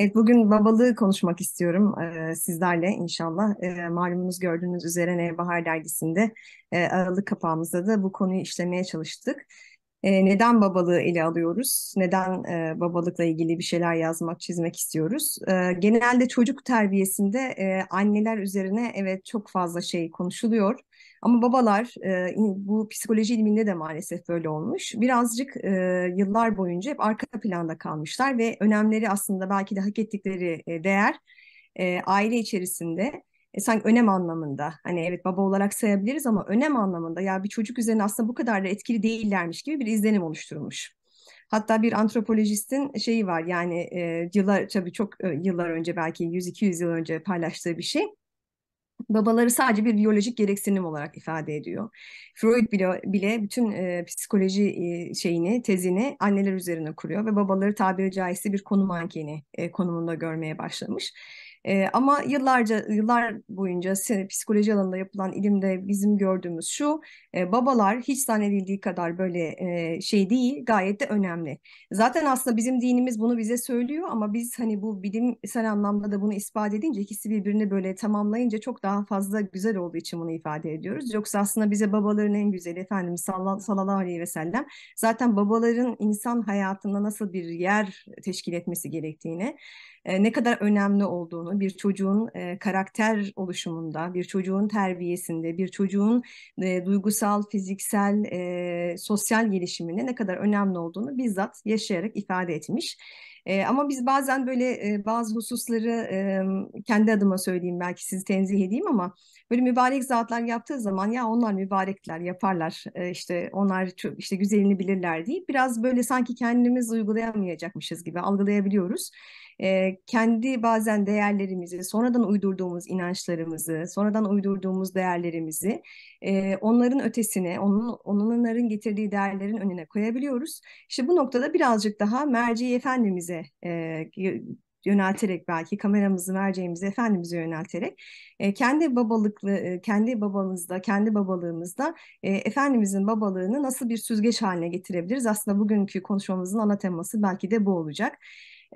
Evet, bugün babalığı konuşmak istiyorum e, sizlerle inşallah. E, malumunuz gördüğünüz üzere Nevbahar Dergisi'nde e, aralık kapağımızda da bu konuyu işlemeye çalıştık. E, neden babalığı ele alıyoruz? Neden e, babalıkla ilgili bir şeyler yazmak, çizmek istiyoruz? E, genelde çocuk terbiyesinde e, anneler üzerine evet çok fazla şey konuşuluyor. Ama babalar e, bu psikoloji ilminde de maalesef böyle olmuş. Birazcık e, yıllar boyunca hep arka planda kalmışlar ve önemleri aslında belki de hak ettikleri e, değer e, aile içerisinde e, sanki önem anlamında hani evet baba olarak sayabiliriz ama önem anlamında ya bir çocuk üzerine aslında bu kadar da etkili değillermiş gibi bir izlenim oluşturulmuş. Hatta bir antropolojistin şeyi var yani e, yıllar tabii çok e, yıllar önce belki 100-200 yıl önce paylaştığı bir şey babaları sadece bir biyolojik gereksinim olarak ifade ediyor. Freud bile, bile bütün e, psikoloji e, şeyini, tezini anneler üzerine kuruyor ve babaları tabiri caizse bir konu mankeni e, konumunda görmeye başlamış. E, ama yıllarca yıllar boyunca psikoloji alanında yapılan ilimde bizim gördüğümüz şu e, babalar hiç zannedildiği kadar böyle e, şey değil gayet de önemli. Zaten aslında bizim dinimiz bunu bize söylüyor ama biz hani bu bilimsel anlamda da bunu ispat edince ikisi birbirini böyle tamamlayınca çok daha fazla güzel olduğu için bunu ifade ediyoruz. Yoksa aslında bize babaların en güzeli Efendimiz sallallahu aleyhi ve sellem zaten babaların insan hayatında nasıl bir yer teşkil etmesi gerektiğini ne kadar önemli olduğunu, bir çocuğun e, karakter oluşumunda, bir çocuğun terbiyesinde, bir çocuğun e, duygusal, fiziksel, e, sosyal gelişiminde ne kadar önemli olduğunu bizzat yaşayarak ifade etmiş. E, ama biz bazen böyle e, bazı hususları e, kendi adıma söyleyeyim belki sizi tenzih edeyim ama böyle mübarek zatlar yaptığı zaman ya onlar mübarekler yaparlar e, işte onlar çok, işte güzelini bilirler diye biraz böyle sanki kendimiz uygulayamayacakmışız gibi algılayabiliyoruz. E, kendi bazen değerlerimizi, sonradan uydurduğumuz inançlarımızı, sonradan uydurduğumuz değerlerimizi e, onların ötesine, onun, onların getirdiği değerlerin önüne koyabiliyoruz. İşte bu noktada birazcık daha merci efendimiz Efendimiz'e e, yönelterek belki kameramızı vereceğimizi Efendimiz'e yönelterek e, kendi babalıklı, e, kendi babamızda kendi babalığımızda e, Efendimiz'in babalığını nasıl bir süzgeç haline getirebiliriz? Aslında bugünkü konuşmamızın ana teması belki de bu olacak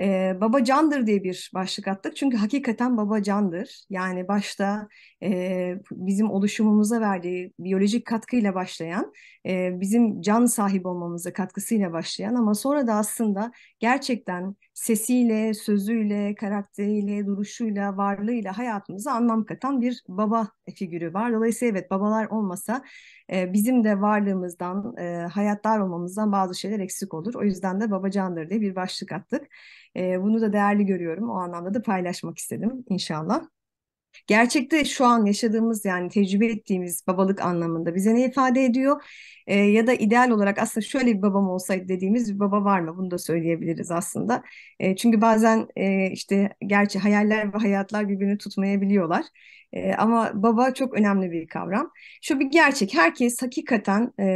e, Baba Candır diye bir başlık attık. Çünkü hakikaten Baba Candır. Yani başta e, bizim oluşumumuza verdiği biyolojik katkıyla başlayan, e, bizim can sahibi olmamıza katkısıyla başlayan ama sonra da aslında gerçekten sesiyle, sözüyle, karakteriyle, duruşuyla, varlığıyla hayatımıza anlam katan bir baba figürü var. Dolayısıyla evet babalar olmasa bizim de varlığımızdan, e, hayatlar olmamızdan bazı şeyler eksik olur. O yüzden de babacandır diye bir başlık attık. bunu da değerli görüyorum. O anlamda da paylaşmak istedim inşallah. Gerçekte şu an yaşadığımız yani tecrübe ettiğimiz babalık anlamında bize ne ifade ediyor? E, ya da ideal olarak aslında şöyle bir babam olsaydı dediğimiz bir baba var mı? Bunu da söyleyebiliriz aslında. E, çünkü bazen e, işte gerçi hayaller ve hayatlar birbirini tutmayabiliyorlar ama baba çok önemli bir kavram. Şu bir gerçek, herkes hakikaten e,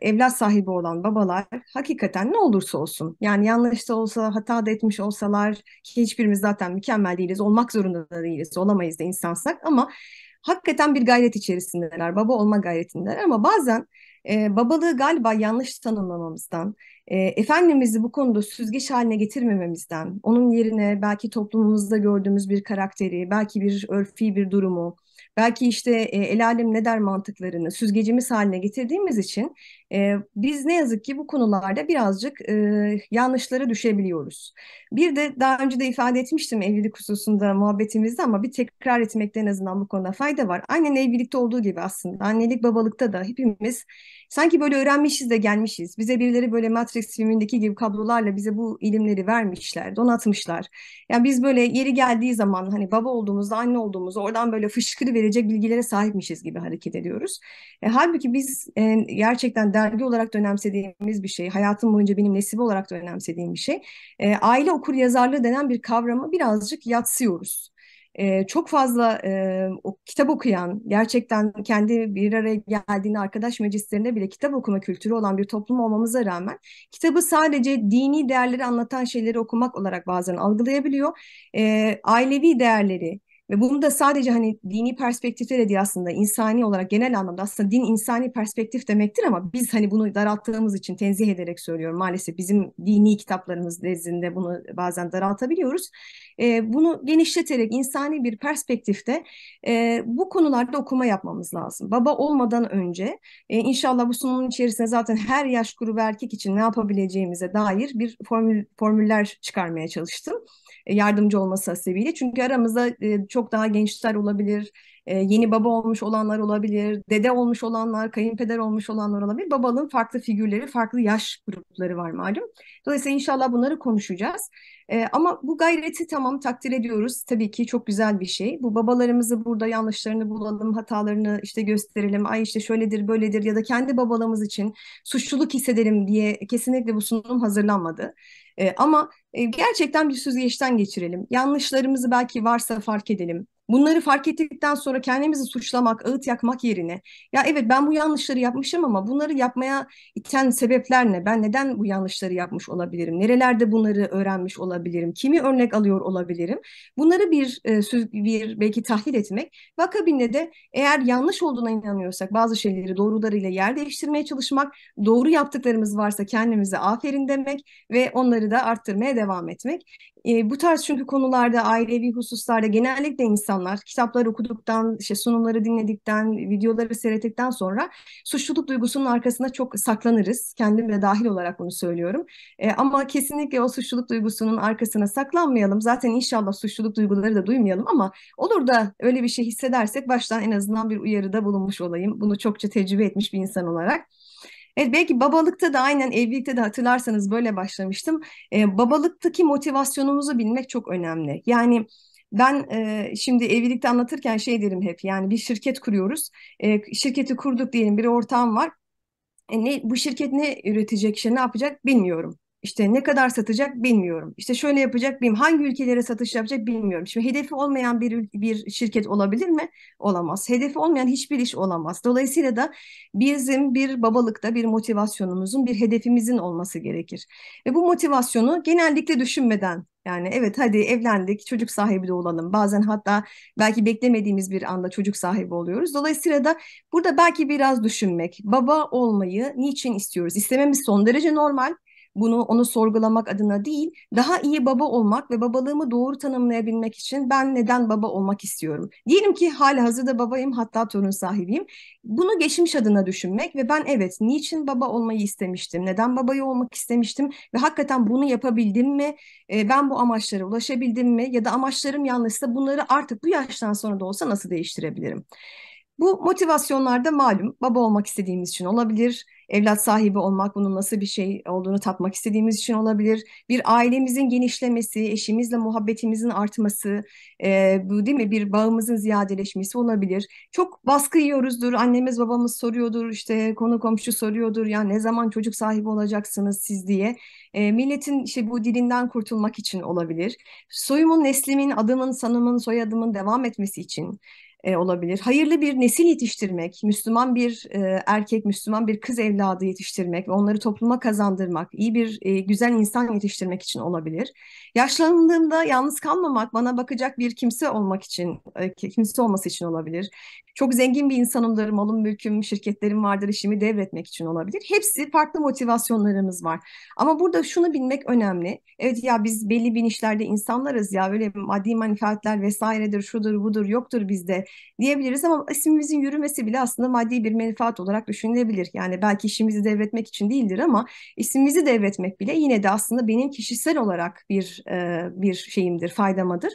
evlat sahibi olan babalar hakikaten ne olursa olsun, yani yanlış da olsa, hata da etmiş olsalar, ki hiçbirimiz zaten mükemmel değiliz, olmak zorunda da değiliz, olamayız da insansak ama hakikaten bir gayret içerisindeler, baba olma gayretindeler ama bazen e, babalığı galiba yanlış tanımlamamızdan, e, Efendimiz'i bu konuda süzgeç haline getirmememizden, onun yerine belki toplumumuzda gördüğümüz bir karakteri, belki bir örfi bir durumu, belki işte e, el alem ne der mantıklarını süzgecimiz haline getirdiğimiz için e, biz ne yazık ki bu konularda birazcık e, yanlışlara düşebiliyoruz. Bir de daha önce de ifade etmiştim evlilik hususunda muhabbetimizde ama bir tekrar etmekte en azından bu konuda fayda var. Aynen evlilikte olduğu gibi aslında annelik babalıkta da hepimiz sanki böyle öğrenmişiz de gelmişiz. Bize birileri böyle Matrix filmindeki gibi kablolarla bize bu ilimleri vermişler, donatmışlar. Yani biz böyle yeri geldiği zaman hani baba olduğumuzda, anne olduğumuzda oradan böyle fışkırı verecek bilgilere sahipmişiz gibi hareket ediyoruz. E, halbuki biz e, gerçekten dergi olarak da önemsediğimiz bir şey, hayatım boyunca benim nesibi olarak da önemsediğim bir şey. E, aile okur yazarlığı denen bir kavramı birazcık yatsıyoruz. Ee, çok fazla e, o kitap okuyan, gerçekten kendi bir araya geldiğini arkadaş meclislerinde bile kitap okuma kültürü olan bir toplum olmamıza rağmen kitabı sadece dini değerleri anlatan şeyleri okumak olarak bazen algılayabiliyor. Ee, ailevi değerleri, ve bunu da sadece hani dini perspektifle de aslında insani olarak genel anlamda aslında din insani perspektif demektir ama biz hani bunu daralttığımız için tenzih ederek söylüyorum. Maalesef bizim dini kitaplarımız nezdinde bunu bazen daraltabiliyoruz. E, bunu genişleterek insani bir perspektifte e, bu konularda okuma yapmamız lazım. Baba olmadan önce e, inşallah bu sunumun içerisinde zaten her yaş grubu erkek için ne yapabileceğimize dair bir formül, formüller çıkarmaya çalıştım yardımcı olması hasebiyle. Çünkü aramızda e, çok daha gençler olabilir, ee, yeni baba olmuş olanlar olabilir, dede olmuş olanlar, kayınpeder olmuş olanlar olabilir. Babalığın farklı figürleri, farklı yaş grupları var malum. Dolayısıyla inşallah bunları konuşacağız. E, ama bu gayreti tamam takdir ediyoruz. Tabii ki çok güzel bir şey. Bu babalarımızı burada yanlışlarını bulalım, hatalarını işte gösterelim. Ay işte şöyledir, böyledir ya da kendi babalığımız için suçluluk hissedelim diye kesinlikle bu sunum hazırlanmadı. E, ama e, gerçekten bir süzgeçten geçirelim. Yanlışlarımızı belki varsa fark edelim. Bunları fark ettikten sonra kendimizi suçlamak, ağıt yakmak yerine ya evet ben bu yanlışları yapmışım ama bunları yapmaya iten sebepler ne? Ben neden bu yanlışları yapmış olabilirim? Nerelerde bunları öğrenmiş olabilirim? Kimi örnek alıyor olabilirim? Bunları bir e, bir belki tahlil etmek ve de eğer yanlış olduğuna inanıyorsak bazı şeyleri doğrularıyla yer değiştirmeye çalışmak, doğru yaptıklarımız varsa kendimize aferin demek ve onları da arttırmaya devam etmek. E, bu tarz çünkü konularda, ailevi hususlarda genellikle insanlar kitapları okuduktan, işte sunumları dinledikten, videoları seyrettikten sonra suçluluk duygusunun arkasında çok saklanırız. Kendim de dahil olarak bunu söylüyorum. E, ama kesinlikle o suçluluk duygusunun arkasına saklanmayalım. Zaten inşallah suçluluk duyguları da duymayalım ama olur da öyle bir şey hissedersek baştan en azından bir uyarıda bulunmuş olayım. Bunu çokça tecrübe etmiş bir insan olarak. Evet belki babalıkta da aynen evlilikte de hatırlarsanız böyle başlamıştım. E, babalıktaki motivasyonumuzu bilmek çok önemli. Yani ben e, şimdi evlilikte anlatırken şey derim hep yani bir şirket kuruyoruz. E, şirketi kurduk diyelim bir ortağım var. E, ne, bu şirket ne üretecek, şey, ne yapacak bilmiyorum. İşte ne kadar satacak bilmiyorum. İşte şöyle yapacak bilmiyorum. Hangi ülkelere satış yapacak bilmiyorum. Şimdi hedefi olmayan bir bir şirket olabilir mi? Olamaz. Hedefi olmayan hiçbir iş olamaz. Dolayısıyla da bizim bir babalıkta bir motivasyonumuzun, bir hedefimizin olması gerekir. Ve bu motivasyonu genellikle düşünmeden yani evet hadi evlendik, çocuk sahibi de olalım. Bazen hatta belki beklemediğimiz bir anda çocuk sahibi oluyoruz. Dolayısıyla da burada belki biraz düşünmek, baba olmayı niçin istiyoruz? İstememiz son derece normal bunu onu sorgulamak adına değil, daha iyi baba olmak ve babalığımı doğru tanımlayabilmek için ben neden baba olmak istiyorum? Diyelim ki hala hazırda babayım hatta torun sahibiyim. Bunu geçmiş adına düşünmek ve ben evet niçin baba olmayı istemiştim, neden babayı olmak istemiştim ve hakikaten bunu yapabildim mi, e, ben bu amaçlara ulaşabildim mi ya da amaçlarım yanlışsa bunları artık bu yaştan sonra da olsa nasıl değiştirebilirim? Bu motivasyonlarda malum baba olmak istediğimiz için olabilir, evlat sahibi olmak bunun nasıl bir şey olduğunu tatmak istediğimiz için olabilir. Bir ailemizin genişlemesi, eşimizle muhabbetimizin artması, e, bu değil mi bir bağımızın ziyadeleşmesi olabilir. Çok baskı yiyoruzdur, annemiz babamız soruyordur, işte konu komşu soruyordur ya ne zaman çocuk sahibi olacaksınız siz diye. E, milletin işte bu dilinden kurtulmak için olabilir. Soyumun, neslimin, adımın, sanımın, soyadımın devam etmesi için, e, olabilir. Hayırlı bir nesil yetiştirmek, Müslüman bir e, erkek, Müslüman bir kız evladı yetiştirmek ve onları topluma kazandırmak, iyi bir e, güzel insan yetiştirmek için olabilir. Yaşlandığımda yalnız kalmamak, bana bakacak bir kimse olmak için, e, kimse olması için olabilir. Çok zengin bir insanımdır, malım, mülküm, şirketlerim vardır, işimi devretmek için olabilir. Hepsi farklı motivasyonlarımız var. Ama burada şunu bilmek önemli. Evet ya biz belli bin işlerde insanlarız ya öyle maddi menfaatler vesairedir, şudur budur yoktur bizde diyebiliriz ama ismimizin yürümesi bile aslında maddi bir menfaat olarak düşünülebilir. Yani belki işimizi devretmek için değildir ama ismimizi devretmek bile yine de aslında benim kişisel olarak bir e, bir şeyimdir, faydamadır.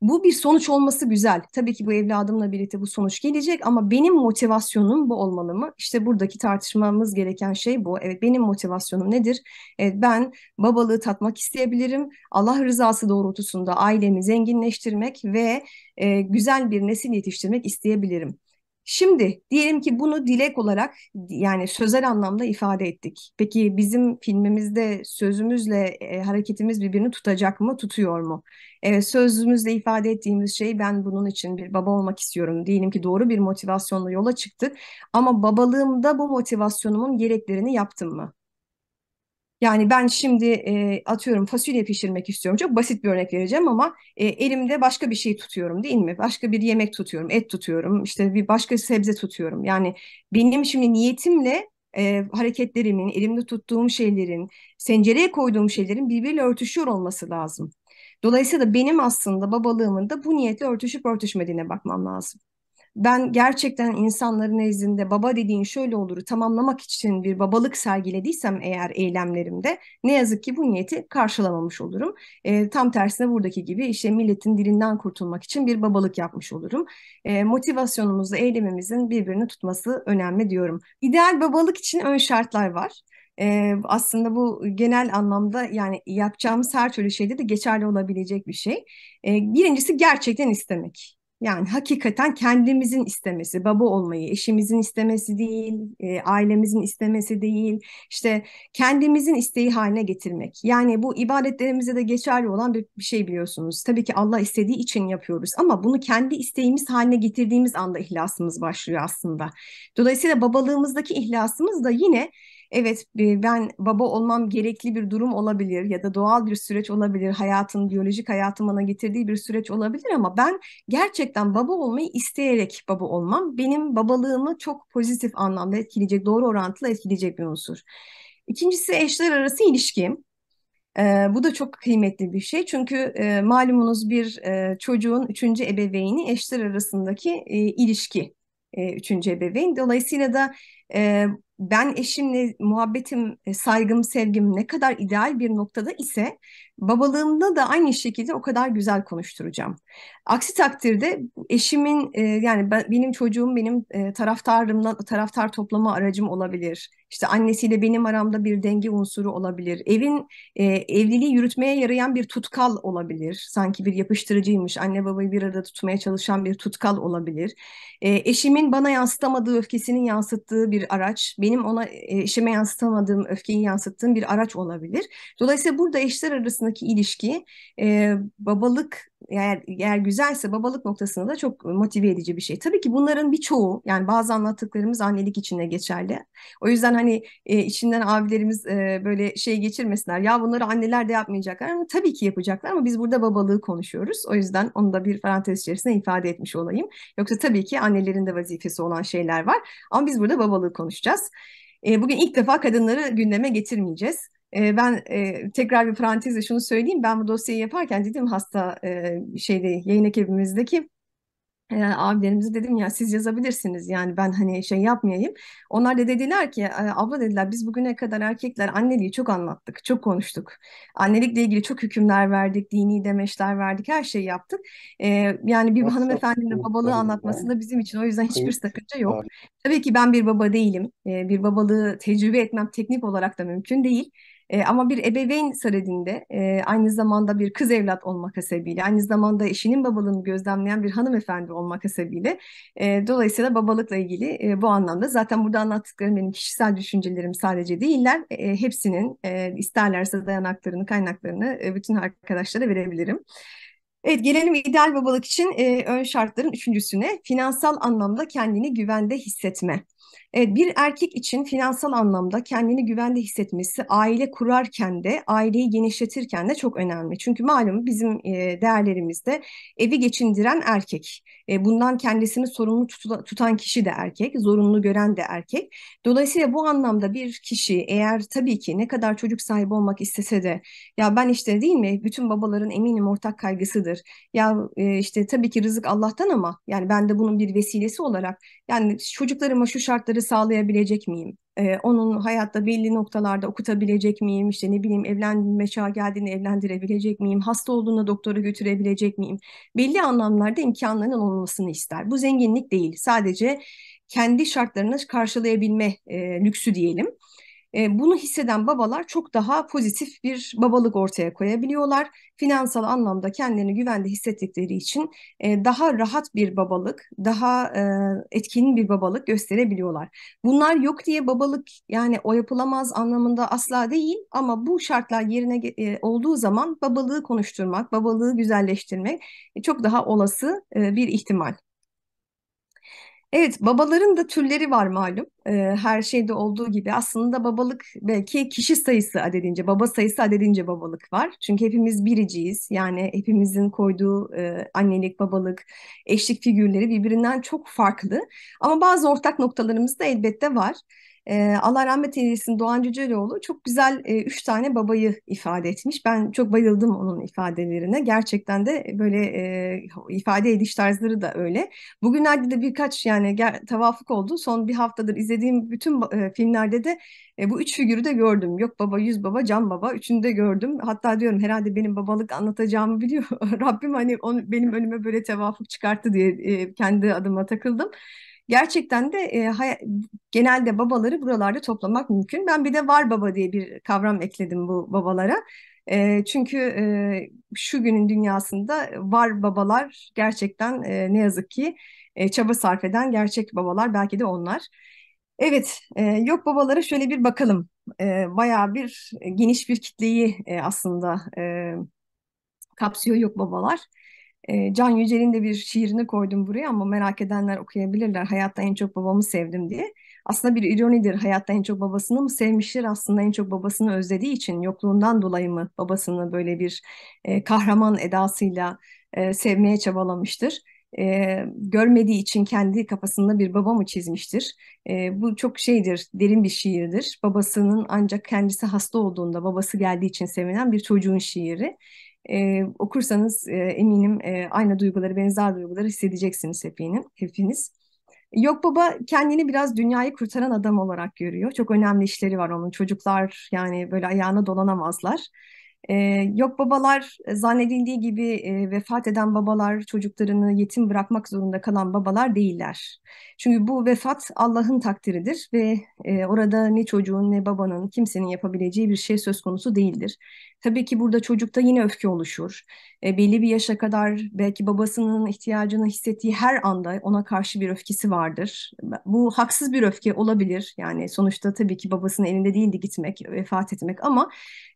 Bu bir sonuç olması güzel. Tabii ki bu evladımla birlikte bu sonuç gelecek ama benim motivasyonum bu olmalı mı? İşte buradaki tartışmamız gereken şey bu. Evet benim motivasyonum nedir? Evet, ben babalığı tatmak isteyebilirim. Allah rızası doğrultusunda ailemi zenginleştirmek ve e, güzel bir nesil yetiştirmek isteyebilirim. Şimdi diyelim ki bunu dilek olarak yani sözel anlamda ifade ettik. Peki bizim filmimizde sözümüzle e, hareketimiz birbirini tutacak mı, tutuyor mu? E, sözümüzle ifade ettiğimiz şey ben bunun için bir baba olmak istiyorum. Diyelim ki doğru bir motivasyonla yola çıktık ama babalığımda bu motivasyonumun gereklerini yaptım mı? Yani ben şimdi e, atıyorum fasulye pişirmek istiyorum. Çok basit bir örnek vereceğim ama e, elimde başka bir şey tutuyorum değil mi? Başka bir yemek tutuyorum, et tutuyorum, işte bir başka sebze tutuyorum. Yani benim şimdi niyetimle e, hareketlerimin, elimde tuttuğum şeylerin, sencereye koyduğum şeylerin birbiriyle örtüşüyor olması lazım. Dolayısıyla benim aslında babalığımın da bu niyetle örtüşüp örtüşmediğine bakmam lazım ben gerçekten insanların nezdinde baba dediğin şöyle olur tamamlamak için bir babalık sergilediysem eğer eylemlerimde ne yazık ki bu niyeti karşılamamış olurum. E, tam tersine buradaki gibi işte milletin dilinden kurtulmak için bir babalık yapmış olurum. E, motivasyonumuzla eylemimizin birbirini tutması önemli diyorum. İdeal babalık için ön şartlar var. Ee, aslında bu genel anlamda yani yapacağımız her türlü şeyde de geçerli olabilecek bir şey. Ee, birincisi gerçekten istemek. Yani hakikaten kendimizin istemesi, baba olmayı, eşimizin istemesi değil, e, ailemizin istemesi değil, işte kendimizin isteği haline getirmek. Yani bu ibadetlerimize de geçerli olan bir, bir şey biliyorsunuz. Tabii ki Allah istediği için yapıyoruz ama bunu kendi isteğimiz haline getirdiğimiz anda ihlasımız başlıyor aslında. Dolayısıyla babalığımızdaki ihlasımız da yine evet e, ben baba olmam gerekli bir durum olabilir ya da doğal bir süreç olabilir. Hayatın, biyolojik hayatın bana getirdiği bir süreç olabilir ama ben gerçekten baba olmayı isteyerek baba olmam benim babalığımı çok pozitif anlamda etkileyecek, doğru orantılı etkileyecek bir unsur. İkincisi eşler arası ilişkim. Ee, bu da çok kıymetli bir şey çünkü e, malumunuz bir e, çocuğun üçüncü ebeveyni eşler arasındaki e, ilişki e, üçüncü ebeveyn. Dolayısıyla da e, ben eşimle muhabbetim, e, saygım, sevgim ne kadar ideal bir noktada ise babalığımda da aynı şekilde o kadar güzel konuşturacağım. Aksi takdirde eşimin e, yani ben, benim çocuğum benim e, taraftarımla taraftar toplama aracım olabilir. İşte annesiyle benim aramda bir denge unsuru olabilir. Evin e, evliliği yürütmeye yarayan bir tutkal olabilir. Sanki bir yapıştırıcıymış. Anne babayı bir arada tutmaya çalışan bir tutkal olabilir. E, eşimin bana yansıtamadığı öfkesinin yansıttığı bir araç, benim ona eşime yansıtamadığım öfkeyi yansıttığım bir araç olabilir. Dolayısıyla burada eşler arasındaki ilişki babalık eğer, eğer güzelse babalık noktasında da çok motive edici bir şey. Tabii ki bunların birçoğu yani bazı anlattıklarımız annelik içinde geçerli. O yüzden hani e, içinden abilerimiz e, böyle şey geçirmesinler. Ya bunları anneler de yapmayacaklar ama tabii ki yapacaklar ama biz burada babalığı konuşuyoruz. O yüzden onu da bir parantez içerisinde ifade etmiş olayım. Yoksa tabii ki annelerin de vazifesi olan şeyler var ama biz burada babalığı konuşacağız. E, bugün ilk defa kadınları gündeme getirmeyeceğiz ben tekrar bir parantezle şunu söyleyeyim. Ben bu dosyayı yaparken dedim hasta şeyde yayın ekibimizdeki e, abilerimize dedim ya siz yazabilirsiniz yani ben hani şey yapmayayım. Onlar da dediler ki abla dediler biz bugüne kadar erkekler anneliği çok anlattık, çok konuştuk. Annelikle ilgili çok hükümler verdik, dini demeçler verdik, her şeyi yaptık. E, yani bir hanımefendinin de babalığı anlatmasında bizim için o yüzden hiçbir sakınca yok. Tabii ki ben bir baba değilim. E, bir babalığı tecrübe etmem teknik olarak da mümkün değil. E, ama bir ebeveyn saredinde e, aynı zamanda bir kız evlat olmak hasebiyle, aynı zamanda eşinin babalığını gözlemleyen bir hanımefendi olmak hasebiyle e, dolayısıyla babalıkla ilgili e, bu anlamda zaten burada anlattıklarım benim kişisel düşüncelerim sadece değiller. E, hepsinin e, isterlerse dayanaklarını, kaynaklarını e, bütün arkadaşlara verebilirim. Evet gelelim ideal babalık için e, ön şartların üçüncüsüne finansal anlamda kendini güvende hissetme. Evet, bir erkek için finansal anlamda kendini güvende hissetmesi aile kurarken de aileyi genişletirken de çok önemli. Çünkü malum bizim e, değerlerimizde evi geçindiren erkek. E, bundan kendisini sorumlu tutan kişi de erkek, zorunlu gören de erkek. Dolayısıyla bu anlamda bir kişi eğer tabii ki ne kadar çocuk sahibi olmak istese de ya ben işte değil mi bütün babaların eminim ortak kaygısıdır. Ya e, işte tabii ki rızık Allah'tan ama yani ben de bunun bir vesilesi olarak yani çocuklarıma şu şart şartları sağlayabilecek miyim? Ee, onun hayatta belli noktalarda okutabilecek miyim? İşte ne bileyim evlenme çağı geldiğini evlendirebilecek miyim? Hasta olduğunda doktora götürebilecek miyim? Belli anlamlarda imkanların olmasını ister. Bu zenginlik değil. Sadece kendi şartlarını karşılayabilme e, lüksü diyelim bunu hisseden babalar çok daha pozitif bir babalık ortaya koyabiliyorlar. Finansal anlamda kendilerini güvende hissettikleri için daha rahat bir babalık, daha etkin bir babalık gösterebiliyorlar. Bunlar yok diye babalık yani o yapılamaz anlamında asla değil ama bu şartlar yerine olduğu zaman babalığı konuşturmak, babalığı güzelleştirmek çok daha olası bir ihtimal. Evet, babaların da türleri var malum. Ee, her şeyde olduğu gibi aslında babalık belki kişi sayısı adedince, baba sayısı adedince babalık var. Çünkü hepimiz biriciyiz. Yani hepimizin koyduğu e, annelik, babalık, eşlik figürleri birbirinden çok farklı. Ama bazı ortak noktalarımız da elbette var. Allah rahmet eylesin Doğan Cüceloğlu çok güzel üç tane babayı ifade etmiş. Ben çok bayıldım onun ifadelerine. Gerçekten de böyle ifade ediş tarzları da öyle. Bugünlerde de birkaç yani tevafuk oldu. Son bir haftadır izlediğim bütün filmlerde de bu üç figürü de gördüm. Yok baba, yüz baba, can baba. Üçünü de gördüm. Hatta diyorum herhalde benim babalık anlatacağımı biliyor. Rabbim hani onu, benim önüme böyle tevafuk çıkarttı diye kendi adıma takıldım. Gerçekten de e, hay- genelde babaları buralarda toplamak mümkün. Ben bir de var baba diye bir kavram ekledim bu babalara. E, çünkü e, şu günün dünyasında var babalar gerçekten e, ne yazık ki e, çaba sarf eden gerçek babalar belki de onlar. Evet, e, yok babalara şöyle bir bakalım. E, bayağı bir geniş bir kitleyi e, aslında e, kapsıyor yok babalar. Can Yücel'in de bir şiirini koydum buraya ama merak edenler okuyabilirler. Hayatta en çok babamı sevdim diye. Aslında bir ironidir hayatta en çok babasını mı sevmiştir aslında en çok babasını özlediği için yokluğundan dolayı mı babasını böyle bir e, kahraman edasıyla e, sevmeye çabalamıştır e, görmediği için kendi kafasında bir baba mı çizmiştir? E, bu çok şeydir, derin bir şiirdir. Babasının ancak kendisi hasta olduğunda babası geldiği için sevinen bir çocuğun şiiri. E, okursanız e, eminim e, aynı duyguları, benzer duyguları hissedeceksiniz hepiniz. hepiniz. Yok Baba kendini biraz dünyayı kurtaran adam olarak görüyor. Çok önemli işleri var onun. Çocuklar yani böyle ayağına dolanamazlar. Ee, yok babalar e, zannedildiği gibi e, vefat eden babalar çocuklarını yetim bırakmak zorunda kalan babalar değiller. Çünkü bu vefat Allah'ın takdiridir ve e, orada ne çocuğun ne babanın kimsenin yapabileceği bir şey söz konusu değildir. Tabii ki burada çocukta yine öfke oluşur. E, belli bir yaşa kadar belki babasının ihtiyacını hissettiği her anda ona karşı bir öfkesi vardır. Bu haksız bir öfke olabilir. Yani sonuçta tabii ki babasının elinde değildi gitmek, vefat etmek ama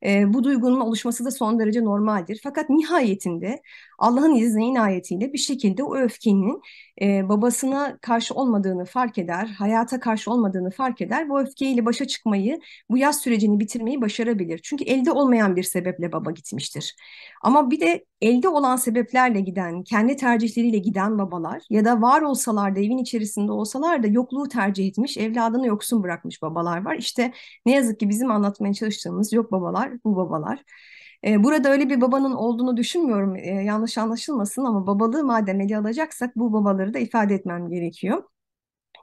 e, bu duygunun oluşması da son derece normaldir. Fakat nihayetinde Allah'ın izni inayetiyle bir şekilde o öfkenin e, babasına karşı olmadığını fark eder, hayata karşı olmadığını fark eder. Bu öfkeyle başa çıkmayı, bu yaz sürecini bitirmeyi başarabilir. Çünkü elde olmayan bir sebeple baba gitmiştir. Ama bir de elde olan sebeplerle giden, kendi tercihleriyle giden babalar ya da var olsalar da evin içerisinde olsalar da yokluğu tercih etmiş, evladını yoksun bırakmış babalar var. İşte ne yazık ki bizim anlatmaya çalıştığımız yok babalar, bu babalar. E, burada öyle bir babanın olduğunu düşünmüyorum. E, yanlış anlaşılmasın ama babalığı madem ele alacaksak bu babaları da ifade etmem gerekiyor.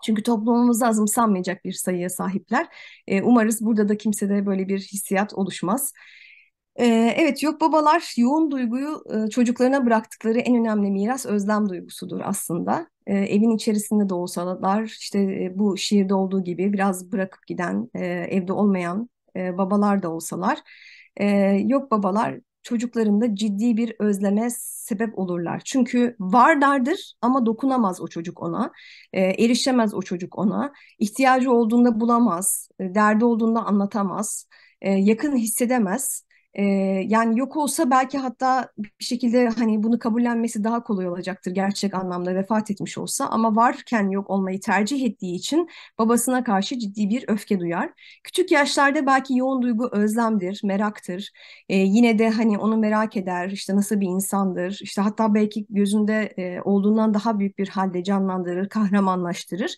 Çünkü toplumumuzda azımsanmayacak bir sayıya sahipler. E, umarız burada da kimsede böyle bir hissiyat oluşmaz. evet, yok babalar yoğun duyguyu e, çocuklarına bıraktıkları en önemli miras özlem duygusudur aslında. evin içerisinde de olsalar işte e, bu şiirde olduğu gibi biraz bırakıp giden, e, evde olmayan babalar da olsalar e, yok babalar çocuklarında ciddi bir özleme sebep olurlar. Çünkü var dardır ama dokunamaz o çocuk ona, e, erişemez o çocuk ona, ihtiyacı olduğunda bulamaz, e, derdi olduğunda anlatamaz, e, yakın hissedemez yani yok olsa belki hatta bir şekilde hani bunu kabullenmesi daha kolay olacaktır gerçek anlamda vefat etmiş olsa ama varken yok olmayı tercih ettiği için babasına karşı ciddi bir öfke duyar. Küçük yaşlarda belki yoğun duygu özlemdir, meraktır. E, yine de hani onu merak eder, işte nasıl bir insandır, işte hatta belki gözünde olduğundan daha büyük bir halde canlandırır, kahramanlaştırır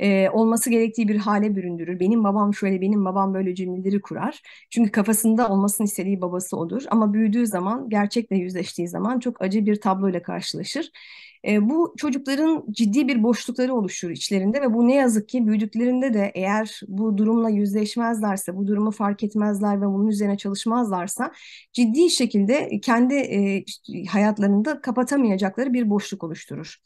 e, olması gerektiği bir hale büründürür. Benim babam şöyle, benim babam böyle cümleleri kurar. Çünkü kafasında olmasını istediği babası odur. Ama büyüdüğü zaman, gerçekle yüzleştiği zaman çok acı bir tabloyla karşılaşır. E, bu çocukların ciddi bir boşlukları oluşur içlerinde ve bu ne yazık ki büyüdüklerinde de eğer bu durumla yüzleşmezlerse, bu durumu fark etmezler ve bunun üzerine çalışmazlarsa ciddi şekilde kendi e, hayatlarında kapatamayacakları bir boşluk oluşturur.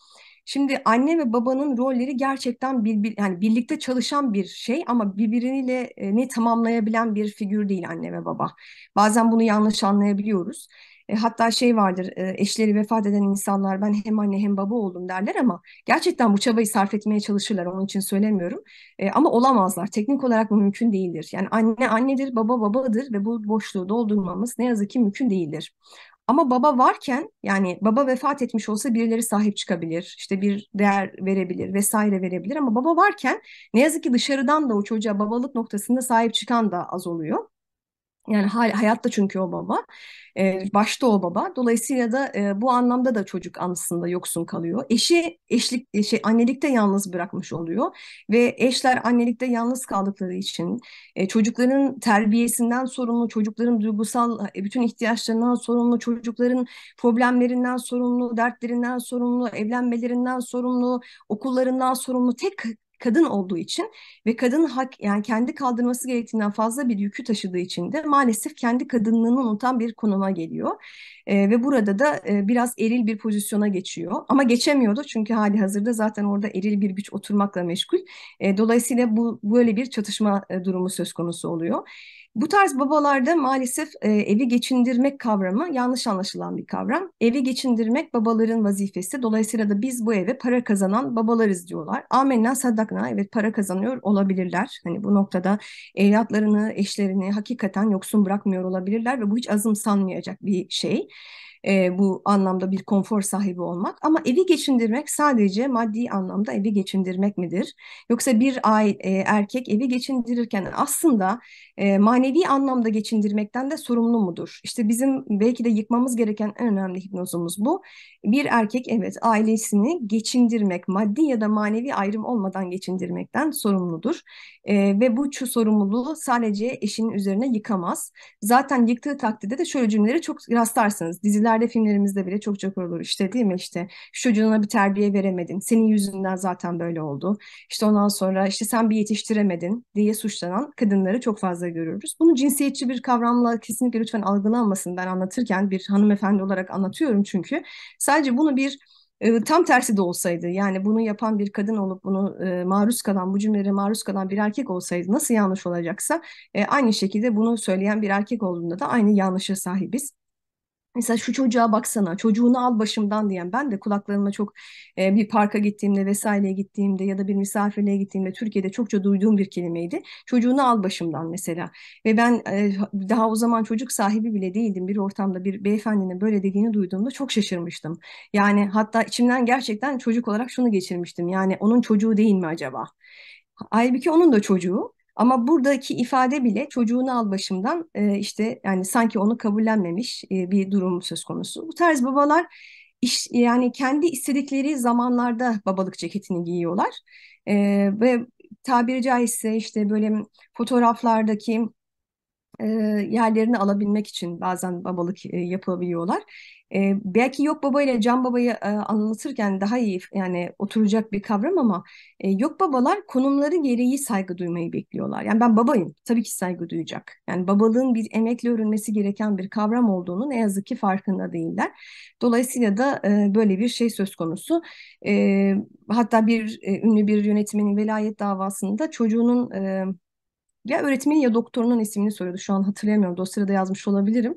Şimdi anne ve babanın rolleri gerçekten bir, bir, yani birlikte çalışan bir şey ama birbiriniyle e, ne tamamlayabilen bir figür değil anne ve baba. Bazen bunu yanlış anlayabiliyoruz. E, hatta şey vardır e, eşleri vefat eden insanlar ben hem anne hem baba oldum derler ama gerçekten bu çabayı sarf etmeye çalışırlar onun için söylemiyorum. E, ama olamazlar teknik olarak bu mümkün değildir. Yani anne annedir baba babadır ve bu boşluğu doldurmamız ne yazık ki mümkün değildir. Ama baba varken yani baba vefat etmiş olsa birileri sahip çıkabilir, işte bir değer verebilir vesaire verebilir ama baba varken ne yazık ki dışarıdan da o çocuğa babalık noktasında sahip çıkan da az oluyor. Yani hayatta çünkü o baba. Ee, başta o baba. Dolayısıyla da e, bu anlamda da çocuk aslında yoksun kalıyor. Eşi eşlik e, şey annelikte yalnız bırakmış oluyor ve eşler annelikte yalnız kaldıkları için e, çocukların terbiyesinden sorumlu, çocukların duygusal e, bütün ihtiyaçlarından sorumlu, çocukların problemlerinden sorumlu, dertlerinden sorumlu, evlenmelerinden sorumlu, okullarından sorumlu tek kadın olduğu için ve kadın hak yani kendi kaldırması gerektiğinden fazla bir yükü taşıdığı için de maalesef kendi kadınlığını unutan bir konuma geliyor. E, ve burada da e, biraz eril bir pozisyona geçiyor. Ama geçemiyordu çünkü hali hazırda zaten orada eril bir güç oturmakla meşgul. E, dolayısıyla bu böyle bir çatışma e, durumu söz konusu oluyor. Bu tarz babalarda maalesef e, evi geçindirmek kavramı yanlış anlaşılan bir kavram. Evi geçindirmek babaların vazifesi. Dolayısıyla da biz bu eve para kazanan babalarız diyorlar. Amenna sadakna evet para kazanıyor olabilirler. Hani bu noktada evlatlarını, eşlerini hakikaten yoksun bırakmıyor olabilirler ve bu hiç azımsanmayacak bir şey e, bu anlamda bir konfor sahibi olmak. Ama evi geçindirmek sadece maddi anlamda evi geçindirmek midir? Yoksa bir ay e, erkek evi geçindirirken aslında e, manevi anlamda geçindirmekten de sorumlu mudur? İşte bizim belki de yıkmamız gereken en önemli hipnozumuz bu. Bir erkek evet ailesini geçindirmek, maddi ya da manevi ayrım olmadan geçindirmekten sorumludur. E, ve bu şu sorumluluğu sadece eşinin üzerine yıkamaz. Zaten yıktığı takdirde de şöyle cümleleri çok rastlarsınız. Diziler dizilerde, filmlerimizde bile çok çok olur. işte değil mi işte şu çocuğuna bir terbiye veremedin. Senin yüzünden zaten böyle oldu. işte ondan sonra işte sen bir yetiştiremedin diye suçlanan kadınları çok fazla görürüz. Bunu cinsiyetçi bir kavramla kesinlikle lütfen algılanmasın. Ben anlatırken bir hanımefendi olarak anlatıyorum çünkü. Sadece bunu bir e, tam tersi de olsaydı yani bunu yapan bir kadın olup bunu e, maruz kalan bu cümlelere maruz kalan bir erkek olsaydı nasıl yanlış olacaksa e, aynı şekilde bunu söyleyen bir erkek olduğunda da aynı yanlışa sahibiz. Mesela şu çocuğa baksana, çocuğunu al başımdan diyen ben de kulaklarıma çok e, bir parka gittiğimde vesaireye gittiğimde ya da bir misafirliğe gittiğimde Türkiye'de çokça duyduğum bir kelimeydi. Çocuğunu al başımdan mesela. Ve ben e, daha o zaman çocuk sahibi bile değildim. Bir ortamda bir beyefendinin böyle dediğini duyduğumda çok şaşırmıştım. Yani hatta içimden gerçekten çocuk olarak şunu geçirmiştim. Yani onun çocuğu değil mi acaba? Halbuki onun da çocuğu ama buradaki ifade bile çocuğunu al başımdan e, işte yani sanki onu kabullenmemiş e, bir durum söz konusu. Bu tarz babalar iş, yani kendi istedikleri zamanlarda babalık ceketini giyiyorlar. E, ve tabiri caizse işte böyle fotoğraflardaki e, yerlerini alabilmek için bazen babalık e, yapabiliyorlar. E, belki yok baba ile can babayı e, anlatırken daha iyi yani oturacak bir kavram ama e, yok babalar konumları gereği saygı duymayı bekliyorlar. Yani ben babayım tabii ki saygı duyacak. Yani babalığın bir emekle öğrenmesi gereken bir kavram olduğunu ne yazık ki farkında değiller. Dolayısıyla da e, böyle bir şey söz konusu. E, hatta bir e, ünlü bir yönetmenin velayet davasında çocuğunun e, ya öğretmeni ya doktorunun ismini söylüyordu. Şu an hatırlayamıyorum. Dosyada yazmış olabilirim.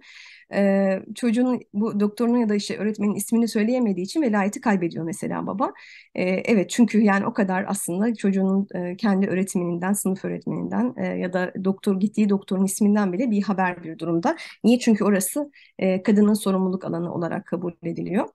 Ee, çocuğun bu doktorunun ya da işte öğretmenin ismini söyleyemediği için velayeti kaybediyor mesela baba. Ee, evet çünkü yani o kadar aslında çocuğunun e, kendi öğretmeninden, sınıf öğretmeninden e, ya da doktor gittiği doktorun isminden bile bir haber bir durumda. Niye? Çünkü orası e, kadının sorumluluk alanı olarak kabul ediliyor.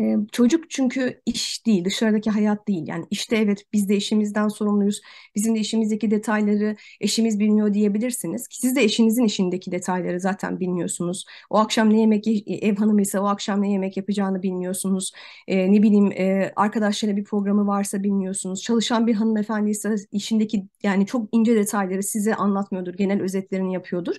Ee, çocuk çünkü iş değil, dışarıdaki hayat değil. Yani işte evet biz de işimizden sorumluyuz. Bizim de işimizdeki detayları eşimiz bilmiyor diyebilirsiniz. Siz de eşinizin işindeki detayları zaten bilmiyorsunuz. O akşam ne yemek, e, ev hanımıysa o akşam ne yemek yapacağını bilmiyorsunuz. Ee, ne bileyim e, arkadaşlarıyla bir programı varsa bilmiyorsunuz. Çalışan bir hanımefendi ise işindeki yani çok ince detayları size anlatmıyordur. Genel özetlerini yapıyordur.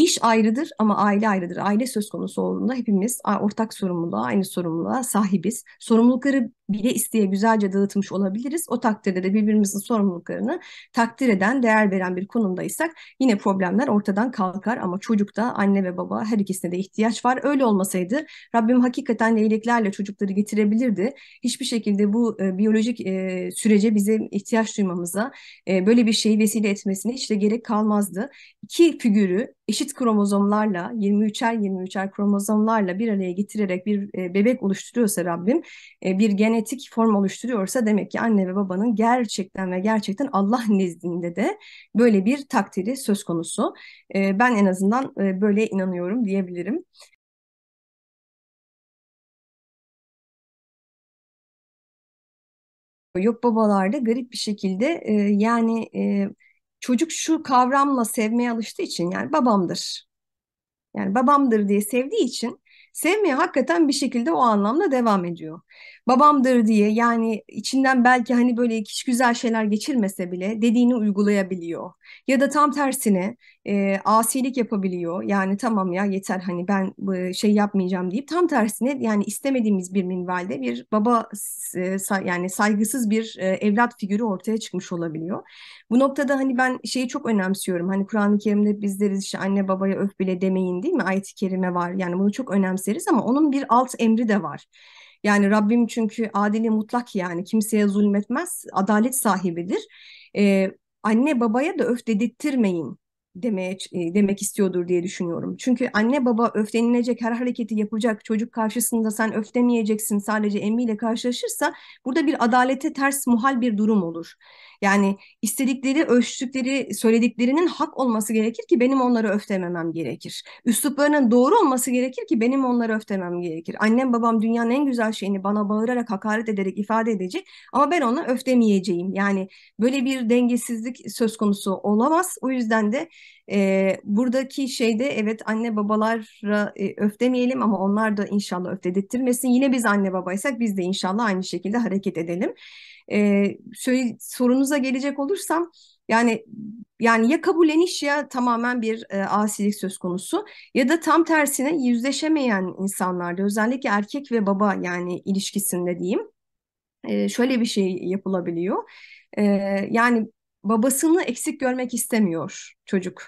İş ayrıdır ama aile ayrıdır. Aile söz konusu olduğunda hepimiz ortak sorumluluğa, aynı sorumluluğa sahibiz. Sorumlulukları bile isteye güzelce dağıtmış olabiliriz. O takdirde de birbirimizin sorumluluklarını takdir eden, değer veren bir konumdaysak yine problemler ortadan kalkar ama çocukta anne ve baba her ikisine de ihtiyaç var. Öyle olmasaydı Rabbim hakikaten leyleklerle çocukları getirebilirdi. Hiçbir şekilde bu e, biyolojik e, sürece bize ihtiyaç duymamıza, e, böyle bir şey vesile etmesine hiç de gerek kalmazdı. İki figürü eşit kromozomlarla 23'er 23'er kromozomlarla bir araya getirerek bir e, bebek oluşturuyorsa Rabbim e, bir genetik form oluşturuyorsa demek ki anne ve babanın gerçekten ve gerçekten Allah nezdinde de böyle bir takdiri söz konusu. E, ben en azından böyle inanıyorum diyebilirim. Yok babalarda garip bir şekilde yani çocuk şu kavramla sevmeye alıştığı için yani babamdır. Yani babamdır diye sevdiği için sevmeye hakikaten bir şekilde o anlamda devam ediyor babamdır diye yani içinden belki hani böyle hiç güzel şeyler geçirmese bile dediğini uygulayabiliyor. Ya da tam tersine e, asilik yapabiliyor. Yani tamam ya yeter hani ben e, şey yapmayacağım deyip tam tersine yani istemediğimiz bir minvalde bir baba e, say, yani saygısız bir e, evlat figürü ortaya çıkmış olabiliyor. Bu noktada hani ben şeyi çok önemsiyorum. Hani Kur'an-ı Kerim'de biz deriz işte anne babaya öf bile demeyin değil mi? Ayet-i Kerime var. Yani bunu çok önemseriz ama onun bir alt emri de var. Yani Rabbim çünkü adili mutlak yani kimseye zulmetmez, adalet sahibidir. Ee, anne babaya da öf dedirtmeyin demeye, e, demek istiyordur diye düşünüyorum. Çünkü anne baba öflenilecek her hareketi yapacak çocuk karşısında sen öflemeyeceksin sadece emmiyle karşılaşırsa burada bir adalete ters muhal bir durum olur. Yani istedikleri, ölçtükleri, söylediklerinin hak olması gerekir ki benim onları öftememem gerekir. Üsluplarının doğru olması gerekir ki benim onları öftemem gerekir. Annem babam dünyanın en güzel şeyini bana bağırarak, hakaret ederek ifade edecek ama ben ona öftemeyeceğim. Yani böyle bir dengesizlik söz konusu olamaz. O yüzden de e, buradaki şeyde evet anne babalara e, öftemeyelim ama onlar da inşallah öftedirtmesin. Yine biz anne babaysak biz de inşallah aynı şekilde hareket edelim. E, şöyle sorunuza gelecek olursam yani yani ya kabulleniş ya tamamen bir e, asilik söz konusu ya da tam tersine yüzleşemeyen insanlarda özellikle erkek ve baba yani ilişkisinde diyeyim e, şöyle bir şey yapılabiliyor. E, yani babasını eksik görmek istemiyor çocuk.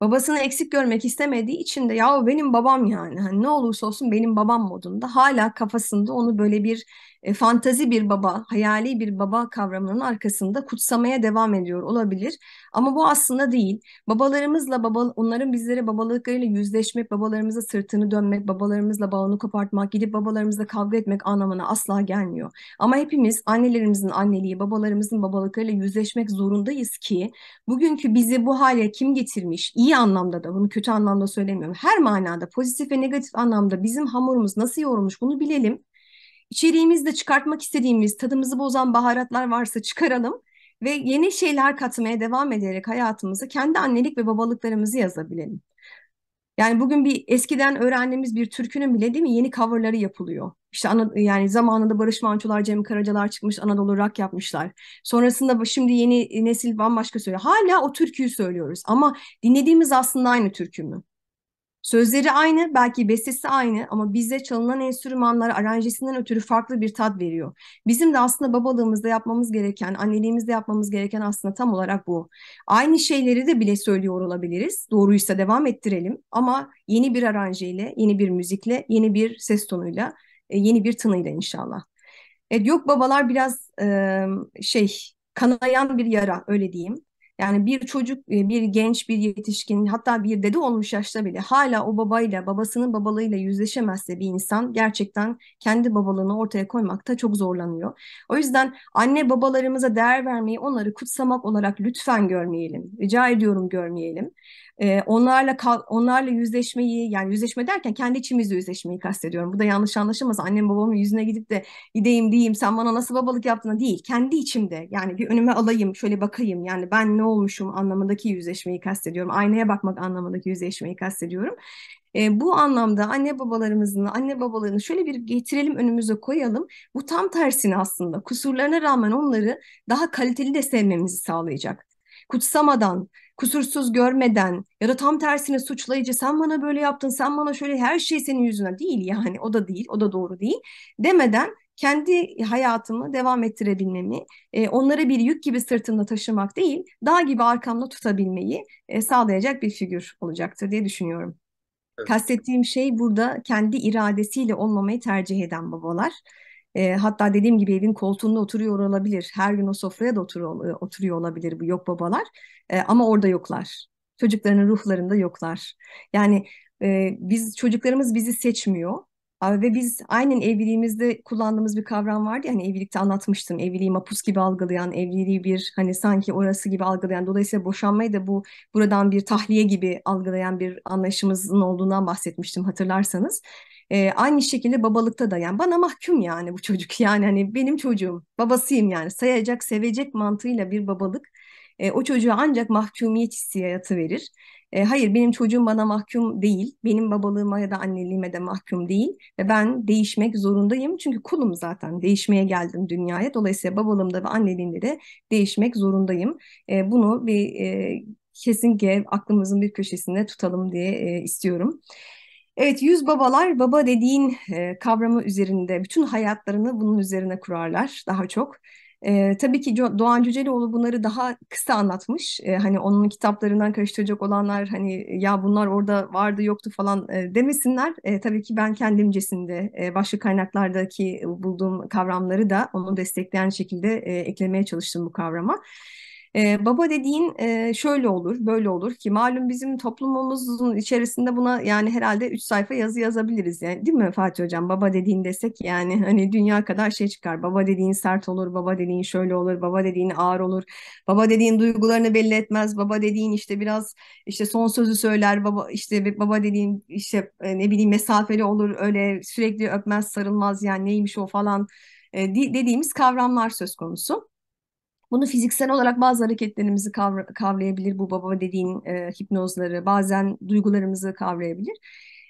Babasını eksik görmek istemediği için de ya benim babam yani hani ne olursa olsun benim babam modunda hala kafasında onu böyle bir e, fantazi bir baba, hayali bir baba kavramının arkasında kutsamaya devam ediyor olabilir. Ama bu aslında değil. Babalarımızla, baba, onların bizlere babalıklarıyla yüzleşmek, babalarımıza sırtını dönmek, babalarımızla bağını kopartmak, gidip babalarımızla kavga etmek anlamına asla gelmiyor. Ama hepimiz annelerimizin anneliği, babalarımızın babalıklarıyla yüzleşmek zorundayız ki bugünkü bizi bu hale kim getirmiş? İyi anlamda da, bunu kötü anlamda söylemiyorum. Her manada, pozitif ve negatif anlamda bizim hamurumuz nasıl yoğurmuş bunu bilelim içeriğimizde çıkartmak istediğimiz tadımızı bozan baharatlar varsa çıkaralım ve yeni şeyler katmaya devam ederek hayatımızı kendi annelik ve babalıklarımızı yazabilelim. Yani bugün bir eskiden öğrendiğimiz bir türkünün bile değil mi yeni coverları yapılıyor. İşte yani zamanında Barış Manço'lar, Cem Karacalar çıkmış Anadolu rock yapmışlar. Sonrasında şimdi yeni nesil bambaşka söylüyor. Hala o türküyü söylüyoruz ama dinlediğimiz aslında aynı türkü mü? Sözleri aynı, belki bestesi aynı ama bize çalınan enstrümanlar aranjesinden ötürü farklı bir tat veriyor. Bizim de aslında babalığımızda yapmamız gereken, anneliğimizde yapmamız gereken aslında tam olarak bu. Aynı şeyleri de bile söylüyor olabiliriz. Doğruysa devam ettirelim ama yeni bir aranjeyle, yeni bir müzikle, yeni bir ses tonuyla, e, yeni bir tınıyla inşallah. Evet, yok babalar biraz şey kanayan bir yara öyle diyeyim. Yani bir çocuk, e, bir genç, bir yetişkin hatta bir dede olmuş yaşta bile hala o babayla, babasının babalığıyla yüzleşemezse bir insan gerçekten kendi babalığını ortaya koymakta çok zorlanıyor. O yüzden anne babalarımıza değer vermeyi, onları kutsamak olarak lütfen görmeyelim. Rica ediyorum görmeyelim onlarla onlarla yüzleşmeyi yani yüzleşme derken kendi içimizde yüzleşmeyi kastediyorum. Bu da yanlış anlaşılmaz. Annem babamın yüzüne gidip de gideyim diyeyim sen bana nasıl babalık yaptığına değil. Kendi içimde yani bir önüme alayım şöyle bakayım yani ben ne olmuşum anlamındaki yüzleşmeyi kastediyorum. Aynaya bakmak anlamındaki yüzleşmeyi kastediyorum. E, bu anlamda anne babalarımızın, anne babalarını şöyle bir getirelim önümüze koyalım. Bu tam tersini aslında kusurlarına rağmen onları daha kaliteli de sevmemizi sağlayacak. Kutsamadan, kusursuz görmeden ya da tam tersine suçlayıcı sen bana böyle yaptın sen bana şöyle her şey senin yüzüne değil yani o da değil o da doğru değil demeden kendi hayatımı devam ettirebilmemi, e, onları bir yük gibi sırtımda taşımak değil, dağ gibi arkamda tutabilmeyi e, sağlayacak bir figür olacaktır diye düşünüyorum. Evet. Kastettiğim şey burada kendi iradesiyle olmamayı tercih eden babalar. E, hatta dediğim gibi evin koltuğunda oturuyor olabilir. Her gün o sofraya da oturuyor, oturuyor olabilir bu yok babalar. E, ama orada yoklar. Çocuklarının ruhlarında yoklar. Yani e, biz çocuklarımız bizi seçmiyor. Ve biz aynen evliliğimizde kullandığımız bir kavram vardı ya hani evlilikte anlatmıştım. Evliliği mapus gibi algılayan, evliliği bir hani sanki orası gibi algılayan. Dolayısıyla boşanmayı da bu buradan bir tahliye gibi algılayan bir anlayışımızın olduğundan bahsetmiştim hatırlarsanız. Ee, aynı şekilde babalıkta da yani bana mahkum yani bu çocuk yani hani benim çocuğum babasıyım yani sayacak sevecek mantığıyla bir babalık e, o çocuğa ancak mahkumiyet hissiyatı verir. E, hayır benim çocuğum bana mahkum değil. Benim babalığıma ya da anneliğime de mahkum değil. Ve ben değişmek zorundayım. Çünkü kulum zaten değişmeye geldim dünyaya. Dolayısıyla babalığımda ve anneliğimde de değişmek zorundayım. E, bunu bir e, kesinlikle aklımızın bir köşesinde tutalım diye e, istiyorum. Evet, yüz babalar baba dediğin e, kavramı üzerinde bütün hayatlarını bunun üzerine kurarlar daha çok. E, tabii ki Doğan Cüceloğlu bunları daha kısa anlatmış. E, hani onun kitaplarından karıştıracak olanlar hani ya bunlar orada vardı yoktu falan e, demesinler. E, tabii ki ben kendimcesinde e, başka kaynaklardaki bulduğum kavramları da onu destekleyen şekilde e, eklemeye çalıştım bu kavrama. E, baba dediğin e, şöyle olur, böyle olur ki malum bizim toplumumuzun içerisinde buna yani herhalde üç sayfa yazı yazabiliriz. Yani, değil mi Fatih Hocam? Baba dediğin desek yani hani dünya kadar şey çıkar. Baba dediğin sert olur, baba dediğin şöyle olur, baba dediğin ağır olur. Baba dediğin duygularını belli etmez. Baba dediğin işte biraz işte son sözü söyler. Baba işte baba dediğin işte e, ne bileyim mesafeli olur. Öyle sürekli öpmez, sarılmaz yani neymiş o falan e, dediğimiz kavramlar söz konusu. Bunu fiziksel olarak bazı hareketlerimizi kavra kavrayabilir bu baba dediğin e, hipnozları, bazen duygularımızı kavrayabilir.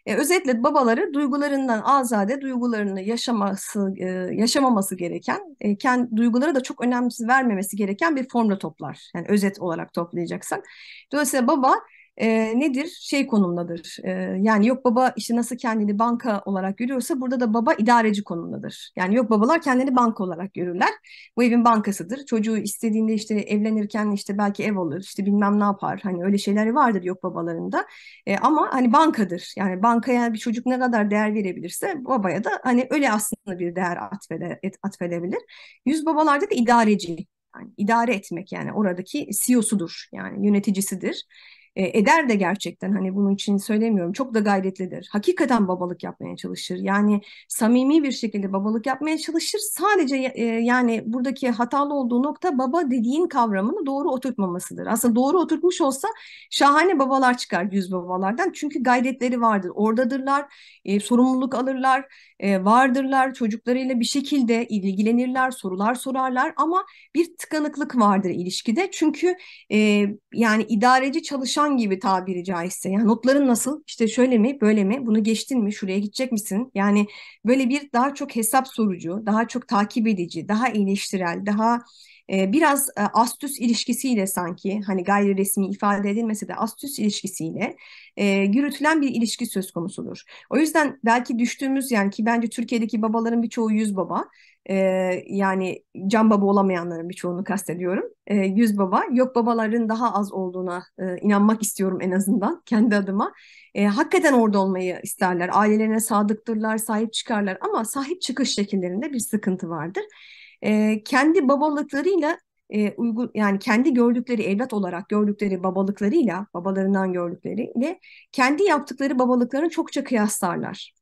E, özetle babaları duygularından azade, duygularını yaşaması, e, yaşamaması gereken, e, kendi duygulara da çok önem vermemesi gereken bir formla toplar. Yani özet olarak toplayacaksak. Dolayısıyla baba e, nedir? Şey konumundadır E, yani yok baba işte nasıl kendini banka olarak görüyorsa burada da baba idareci konumundadır Yani yok babalar kendini banka olarak görürler. Bu evin bankasıdır. Çocuğu istediğinde işte evlenirken işte belki ev olur işte bilmem ne yapar. Hani öyle şeyler vardır yok babalarında. E, ama hani bankadır. Yani bankaya bir çocuk ne kadar değer verebilirse babaya da hani öyle aslında bir değer atfede, atfedebilir. Yüz babalarda da idareci yani idare etmek yani oradaki CEO'sudur yani yöneticisidir e, eder de gerçekten hani bunun için söylemiyorum. Çok da gayretlidir. Hakikaten babalık yapmaya çalışır. Yani samimi bir şekilde babalık yapmaya çalışır. Sadece e, yani buradaki hatalı olduğu nokta baba dediğin kavramını doğru oturtmamasıdır. Aslında doğru oturtmuş olsa şahane babalar çıkar yüz babalardan. Çünkü gayretleri vardır. Oradadırlar, e, sorumluluk alırlar e, vardırlar, çocuklarıyla bir şekilde ilgilenirler, sorular sorarlar ama bir tıkanıklık vardır ilişkide. Çünkü e, yani idareci çalışan gibi tabiri caizse yani notların nasıl işte şöyle mi böyle mi bunu geçtin mi şuraya gidecek misin? Yani böyle bir daha çok hesap sorucu, daha çok takip edici, daha eleştirel, daha ee, biraz e, astüs ilişkisiyle sanki hani gayri resmi ifade edilmese de astüs ilişkisiyle e, yürütülen bir ilişki söz konusudur. O yüzden belki düştüğümüz yani ki bence Türkiye'deki babaların birçoğu yüz baba e, yani can baba olamayanların birçoğunu kastediyorum. E, yüz baba, yok babaların daha az olduğuna inanmak istiyorum en azından kendi adıma. hakikaten orada olmayı isterler, ailelerine sadıktırlar, sahip çıkarlar ama sahip çıkış şekillerinde bir sıkıntı vardır e, kendi babalıklarıyla e, uygun yani kendi gördükleri evlat olarak gördükleri babalıklarıyla babalarından gördükleriyle kendi yaptıkları babalıklarını çokça kıyaslarlar.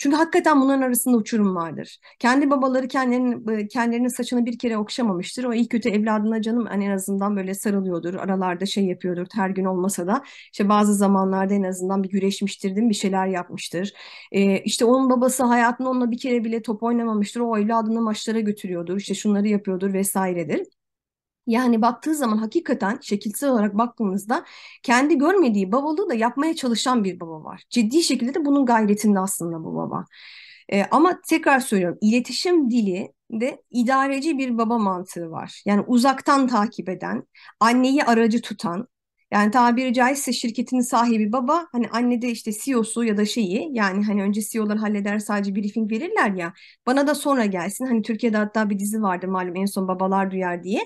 Çünkü hakikaten bunların arasında uçurum vardır. Kendi babaları kendilerinin, e, kendilerinin saçını bir kere okşamamıştır. O ilk kötü evladına canım hani en azından böyle sarılıyordur. Aralarda şey yapıyordur her gün olmasa da. işte bazı zamanlarda en azından bir güreşmiştir Bir şeyler yapmıştır. Ee, işte onun babası hayatında onunla bir kere bile top oynamamıştır. O evladını maçlara götürüyordur. İşte şunları yapıyordur vesairedir. Yani baktığı zaman hakikaten şekilsel olarak baktığımızda kendi görmediği babalığı da yapmaya çalışan bir baba var. Ciddi şekilde de bunun gayretinde aslında bu baba. Ee, ama tekrar söylüyorum iletişim dili de idareci bir baba mantığı var. Yani uzaktan takip eden, anneyi aracı tutan, yani tabiri caizse şirketin sahibi baba hani anne de işte CEO'su ya da şeyi yani hani önce CEO'lar halleder sadece briefing verirler ya bana da sonra gelsin. Hani Türkiye'de hatta bir dizi vardı malum en son babalar duyar diye.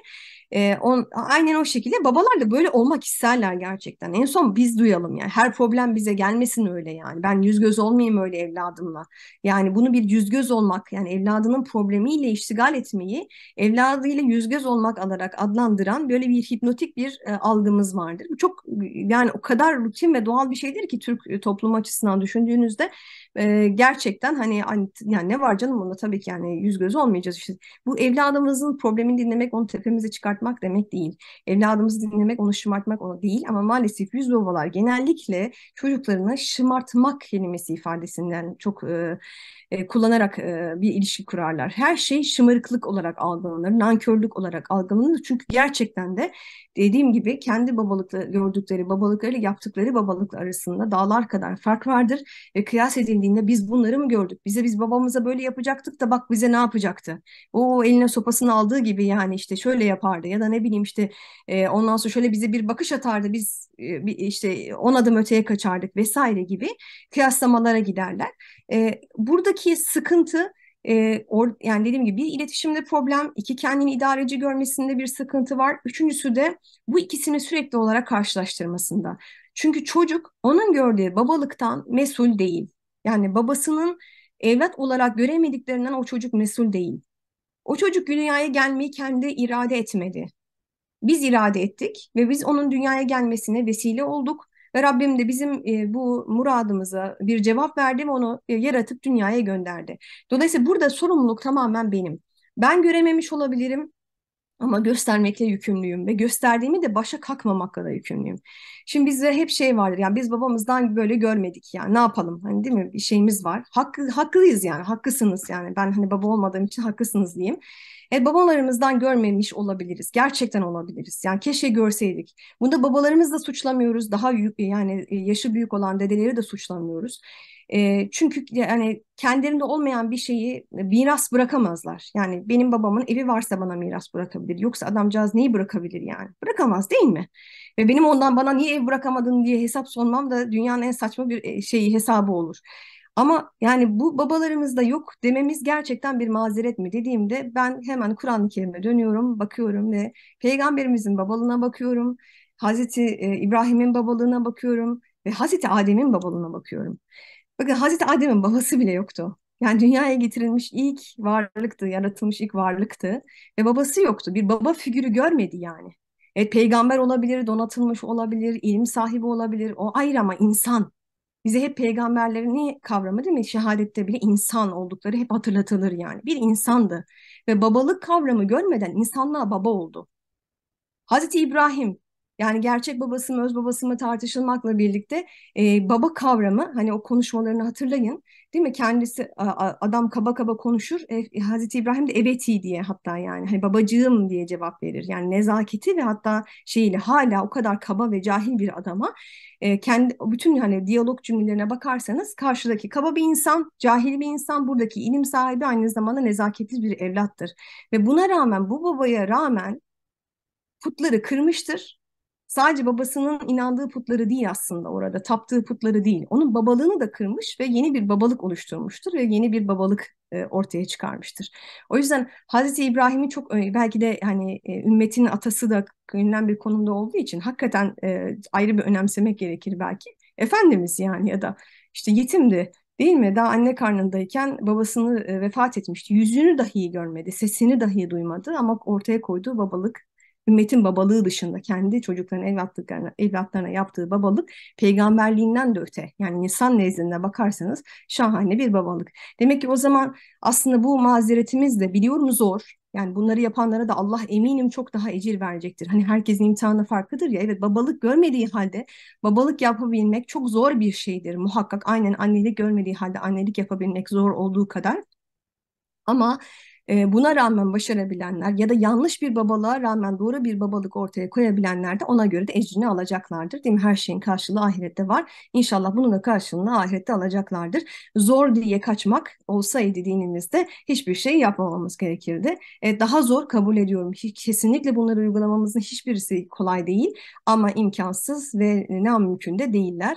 E, on, aynen o şekilde babalar da böyle olmak isterler gerçekten. En son biz duyalım yani. Her problem bize gelmesin öyle yani. Ben yüz göz olmayayım öyle evladımla. Yani bunu bir yüz göz olmak yani evladının problemiyle iştigal etmeyi evladıyla yüz göz olmak alarak adlandıran böyle bir hipnotik bir e, algımız vardır. Bu çok yani o kadar rutin ve doğal bir şeydir ki Türk e, toplum açısından düşündüğünüzde e, gerçekten hani, hani yani ne var canım onda tabii ki yani yüz göz olmayacağız işte. Bu evladımızın problemini dinlemek, onu tepemize çıkartmak demek değil. Evladımızı dinlemek, onu şımartmak onu değil ama maalesef yüz babalar genellikle çocuklarına şımartmak kelimesi ifadesinden çok e, e, kullanarak e, bir ilişki kurarlar. Her şey şımarıklık olarak algılanır, nankörlük olarak algılanır. Çünkü gerçekten de dediğim gibi kendi babalıkla gördükleri, babalıkları yaptıkları babalık arasında dağlar kadar fark vardır ve kıyas edildiği gelindiğinde biz bunları mı gördük? Bize biz babamıza böyle yapacaktık da bak bize ne yapacaktı? O eline sopasını aldığı gibi yani işte şöyle yapardı ya da ne bileyim işte e, ondan sonra şöyle bize bir bakış atardı biz e, işte on adım öteye kaçardık vesaire gibi kıyaslamalara giderler. E, buradaki sıkıntı e, or, yani dediğim gibi bir iletişimde problem, iki kendini idareci görmesinde bir sıkıntı var. Üçüncüsü de bu ikisini sürekli olarak karşılaştırmasında. Çünkü çocuk onun gördüğü babalıktan mesul değil. Yani babasının','///////////////////////////////////////////////////////////////////////////////////////////////////////////////////////////////////////////////////////////////////////////////////////////////////////////////////////////////////////////////////////////////////////////////////////////////////////////////////////////////////////////////////////////////////////////////////////// evlat olarak göremediklerinden o O çocuk çocuk mesul değil. dünyaya dünyaya dünyaya gelmeyi kendi irade irade etmedi. Biz biz ettik ve ve ve onun gelmesine vesile olduk Rabbim de bizim e, bu muradımıza bir cevap verdi onu e, yaratıp gönderdi. Dolayısıyla burada sorumluluk tamamen benim. Ben görememiş olabilirim. Ama göstermekle yükümlüyüm ve gösterdiğimi de başa kalkmamakla da yükümlüyüm. Şimdi bizde hep şey vardır yani biz babamızdan böyle görmedik yani ne yapalım hani değil mi bir şeyimiz var. Hakkı, haklıyız yani haklısınız yani ben hani baba olmadığım için haklısınız diyeyim. E, babalarımızdan görmemiş olabiliriz. Gerçekten olabiliriz. Yani keşke görseydik. Bunda babalarımızı da suçlamıyoruz. Daha büyük yani e, yaşı büyük olan dedeleri de suçlamıyoruz. E, çünkü yani kendilerinde olmayan bir şeyi e, miras bırakamazlar. Yani benim babamın evi varsa bana miras bırakabilir. Yoksa adamcağız neyi bırakabilir yani? Bırakamaz değil mi? Ve benim ondan bana niye ev bırakamadın diye hesap sormam da dünyanın en saçma bir e, şeyi hesabı olur. Ama yani bu babalarımızda yok dememiz gerçekten bir mazeret mi dediğimde ben hemen Kur'an-ı Kerim'e dönüyorum, bakıyorum ve Peygamberimizin babalığına bakıyorum. Hazreti e, İbrahim'in babalığına bakıyorum ve Hazreti Adem'in babalığına bakıyorum. Bakın Hazreti Adem'in babası bile yoktu. Yani dünyaya getirilmiş ilk varlıktı, yaratılmış ilk varlıktı ve babası yoktu. Bir baba figürü görmedi yani. Evet peygamber olabilir, donatılmış olabilir, ilim sahibi olabilir. O ayrı ama insan. Bize hep peygamberlerin kavramı değil mi? Şehadette bile insan oldukları hep hatırlatılır yani. Bir insandı ve babalık kavramı görmeden insanlığa baba oldu. Hazreti İbrahim yani gerçek babası mı öz babası mı tartışılmakla birlikte e, baba kavramı hani o konuşmalarını hatırlayın değil mi? Kendisi a, adam kaba kaba konuşur. E, Hazreti İbrahim de ebeti diye hatta yani hani babacığım diye cevap verir. Yani nezaketi ve hatta şeyiyle hala o kadar kaba ve cahil bir adama e, kendi bütün hani diyalog cümlelerine bakarsanız karşıdaki kaba bir insan, cahil bir insan buradaki ilim sahibi aynı zamanda nezaketli bir evlattır. Ve buna rağmen bu babaya rağmen putları kırmıştır sadece babasının inandığı putları değil aslında orada, taptığı putları değil. Onun babalığını da kırmış ve yeni bir babalık oluşturmuştur ve yeni bir babalık e, ortaya çıkarmıştır. O yüzden Hazreti İbrahim'in çok belki de hani e, ümmetinin atası da günden bir konumda olduğu için hakikaten e, ayrı bir önemsemek gerekir belki. Efendimiz yani ya da işte yetimdi değil mi? Daha anne karnındayken babasını e, vefat etmişti. Yüzünü dahi görmedi, sesini dahi duymadı ama ortaya koyduğu babalık ümmetin babalığı dışında kendi çocukların evlatlıklarına, evlatlarına yaptığı babalık peygamberliğinden de öte. Yani insan nezdinde bakarsanız şahane bir babalık. Demek ki o zaman aslında bu mazeretimiz de biliyorum zor. Yani bunları yapanlara da Allah eminim çok daha ecir verecektir. Hani herkesin imtihanı farklıdır ya. Evet babalık görmediği halde babalık yapabilmek çok zor bir şeydir muhakkak. Aynen annelik görmediği halde annelik yapabilmek zor olduğu kadar. Ama e, buna rağmen başarabilenler ya da yanlış bir babalığa rağmen doğru bir babalık ortaya koyabilenler de ona göre de ecrini alacaklardır. Değil mi? Her şeyin karşılığı ahirette var. İnşallah bunun da karşılığını ahirette alacaklardır. Zor diye kaçmak olsaydı dinimizde hiçbir şey yapmamamız gerekirdi. E, daha zor kabul ediyorum. Kesinlikle bunları uygulamamızın hiçbirisi kolay değil ama imkansız ve e, ne mümkün de değiller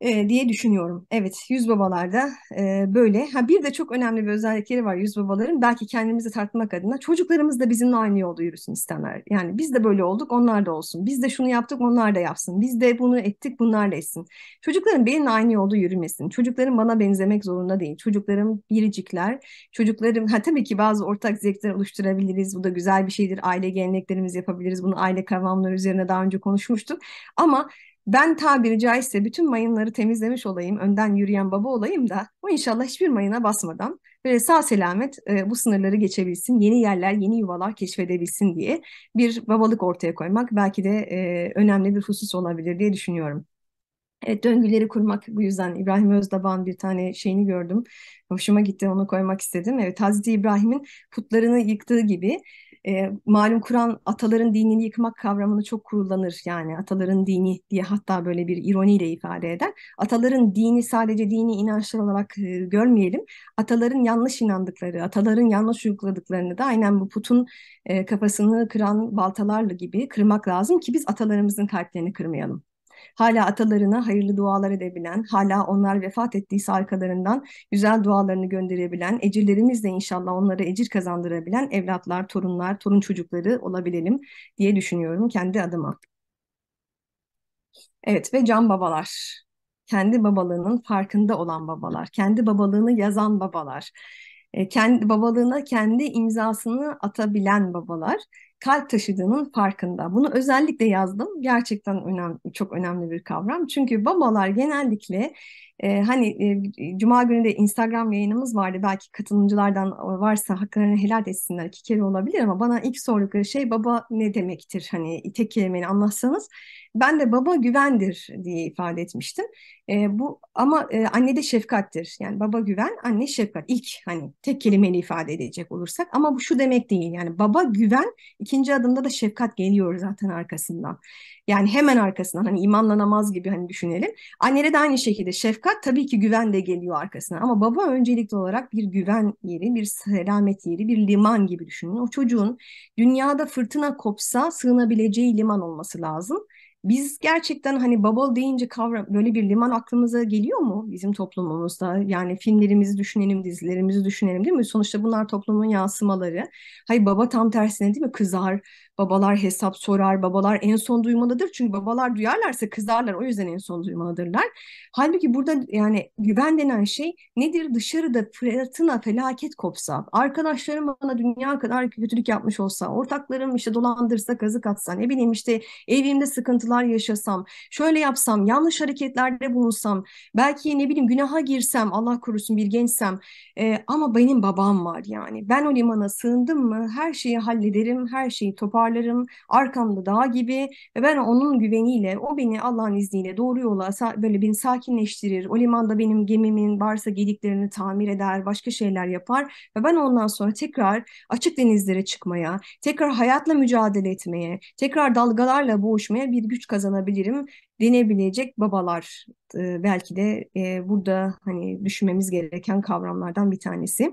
e, diye düşünüyorum. Evet, yüz yüzbabalarda e, böyle. Ha bir de çok önemli bir özellikleri var yüz babaların. Belki kendimizi tartmak adına çocuklarımız da bizimle aynı yolda yürüsün isterler. Yani biz de böyle olduk, onlar da olsun. Biz de şunu yaptık, onlar da yapsın. Biz de bunu ettik, bunlar da etsin. Çocukların benimle aynı yolda yürümesin. Çocuklarım bana benzemek zorunda değil. Çocuklarım biricikler. Çocuklarım ha tabii ki bazı ortak zevkler oluşturabiliriz. Bu da güzel bir şeydir. Aile geleneklerimiz yapabiliriz. Bunu aile kavramları üzerine daha önce konuşmuştuk. Ama ben tabiri caizse bütün mayınları temizlemiş olayım, önden yürüyen baba olayım da o inşallah hiçbir mayına basmadan böyle sağ selamet e, bu sınırları geçebilsin, yeni yerler, yeni yuvalar keşfedebilsin diye bir babalık ortaya koymak belki de e, önemli bir husus olabilir diye düşünüyorum. Evet, döngüleri kurmak bu yüzden İbrahim Özdağ'ın bir tane şeyini gördüm. Hoşuma gitti onu koymak istedim. Evet Hazreti İbrahim'in putlarını yıktığı gibi e, malum Kur'an ataların dinini yıkmak kavramını çok kullanır yani ataların dini diye hatta böyle bir ironiyle ifade eder. Ataların dini sadece dini inançlar olarak e, görmeyelim. Ataların yanlış inandıkları, ataların yanlış uyguladıklarını da aynen bu putun e, kafasını kıran baltalarla gibi kırmak lazım ki biz atalarımızın kalplerini kırmayalım. Hala atalarına hayırlı dualar edebilen, hala onlar vefat ettiyse arkalarından güzel dualarını gönderebilen, ecirlerimizle inşallah onlara ecir kazandırabilen evlatlar, torunlar, torun çocukları olabilelim diye düşünüyorum kendi adıma. Evet ve can babalar. Kendi babalığının farkında olan babalar, kendi babalığını yazan babalar, e, kendi babalığına kendi imzasını atabilen babalar kalp taşıdığının farkında. Bunu özellikle yazdım. Gerçekten önemli, çok önemli bir kavram. Çünkü babalar genellikle e, hani e, Cuma günü de Instagram yayınımız vardı. Belki katılımcılardan e, varsa haklarını helal etsinler. İki kere olabilir ama bana ilk sordukları şey baba ne demektir? Hani tek kelimeyle anlatsanız. Ben de baba güvendir diye ifade etmiştim. E, bu ama e, anne de şefkattir. Yani baba güven, anne şefkat. İlk hani tek kelimeyle ifade edecek olursak ama bu şu demek değil. Yani baba güven ikinci adımda da şefkat geliyor zaten arkasından. Yani hemen arkasından hani imanla namaz gibi hani düşünelim. Annelere de aynı şekilde şefkat tabii ki güven de geliyor arkasından. Ama baba öncelikli olarak bir güven yeri, bir selamet yeri, bir liman gibi düşünün. O çocuğun dünyada fırtına kopsa sığınabileceği liman olması lazım. Biz gerçekten hani baba deyince kavram böyle bir liman aklımıza geliyor mu bizim toplumumuzda? Yani filmlerimizi düşünelim, dizilerimizi düşünelim değil mi? Sonuçta bunlar toplumun yansımaları. Hayır baba tam tersine değil mi? Kızar, Babalar hesap sorar, babalar en son duymalıdır. Çünkü babalar duyarlarsa kızarlar, o yüzden en son duymalıdırlar. Halbuki burada yani güven denen şey nedir? Dışarıda fırtına, felaket kopsa, arkadaşlarım bana dünya kadar kötülük yapmış olsa, ortaklarım işte dolandırsa, kazık atsa, ne bileyim işte evimde sıkıntılar yaşasam, şöyle yapsam, yanlış hareketlerde bulunsam, belki ne bileyim günaha girsem, Allah korusun bir gençsem e, ama benim babam var yani. Ben o limana sığındım mı her şeyi hallederim, her şeyi topar toparlarım, arkamda dağ gibi ve ben onun güveniyle, o beni Allah'ın izniyle doğru yola böyle beni sakinleştirir. O limanda benim gemimin varsa gediklerini tamir eder, başka şeyler yapar ve ben ondan sonra tekrar açık denizlere çıkmaya, tekrar hayatla mücadele etmeye, tekrar dalgalarla boğuşmaya bir güç kazanabilirim denebilecek babalar belki de burada hani düşünmemiz gereken kavramlardan bir tanesi.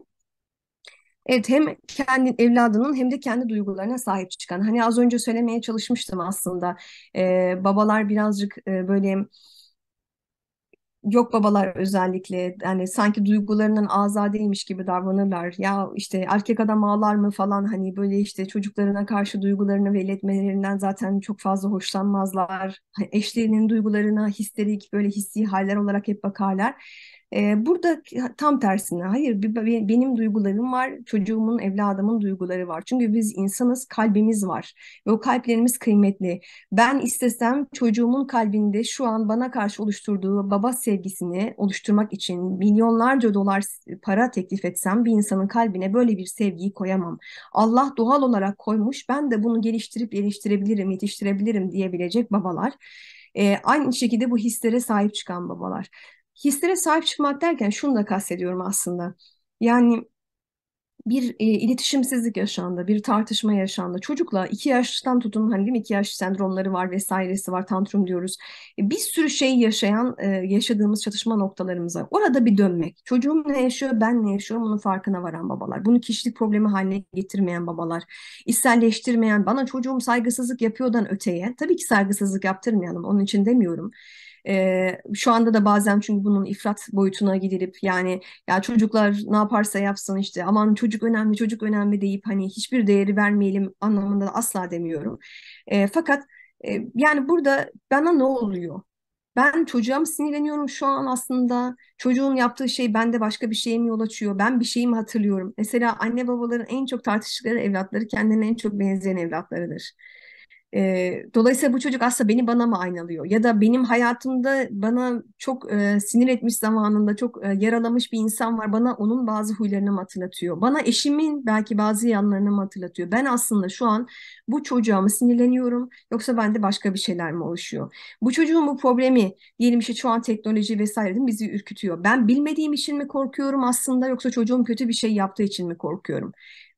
Evet hem kendi evladının hem de kendi duygularına sahip çıkan. Hani az önce söylemeye çalışmıştım aslında. Ee, babalar birazcık e, böyle yok babalar özellikle yani sanki duygularının azadeymiş gibi davranırlar. Ya işte erkek adam ağlar mı falan hani böyle işte çocuklarına karşı duygularını belirtmelerinden zaten çok fazla hoşlanmazlar. Hani eşlerinin duygularına histerik böyle hissi haller olarak hep bakarlar. E, burada tam tersine hayır bir, benim duygularım var, çocuğumun, evladımın duyguları var. Çünkü biz insanız, kalbimiz var ve o kalplerimiz kıymetli. Ben istesem çocuğumun kalbinde şu an bana karşı oluşturduğu baba sevgisini oluşturmak için milyonlarca dolar para teklif etsem bir insanın kalbine böyle bir sevgiyi koyamam. Allah doğal olarak koymuş, ben de bunu geliştirip geliştirebilirim, yetiştirebilirim diyebilecek babalar. E, aynı şekilde bu hislere sahip çıkan babalar hislere sahip çıkmak derken şunu da kastediyorum aslında. Yani bir e, iletişimsizlik yaşandı, bir tartışma yaşandı. Çocukla iki yaştan tutun hani değil mi iki yaş sendromları var vesairesi var, tantrum diyoruz. E, bir sürü şey yaşayan, e, yaşadığımız çatışma noktalarımıza orada bir dönmek. Çocuğum ne yaşıyor, ben ne yaşıyorum bunun farkına varan babalar. Bunu kişilik problemi haline getirmeyen babalar. İçselleştirmeyen, bana çocuğum saygısızlık yapıyordan öteye. Tabii ki saygısızlık yaptırmayalım, onun için demiyorum. E, şu anda da bazen çünkü bunun ifrat boyutuna gidilip yani ya çocuklar ne yaparsa yapsın işte aman çocuk önemli çocuk önemli deyip hani hiçbir değeri vermeyelim anlamında da asla demiyorum. E, fakat e, yani burada bana ne oluyor? Ben çocuğa mı sinirleniyorum şu an aslında? Çocuğun yaptığı şey bende başka bir şeye mi yol açıyor? Ben bir şeyi mi hatırlıyorum? Mesela anne babaların en çok tartıştıkları evlatları kendilerine en çok benzeyen evlatlarıdır. E, dolayısıyla bu çocuk aslında beni bana mı aynalıyor? Ya da benim hayatımda bana çok e, sinir etmiş zamanında çok e, yaralamış bir insan var. Bana onun bazı huylarını mı hatırlatıyor? Bana eşimin belki bazı yanlarını mı hatırlatıyor? Ben aslında şu an bu çocuğa mı sinirleniyorum? Yoksa bende başka bir şeyler mi oluşuyor? Bu çocuğun bu problemi diyelim işte şu an teknoloji vesaire değil, bizi ürkütüyor. Ben bilmediğim için mi korkuyorum aslında yoksa çocuğum kötü bir şey yaptığı için mi korkuyorum?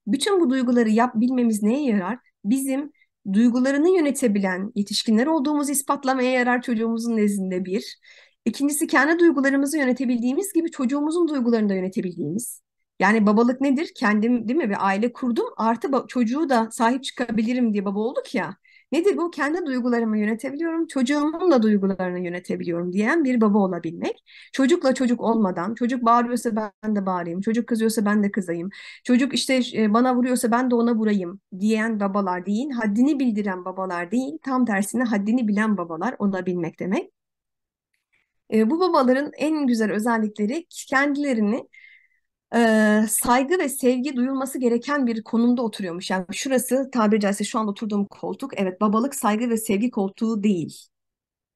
Bütün bu duyguları yap bilmemiz neye yarar? Bizim duygularını yönetebilen yetişkinler olduğumuzu ispatlamaya yarar çocuğumuzun nezdinde bir. İkincisi kendi duygularımızı yönetebildiğimiz gibi çocuğumuzun duygularını da yönetebildiğimiz. Yani babalık nedir? Kendim değil mi? Bir aile kurdum. Artı çocuğu da sahip çıkabilirim diye baba olduk ya. Nedir bu? Kendi duygularımı yönetebiliyorum, çocuğumun da duygularını yönetebiliyorum diyen bir baba olabilmek. Çocukla çocuk olmadan, çocuk bağırıyorsa ben de bağırayım, çocuk kızıyorsa ben de kızayım, çocuk işte e, bana vuruyorsa ben de ona vurayım diyen babalar değil, haddini bildiren babalar değil, tam tersine haddini bilen babalar olabilmek demek. E, bu babaların en güzel özellikleri kendilerini e, saygı ve sevgi duyulması gereken bir konumda oturuyormuş. Yani şurası tabiri caizse şu anda oturduğum koltuk evet babalık saygı ve sevgi koltuğu değil.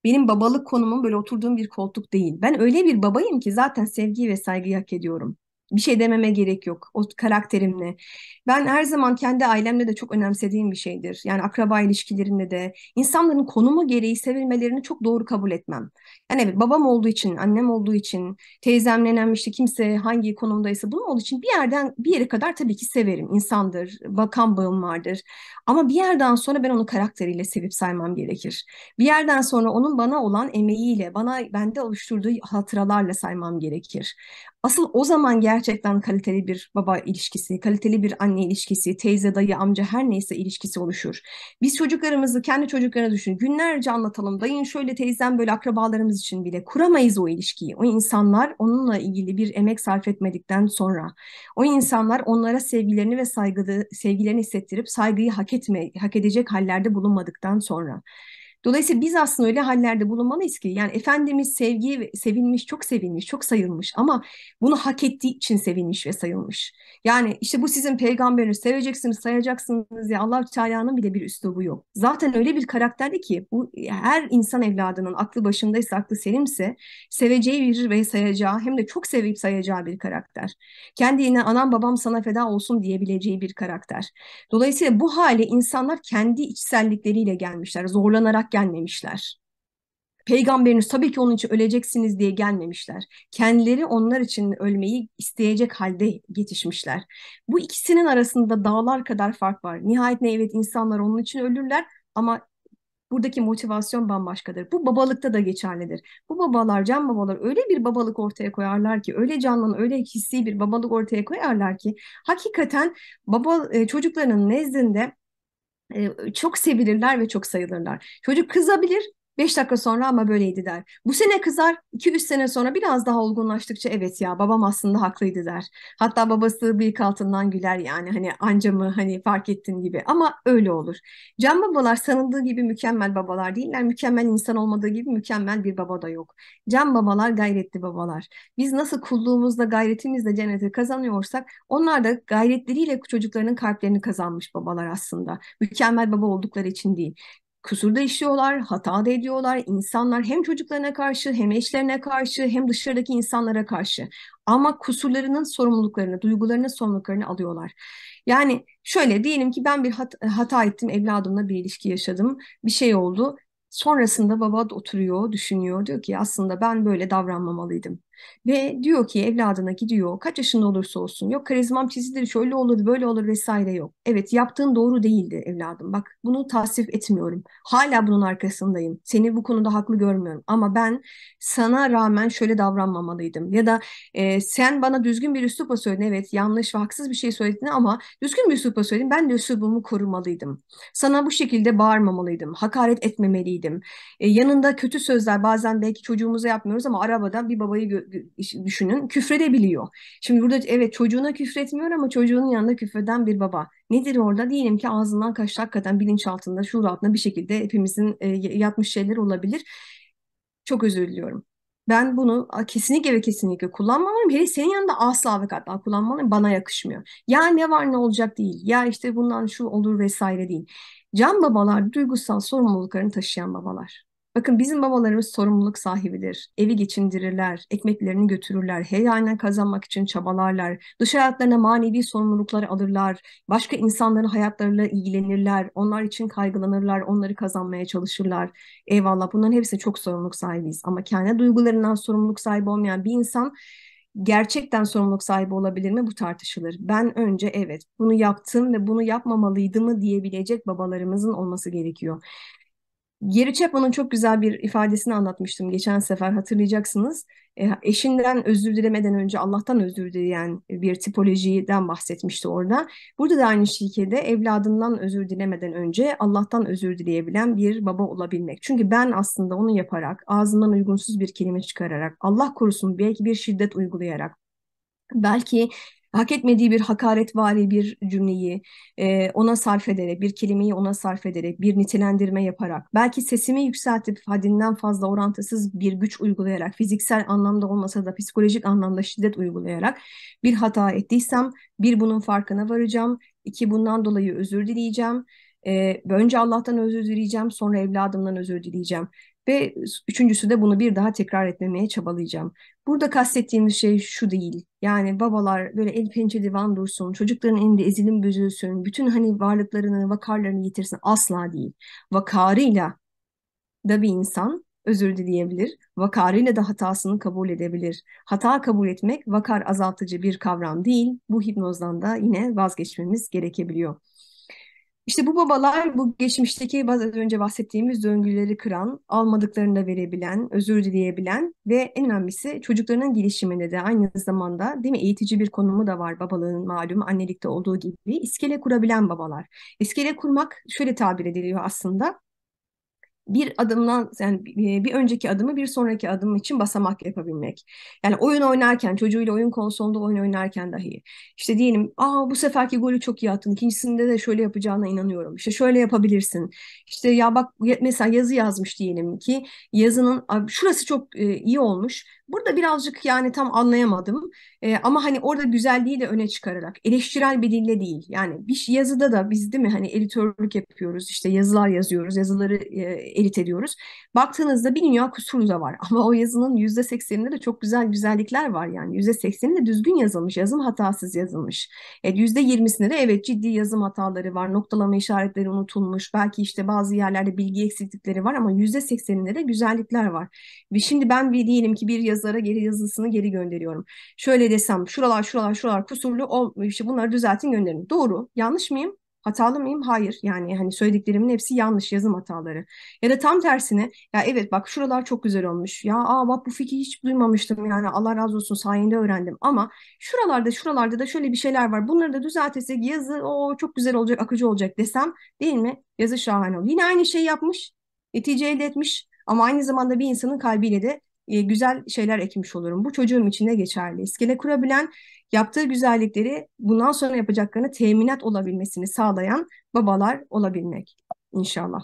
Benim babalık konumum böyle oturduğum bir koltuk değil. Ben öyle bir babayım ki zaten sevgi ve saygı hak ediyorum bir şey dememe gerek yok o karakterimle. Ben her zaman kendi ailemle de çok önemsediğim bir şeydir. Yani akraba ilişkilerinde de insanların konumu gereği sevilmelerini çok doğru kabul etmem. Yani evet babam olduğu için, annem olduğu için, teyzem, nenem işte kimse hangi konumdaysa bunun olduğu için bir yerden bir yere kadar tabii ki severim. İnsandır, bakan bağım vardır. Ama bir yerden sonra ben onu karakteriyle sevip saymam gerekir. Bir yerden sonra onun bana olan emeğiyle, bana bende oluşturduğu hatıralarla saymam gerekir. Asıl o zaman ger gerçekten kaliteli bir baba ilişkisi, kaliteli bir anne ilişkisi, teyze, dayı, amca her neyse ilişkisi oluşur. Biz çocuklarımızı, kendi çocuklarına düşün. Günlerce anlatalım. Dayın şöyle, teyzem böyle akrabalarımız için bile kuramayız o ilişkiyi. O insanlar onunla ilgili bir emek sarf etmedikten sonra o insanlar onlara sevgilerini ve saygılı, sevgilerini hissettirip saygıyı hak etme, hak edecek hallerde bulunmadıktan sonra Dolayısıyla biz aslında öyle hallerde bulunmalıyız ki yani Efendimiz sevgiye sevilmiş, çok sevilmiş, çok sayılmış ama bunu hak ettiği için sevilmiş ve sayılmış. Yani işte bu sizin peygamberiniz, seveceksiniz, sayacaksınız ya allah Teala'nın bile bir üslubu yok. Zaten öyle bir karakterdi ki bu her insan evladının aklı başındaysa, aklı selimse seveceği bir ve sayacağı hem de çok sevip sayacağı bir karakter. Kendine anam babam sana feda olsun diyebileceği bir karakter. Dolayısıyla bu hale insanlar kendi içsellikleriyle gelmişler, zorlanarak gelmemişler. Peygamberiniz tabii ki onun için öleceksiniz diye gelmemişler. Kendileri onlar için ölmeyi isteyecek halde yetişmişler. Bu ikisinin arasında dağlar kadar fark var. Nihayet ne evet insanlar onun için ölürler ama buradaki motivasyon bambaşkadır. Bu babalıkta da geçerlidir. Bu babalar, can babalar öyle bir babalık ortaya koyarlar ki, öyle canlı, öyle hissi bir babalık ortaya koyarlar ki, hakikaten baba e, çocuklarının nezdinde çok sevilirler ve çok sayılırlar. Çocuk kızabilir 5 dakika sonra ama böyleydi der. Bu sene kızar 2-3 sene sonra biraz daha olgunlaştıkça evet ya babam aslında haklıydı der. Hatta babası bıyık altından güler yani hani anca mı hani fark ettin gibi ama öyle olur. Can babalar sanıldığı gibi mükemmel babalar değiller. Mükemmel insan olmadığı gibi mükemmel bir baba da yok. Can babalar gayretli babalar. Biz nasıl kulluğumuzla gayretimizle cenneti kazanıyorsak onlar da gayretleriyle çocuklarının kalplerini kazanmış babalar aslında. Mükemmel baba oldukları için değil kusur da işliyorlar, hata da ediyorlar. İnsanlar hem çocuklarına karşı hem eşlerine karşı hem dışarıdaki insanlara karşı. Ama kusurlarının sorumluluklarını, duygularının sorumluluklarını alıyorlar. Yani şöyle diyelim ki ben bir hat hata ettim, evladımla bir ilişki yaşadım, bir şey oldu. Sonrasında baba da oturuyor, düşünüyor. Diyor ki aslında ben böyle davranmamalıydım. Ve diyor ki evladına gidiyor kaç yaşında olursa olsun yok karizmam çizilir şöyle olur böyle olur vesaire yok. Evet yaptığın doğru değildi evladım bak bunu tasvip etmiyorum. Hala bunun arkasındayım. Seni bu konuda haklı görmüyorum ama ben sana rağmen şöyle davranmamalıydım. Ya da e, sen bana düzgün bir üslupla söyledin evet yanlış ve haksız bir şey söyledin ama düzgün bir üslupla söyledin ben de üslubumu korumalıydım. Sana bu şekilde bağırmamalıydım. Hakaret etmemeliydim. E, yanında kötü sözler bazen belki çocuğumuza yapmıyoruz ama arabadan bir babayı gö düşünün küfredebiliyor. Şimdi burada evet çocuğuna küfretmiyor ama çocuğun yanında küfreden bir baba. Nedir orada? Diyelim ki ağzından kaçtı hakikaten bilinç altında, şuur altında bir şekilde hepimizin e, yatmış şeyler olabilir. Çok özür diliyorum. Ben bunu kesinlikle ve kesinlikle kullanmamalıyım. Hele senin yanında asla ve katla kullanmamalıyım. Bana yakışmıyor. Ya ne var ne olacak değil. Ya işte bundan şu olur vesaire değil. Can babalar duygusal sorumluluklarını taşıyan babalar. Bakın bizim babalarımız sorumluluk sahibidir. Evi geçindirirler, ekmeklerini götürürler, helalinden kazanmak için çabalarlar. Dış hayatlarına manevi sorumlulukları alırlar. Başka insanların hayatlarıyla ilgilenirler. Onlar için kaygılanırlar, onları kazanmaya çalışırlar. Eyvallah bunların hepsi çok sorumluluk sahibiyiz. Ama kendi duygularından sorumluluk sahibi olmayan bir insan gerçekten sorumluluk sahibi olabilir mi bu tartışılır. Ben önce evet bunu yaptım ve bunu yapmamalıydı mı diyebilecek babalarımızın olması gerekiyor. Geri Chapman'ın çok güzel bir ifadesini anlatmıştım geçen sefer hatırlayacaksınız. E, eşinden özür dilemeden önce Allah'tan özür dileyen bir tipolojiden bahsetmişti orada. Burada da aynı şekilde evladından özür dilemeden önce Allah'tan özür dileyebilen bir baba olabilmek. Çünkü ben aslında onu yaparak, ağzından uygunsuz bir kelime çıkararak, Allah korusun belki bir şiddet uygulayarak, belki hak etmediği bir hakaretvari bir cümleyi e, ona sarf ederek, bir kelimeyi ona sarf ederek, bir nitelendirme yaparak, belki sesimi yükseltip haddinden fazla orantısız bir güç uygulayarak, fiziksel anlamda olmasa da psikolojik anlamda şiddet uygulayarak bir hata ettiysem, bir bunun farkına varacağım, iki bundan dolayı özür dileyeceğim, e, önce Allah'tan özür dileyeceğim, sonra evladımdan özür dileyeceğim. Ve üçüncüsü de bunu bir daha tekrar etmemeye çabalayacağım. Burada kastettiğimiz şey şu değil. Yani babalar böyle el pençe divan dursun, çocukların elinde ezilim büzülsün, bütün hani varlıklarını, vakarlarını yitirsin asla değil. Vakarıyla da bir insan özür dileyebilir, vakarıyla da hatasını kabul edebilir. Hata kabul etmek vakar azaltıcı bir kavram değil. Bu hipnozdan da yine vazgeçmemiz gerekebiliyor. İşte bu babalar bu geçmişteki az önce bahsettiğimiz döngüleri kıran, almadıklarını da verebilen, özür dileyebilen ve en önemlisi çocuklarının gelişiminde de aynı zamanda değil mi eğitici bir konumu da var babalığın malum annelikte olduğu gibi iskele kurabilen babalar. İskele kurmak şöyle tabir ediliyor aslında bir adımdan yani e, bir önceki adımı bir sonraki adım için basamak yapabilmek. Yani oyun oynarken çocuğuyla oyun konsolunda oyun oynarken dahi işte diyelim aa bu seferki golü çok iyi attın ikincisinde de şöyle yapacağına inanıyorum işte şöyle yapabilirsin işte ya bak mesela yazı yazmış diyelim ki yazının şurası çok e, iyi olmuş Burada birazcık yani tam anlayamadım e, ama hani orada güzelliği de öne çıkararak eleştirel bir dille değil yani bir şey, yazıda da biz değil mi hani editörlük yapıyoruz işte yazılar yazıyoruz yazıları e, elit ediyoruz. Baktığınızda bir dünya kusuru da var ama o yazının yüzde sekseninde de çok güzel güzellikler var yani yüzde sekseninde düzgün yazılmış yazım hatasız yazılmış. E, yüzde yirmisinde de evet ciddi yazım hataları var noktalama işaretleri unutulmuş belki işte bazı yerlerde bilgi eksiklikleri var ama yüzde sekseninde de güzellikler var. Ve şimdi ben bir diyelim ki bir yazı yazara geri yazısını geri gönderiyorum. Şöyle desem şuralar şuralar şuralar kusurlu o işte bunları düzeltin gönderin. Doğru. Yanlış mıyım? Hatalı mıyım? Hayır. Yani hani söylediklerimin hepsi yanlış yazım hataları. Ya da tam tersine ya evet bak şuralar çok güzel olmuş. Ya aa bak bu fikri hiç duymamıştım yani Allah razı olsun sayende öğrendim. Ama şuralarda şuralarda da şöyle bir şeyler var. Bunları da düzeltirsek yazı o çok güzel olacak akıcı olacak desem değil mi? Yazı şahane olur. Yine aynı şeyi yapmış. Netice elde etmiş. Ama aynı zamanda bir insanın kalbiyle de e, güzel şeyler ekmiş olurum. Bu çocuğum için de geçerli. İskele kurabilen yaptığı güzellikleri bundan sonra yapacaklarını teminat olabilmesini sağlayan babalar olabilmek inşallah.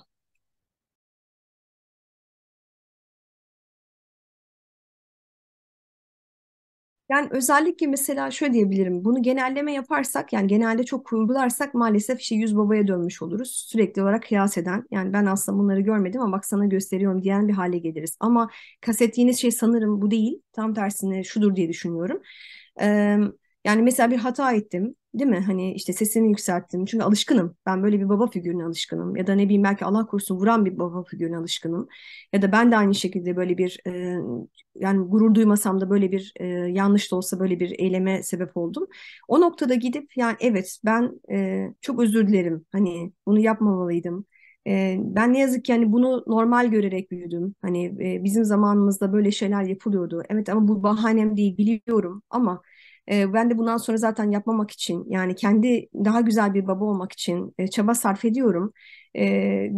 Yani özellikle mesela şöyle diyebilirim. Bunu genelleme yaparsak yani genelde çok kurgularsak maalesef işte yüz babaya dönmüş oluruz. Sürekli olarak kıyas eden yani ben aslında bunları görmedim ama bak sana gösteriyorum diyen bir hale geliriz. Ama kastettiğiniz şey sanırım bu değil. Tam tersine şudur diye düşünüyorum. Ee, yani mesela bir hata ettim Değil mi? Hani işte sesini yükselttim. Çünkü alışkınım. Ben böyle bir baba figürüne alışkınım. Ya da ne bileyim belki Allah korusun vuran bir baba figürüne alışkınım. Ya da ben de aynı şekilde böyle bir e, yani gurur duymasam da böyle bir e, yanlış da olsa böyle bir eyleme sebep oldum. O noktada gidip yani evet ben e, çok özür dilerim. Hani bunu yapmamalıydım. E, ben ne yazık ki hani bunu normal görerek büyüdüm. Hani e, bizim zamanımızda böyle şeyler yapılıyordu. Evet ama bu bahanem değil biliyorum ama e, ben de bundan sonra zaten yapmamak için yani kendi daha güzel bir baba olmak için e, çaba sarf ediyorum e,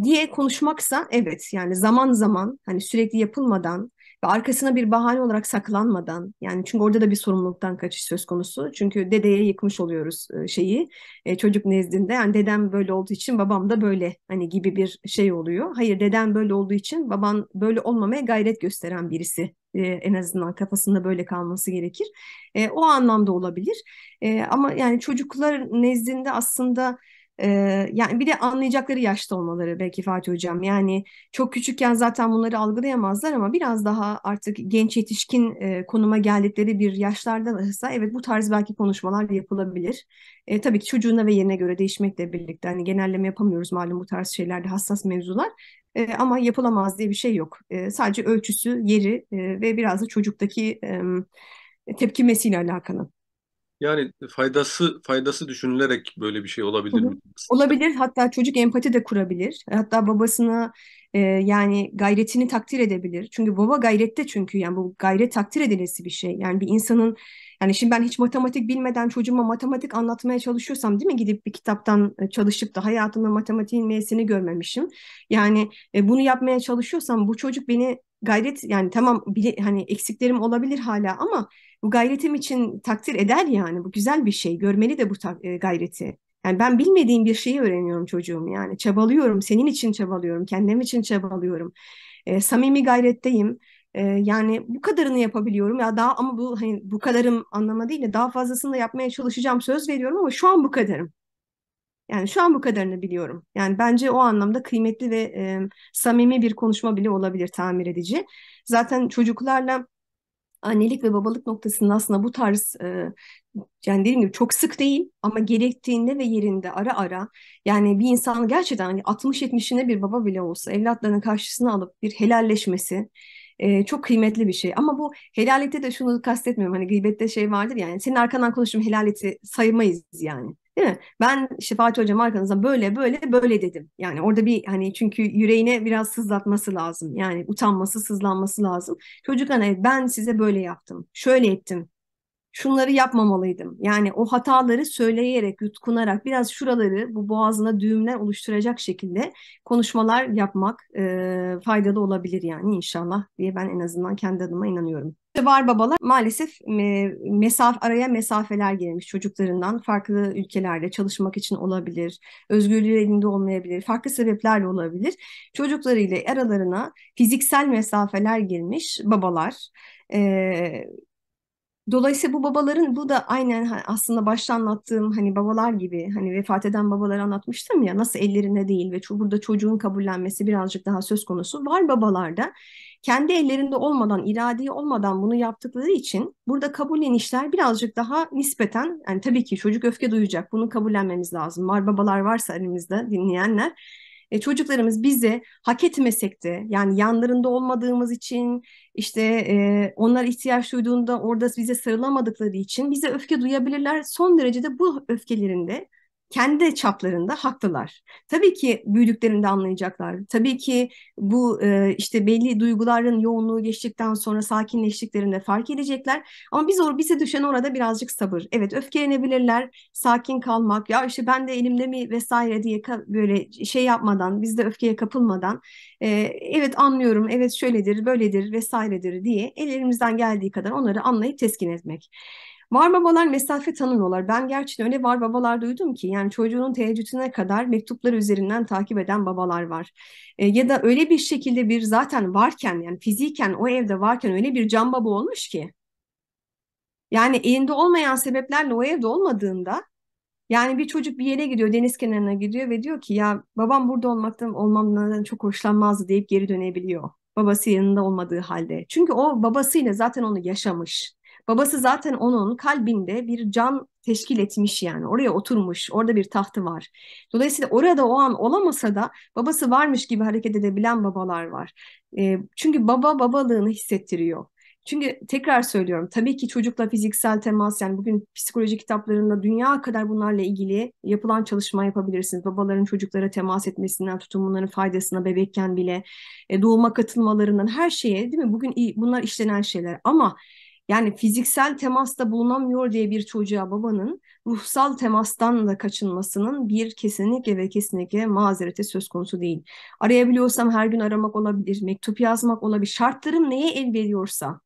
diye konuşmaksa evet yani zaman zaman hani sürekli yapılmadan ve arkasına bir bahane olarak saklanmadan yani çünkü orada da bir sorumluluktan kaçış söz konusu. Çünkü dedeye yıkmış oluyoruz e, şeyi e, çocuk nezdinde. Yani dedem böyle olduğu için babam da böyle hani gibi bir şey oluyor. Hayır deden böyle olduğu için baban böyle olmamaya gayret gösteren birisi e, en azından kafasında böyle kalması gerekir. o anlamda olabilir. ama yani çocuklar nezdinde aslında e, yani bir de anlayacakları yaşta olmaları belki Fatih Hocam. Yani çok küçükken zaten bunları algılayamazlar ama biraz daha artık genç yetişkin e, konuma geldikleri bir yaşlarda ise evet bu tarz belki konuşmalar yapılabilir. E, tabii ki çocuğuna ve yerine göre değişmekle birlikte hani genelleme yapamıyoruz malum bu tarz şeylerde hassas mevzular. E, ama yapılamaz diye bir şey yok. E, sadece ölçüsü, yeri e, ve biraz da çocuktaki e, tepkimesiyle alakalı. Yani faydası faydası düşünülerek böyle bir şey olabilir mi? Olabilir. Hatta çocuk empati de kurabilir. Hatta babasına e, yani gayretini takdir edebilir. Çünkü baba gayrette çünkü yani bu gayret takdir edilesi bir şey. Yani bir insanın yani şimdi ben hiç matematik bilmeden çocuğuma matematik anlatmaya çalışıyorsam değil mi? Gidip bir kitaptan e, çalışıp da hayatımda matematiğin neyesini görmemişim. Yani e, bunu yapmaya çalışıyorsam bu çocuk beni gayret yani tamam bile, hani eksiklerim olabilir hala ama bu gayretim için takdir eder yani bu güzel bir şey görmeli de bu e, gayreti yani ben bilmediğim bir şeyi öğreniyorum çocuğum yani çabalıyorum senin için çabalıyorum kendim için çabalıyorum e, samimi gayretteyim yani bu kadarını yapabiliyorum ya daha ama bu hani bu kadarım anlama değil de daha fazlasını da yapmaya çalışacağım söz veriyorum ama şu an bu kadarım. Yani şu an bu kadarını biliyorum. Yani bence o anlamda kıymetli ve e, samimi bir konuşma bile olabilir tamir edici. Zaten çocuklarla annelik ve babalık noktasında aslında bu tarz e, yani dediğim gibi çok sık değil ama gerektiğinde ve yerinde ara ara yani bir insan gerçekten hani 60-70'ine bir baba bile olsa evlatlarının karşısına alıp bir helalleşmesi e, çok kıymetli bir şey. Ama bu helalette de şunu kastetmiyorum. Hani gıybette şey vardır yani senin arkandan konuştum helaleti saymayız yani. Değil mi? Ben işte Hocam arkanızdan böyle böyle böyle dedim. Yani orada bir hani çünkü yüreğine biraz sızlatması lazım. Yani utanması, sızlanması lazım. Çocuk hani ben size böyle yaptım, şöyle ettim şunları yapmamalıydım. Yani o hataları söyleyerek, yutkunarak biraz şuraları bu boğazına düğümler oluşturacak şekilde konuşmalar yapmak e, faydalı olabilir yani inşallah diye ben en azından kendi adıma inanıyorum. Var babalar maalesef e, mesaf araya mesafeler gelmiş çocuklarından farklı ülkelerde çalışmak için olabilir, özgürlüğü elinde olmayabilir, farklı sebeplerle olabilir. Çocuklarıyla aralarına fiziksel mesafeler gelmiş babalar. E, Dolayısıyla bu babaların bu da aynen aslında başta anlattığım hani babalar gibi hani vefat eden babaları anlatmıştım ya nasıl ellerinde değil ve burada çocuğun kabullenmesi birazcık daha söz konusu var babalarda kendi ellerinde olmadan iradi olmadan bunu yaptıkları için burada kabullenişler birazcık daha nispeten yani tabii ki çocuk öfke duyacak bunu kabullenmemiz lazım var babalar varsa elimizde dinleyenler e, çocuklarımız bize hak etmesek de yani yanlarında olmadığımız için işte e, onlar ihtiyaç duyduğunda orada bize sarılamadıkları için bize öfke duyabilirler. Son derece de bu öfkelerinde kendi çaplarında haklılar. Tabii ki büyüdüklerinde anlayacaklar. Tabii ki bu e, işte belli duyguların yoğunluğu geçtikten sonra sakinleştiklerinde fark edecekler. Ama biz or bize düşen orada birazcık sabır. Evet öfkelenebilirler, sakin kalmak. Ya işte ben de elimde mi vesaire diye böyle şey yapmadan, biz de öfkeye kapılmadan e, evet anlıyorum, evet şöyledir, böyledir vesairedir diye ellerimizden geldiği kadar onları anlayıp teskin etmek. Var babalar mesafe tanımıyorlar. Ben gerçekten öyle var babalar duydum ki yani çocuğunun teheccüdüne kadar mektupları üzerinden takip eden babalar var. E, ya da öyle bir şekilde bir zaten varken yani fiziken o evde varken öyle bir can baba olmuş ki. Yani elinde olmayan sebeplerle o evde olmadığında yani bir çocuk bir yere gidiyor, deniz kenarına gidiyor ve diyor ki ya babam burada olmaktan olmamdan çok hoşlanmazdı deyip geri dönebiliyor. Babası yanında olmadığı halde. Çünkü o babasıyla zaten onu yaşamış. Babası zaten onun kalbinde bir can teşkil etmiş yani. Oraya oturmuş, orada bir tahtı var. Dolayısıyla orada o an olamasa da babası varmış gibi hareket edebilen babalar var. E, çünkü baba babalığını hissettiriyor. Çünkü tekrar söylüyorum tabii ki çocukla fiziksel temas yani bugün psikoloji kitaplarında dünya kadar bunlarla ilgili yapılan çalışma yapabilirsiniz. Babaların çocuklara temas etmesinden tutun bunların faydasına bebekken bile e, doğuma katılmalarından her şeye değil mi? Bugün bunlar işlenen şeyler ama yani fiziksel temasta bulunamıyor diye bir çocuğa babanın ruhsal temastan da kaçınmasının bir kesinlikle ve kesinlikle mazereti söz konusu değil. Arayabiliyorsam her gün aramak olabilir, mektup yazmak olabilir. Şartlarım neye el veriyorsa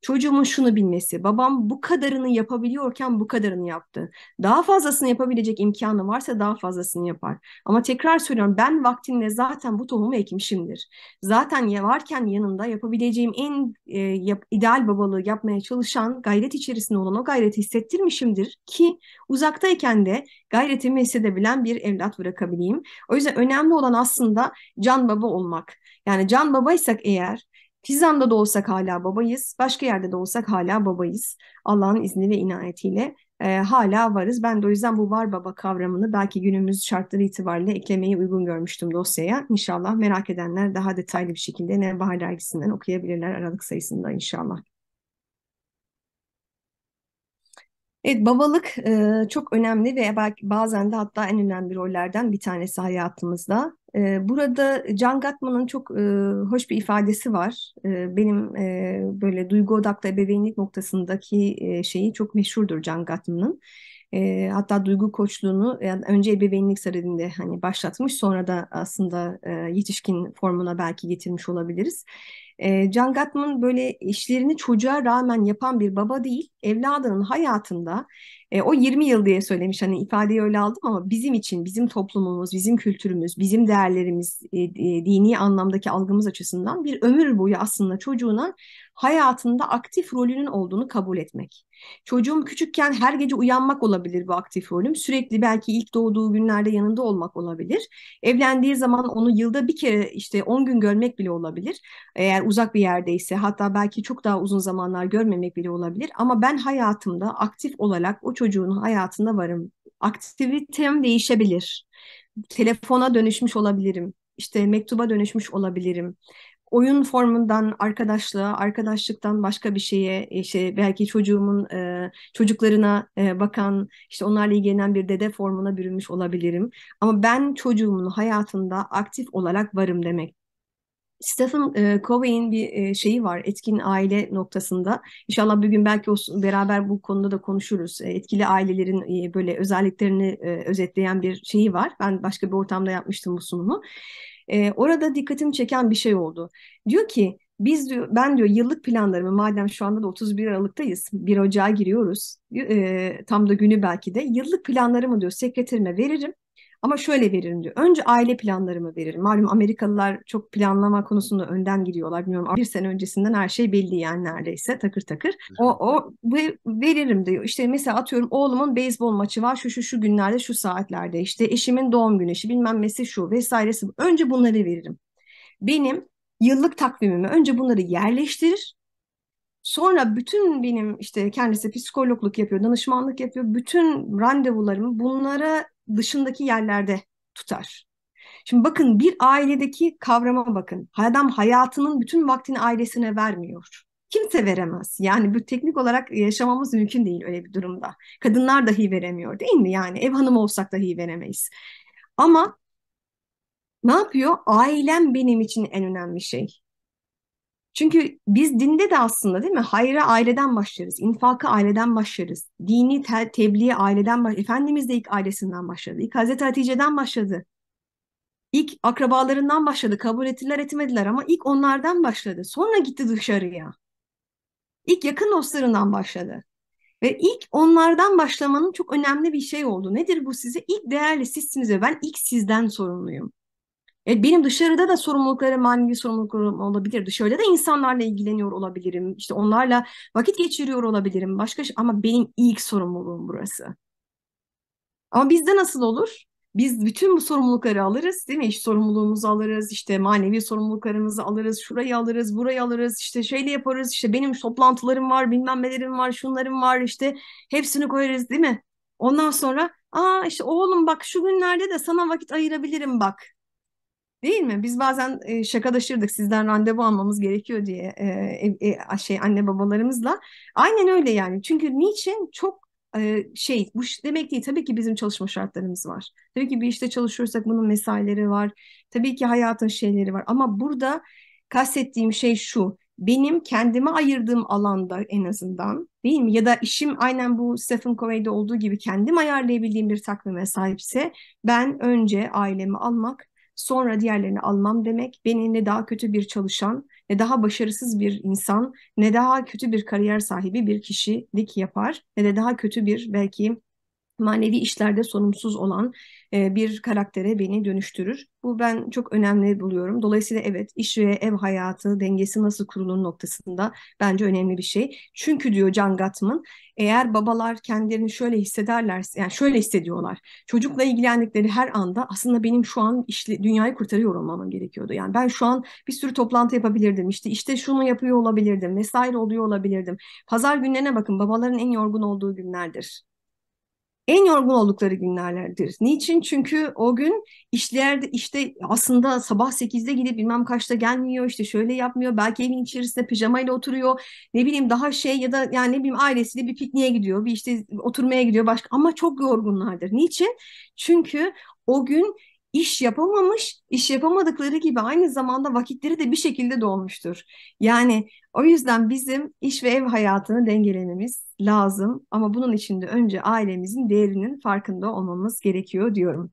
çocuğumun şunu bilmesi, babam bu kadarını yapabiliyorken bu kadarını yaptı. Daha fazlasını yapabilecek imkanı varsa daha fazlasını yapar. Ama tekrar söylüyorum ben vaktimle zaten bu tohumu ekmişimdir. Zaten varken yanında yapabileceğim en e, yap, ideal babalığı yapmaya çalışan gayret içerisinde olan o gayreti hissettirmişimdir ki uzaktayken de gayretimi hissedebilen bir evlat bırakabileyim. O yüzden önemli olan aslında can baba olmak. Yani can babaysak eğer Hizamda da olsak hala babayız. Başka yerde de olsak hala babayız. Allah'ın izni ve inayetiyle e, hala varız. Ben de o yüzden bu var baba kavramını belki günümüz şartları itibariyle eklemeyi uygun görmüştüm dosyaya. İnşallah merak edenler daha detaylı bir şekilde Nevbahar dergisinden okuyabilirler Aralık sayısında inşallah. Evet babalık e, çok önemli ve belki bazen de hatta en önemli rollerden bir tanesi hayatımızda. E, burada Can Gatman'ın çok e, hoş bir ifadesi var. E, benim e, böyle duygu odaklı ebeveynlik noktasındaki e, şeyi çok meşhurdur Can Gatman'ın. E, hatta duygu koçluğunu yani e, önce ebeveynlik sarayında hani başlatmış sonra da aslında e, yetişkin formuna belki getirmiş olabiliriz. E, ee, John Gottman böyle işlerini çocuğa rağmen yapan bir baba değil, evladının hayatında e, o 20 yıl diye söylemiş hani ifadeyi öyle aldım ama bizim için, bizim toplumumuz, bizim kültürümüz, bizim değerlerimiz, e, e, dini anlamdaki algımız açısından bir ömür boyu aslında çocuğuna hayatında aktif rolünün olduğunu kabul etmek. Çocuğum küçükken her gece uyanmak olabilir bu aktif rolüm. Sürekli belki ilk doğduğu günlerde yanında olmak olabilir. Evlendiği zaman onu yılda bir kere işte 10 gün görmek bile olabilir. Eğer uzak bir yerdeyse hatta belki çok daha uzun zamanlar görmemek bile olabilir. Ama ben hayatımda aktif olarak o çocuğun hayatında varım. Aktivitem değişebilir. Telefona dönüşmüş olabilirim İşte mektuba dönüşmüş olabilirim oyun formundan arkadaşlığa, arkadaşlıktan başka bir şeye, işte belki çocuğumun e, çocuklarına e, bakan, işte onlarla ilgilenen bir dede formuna bürünmüş olabilirim. Ama ben çocuğumun hayatında aktif olarak varım demek. Stephen e, Covey'in bir e, şeyi var etkin aile noktasında. İnşallah bugün belki o, beraber bu konuda da konuşuruz. E, etkili ailelerin e, böyle özelliklerini e, özetleyen bir şeyi var. Ben başka bir ortamda yapmıştım bu sunumu. E, orada dikkatimi çeken bir şey oldu. Diyor ki biz diyor ben diyor yıllık planlarımı madem şu anda da 31 Aralık'tayız 1 Ocağa giriyoruz e, tam da günü belki de yıllık planlarımı diyor sekreterime veririm ama şöyle veririm diyor. Önce aile planlarımı veririm. Malum Amerikalılar çok planlama konusunda önden gidiyorlar. Bilmiyorum bir sene öncesinden her şey belli yani neredeyse takır takır. O, o veririm diyor. İşte mesela atıyorum oğlumun beyzbol maçı var şu şu şu günlerde şu saatlerde. İşte eşimin doğum günü bilmem nesi şu vesairesi. Önce bunları veririm. Benim yıllık takvimimi önce bunları yerleştirir. Sonra bütün benim işte kendisi psikologluk yapıyor, danışmanlık yapıyor. Bütün randevularımı bunlara dışındaki yerlerde tutar. Şimdi bakın bir ailedeki kavrama bakın. Adam hayatının bütün vaktini ailesine vermiyor. Kimse veremez. Yani bu teknik olarak yaşamamız mümkün değil öyle bir durumda. Kadınlar dahi veremiyor değil mi? Yani ev hanımı olsak dahi veremeyiz. Ama ne yapıyor? Ailem benim için en önemli şey. Çünkü biz dinde de aslında değil mi? Hayra aileden başlarız, infaka aileden başlarız, dini te- tebliğe aileden başlarız. Efendimiz de ilk ailesinden başladı. İlk Hazreti Hatice'den başladı. İlk akrabalarından başladı. Kabul ettiler etmediler ama ilk onlardan başladı. Sonra gitti dışarıya. İlk yakın dostlarından başladı. Ve ilk onlardan başlamanın çok önemli bir şey oldu. Nedir bu size? İlk değerli sizsiniz ve ben ilk sizden sorumluyum. Evet, benim dışarıda da sorumluluklarım, manevi sorumluluklarım olabilir. Dışarıda da insanlarla ilgileniyor olabilirim. İşte onlarla vakit geçiriyor olabilirim. Başka şey, ama benim ilk sorumluluğum burası. Ama bizde nasıl olur? Biz bütün bu sorumlulukları alırız değil mi? İş sorumluluğumuzu alırız, işte manevi sorumluluklarımızı alırız, şurayı alırız, burayı alırız, işte şeyle yaparız, işte benim toplantılarım var, bilmem nelerim var, şunlarım var, işte hepsini koyarız değil mi? Ondan sonra aa işte oğlum bak şu günlerde de sana vakit ayırabilirim bak Değil mi? Biz bazen e, şakalaşırdık sizden randevu almamız gerekiyor diye e, e, şey anne babalarımızla. Aynen öyle yani. Çünkü niçin çok e, şey bu demek değil tabii ki bizim çalışma şartlarımız var. Tabii ki bir işte çalışıyorsak bunun mesaileri var. Tabii ki hayatın şeyleri var ama burada kastettiğim şey şu. Benim kendime ayırdığım alanda en azından değil mi? Ya da işim aynen bu Stephen Covey'de olduğu gibi kendim ayarlayabildiğim bir takvime sahipse ben önce ailemi almak sonra diğerlerini almam demek beni ne daha kötü bir çalışan, ne daha başarısız bir insan, ne daha kötü bir kariyer sahibi bir kişilik yapar, ne de daha kötü bir belki manevi işlerde sorumsuz olan e, bir karaktere beni dönüştürür. Bu ben çok önemli buluyorum. Dolayısıyla evet iş ve ev hayatı dengesi nasıl kurulur noktasında bence önemli bir şey. Çünkü diyor Can Gatman eğer babalar kendilerini şöyle hissederler, yani şöyle hissediyorlar. Çocukla ilgilendikleri her anda aslında benim şu an işle, dünyayı kurtarıyor olmam gerekiyordu. Yani ben şu an bir sürü toplantı yapabilirdim. İşte işte şunu yapıyor olabilirdim vesaire oluyor olabilirdim. Pazar günlerine bakın babaların en yorgun olduğu günlerdir en yorgun oldukları günlerdir. Niçin? Çünkü o gün işlerde işte aslında sabah 8'de gidip bilmem kaçta gelmiyor işte şöyle yapmıyor. Belki evin içerisinde pijamayla oturuyor. Ne bileyim daha şey ya da yani ne bileyim ailesiyle bir pikniğe gidiyor. Bir işte oturmaya gidiyor başka ama çok yorgunlardır. Niçin? Çünkü o gün iş yapamamış, iş yapamadıkları gibi aynı zamanda vakitleri de bir şekilde dolmuştur. Yani o yüzden bizim iş ve ev hayatını dengelememiz lazım ama bunun için de önce ailemizin değerinin farkında olmamız gerekiyor diyorum.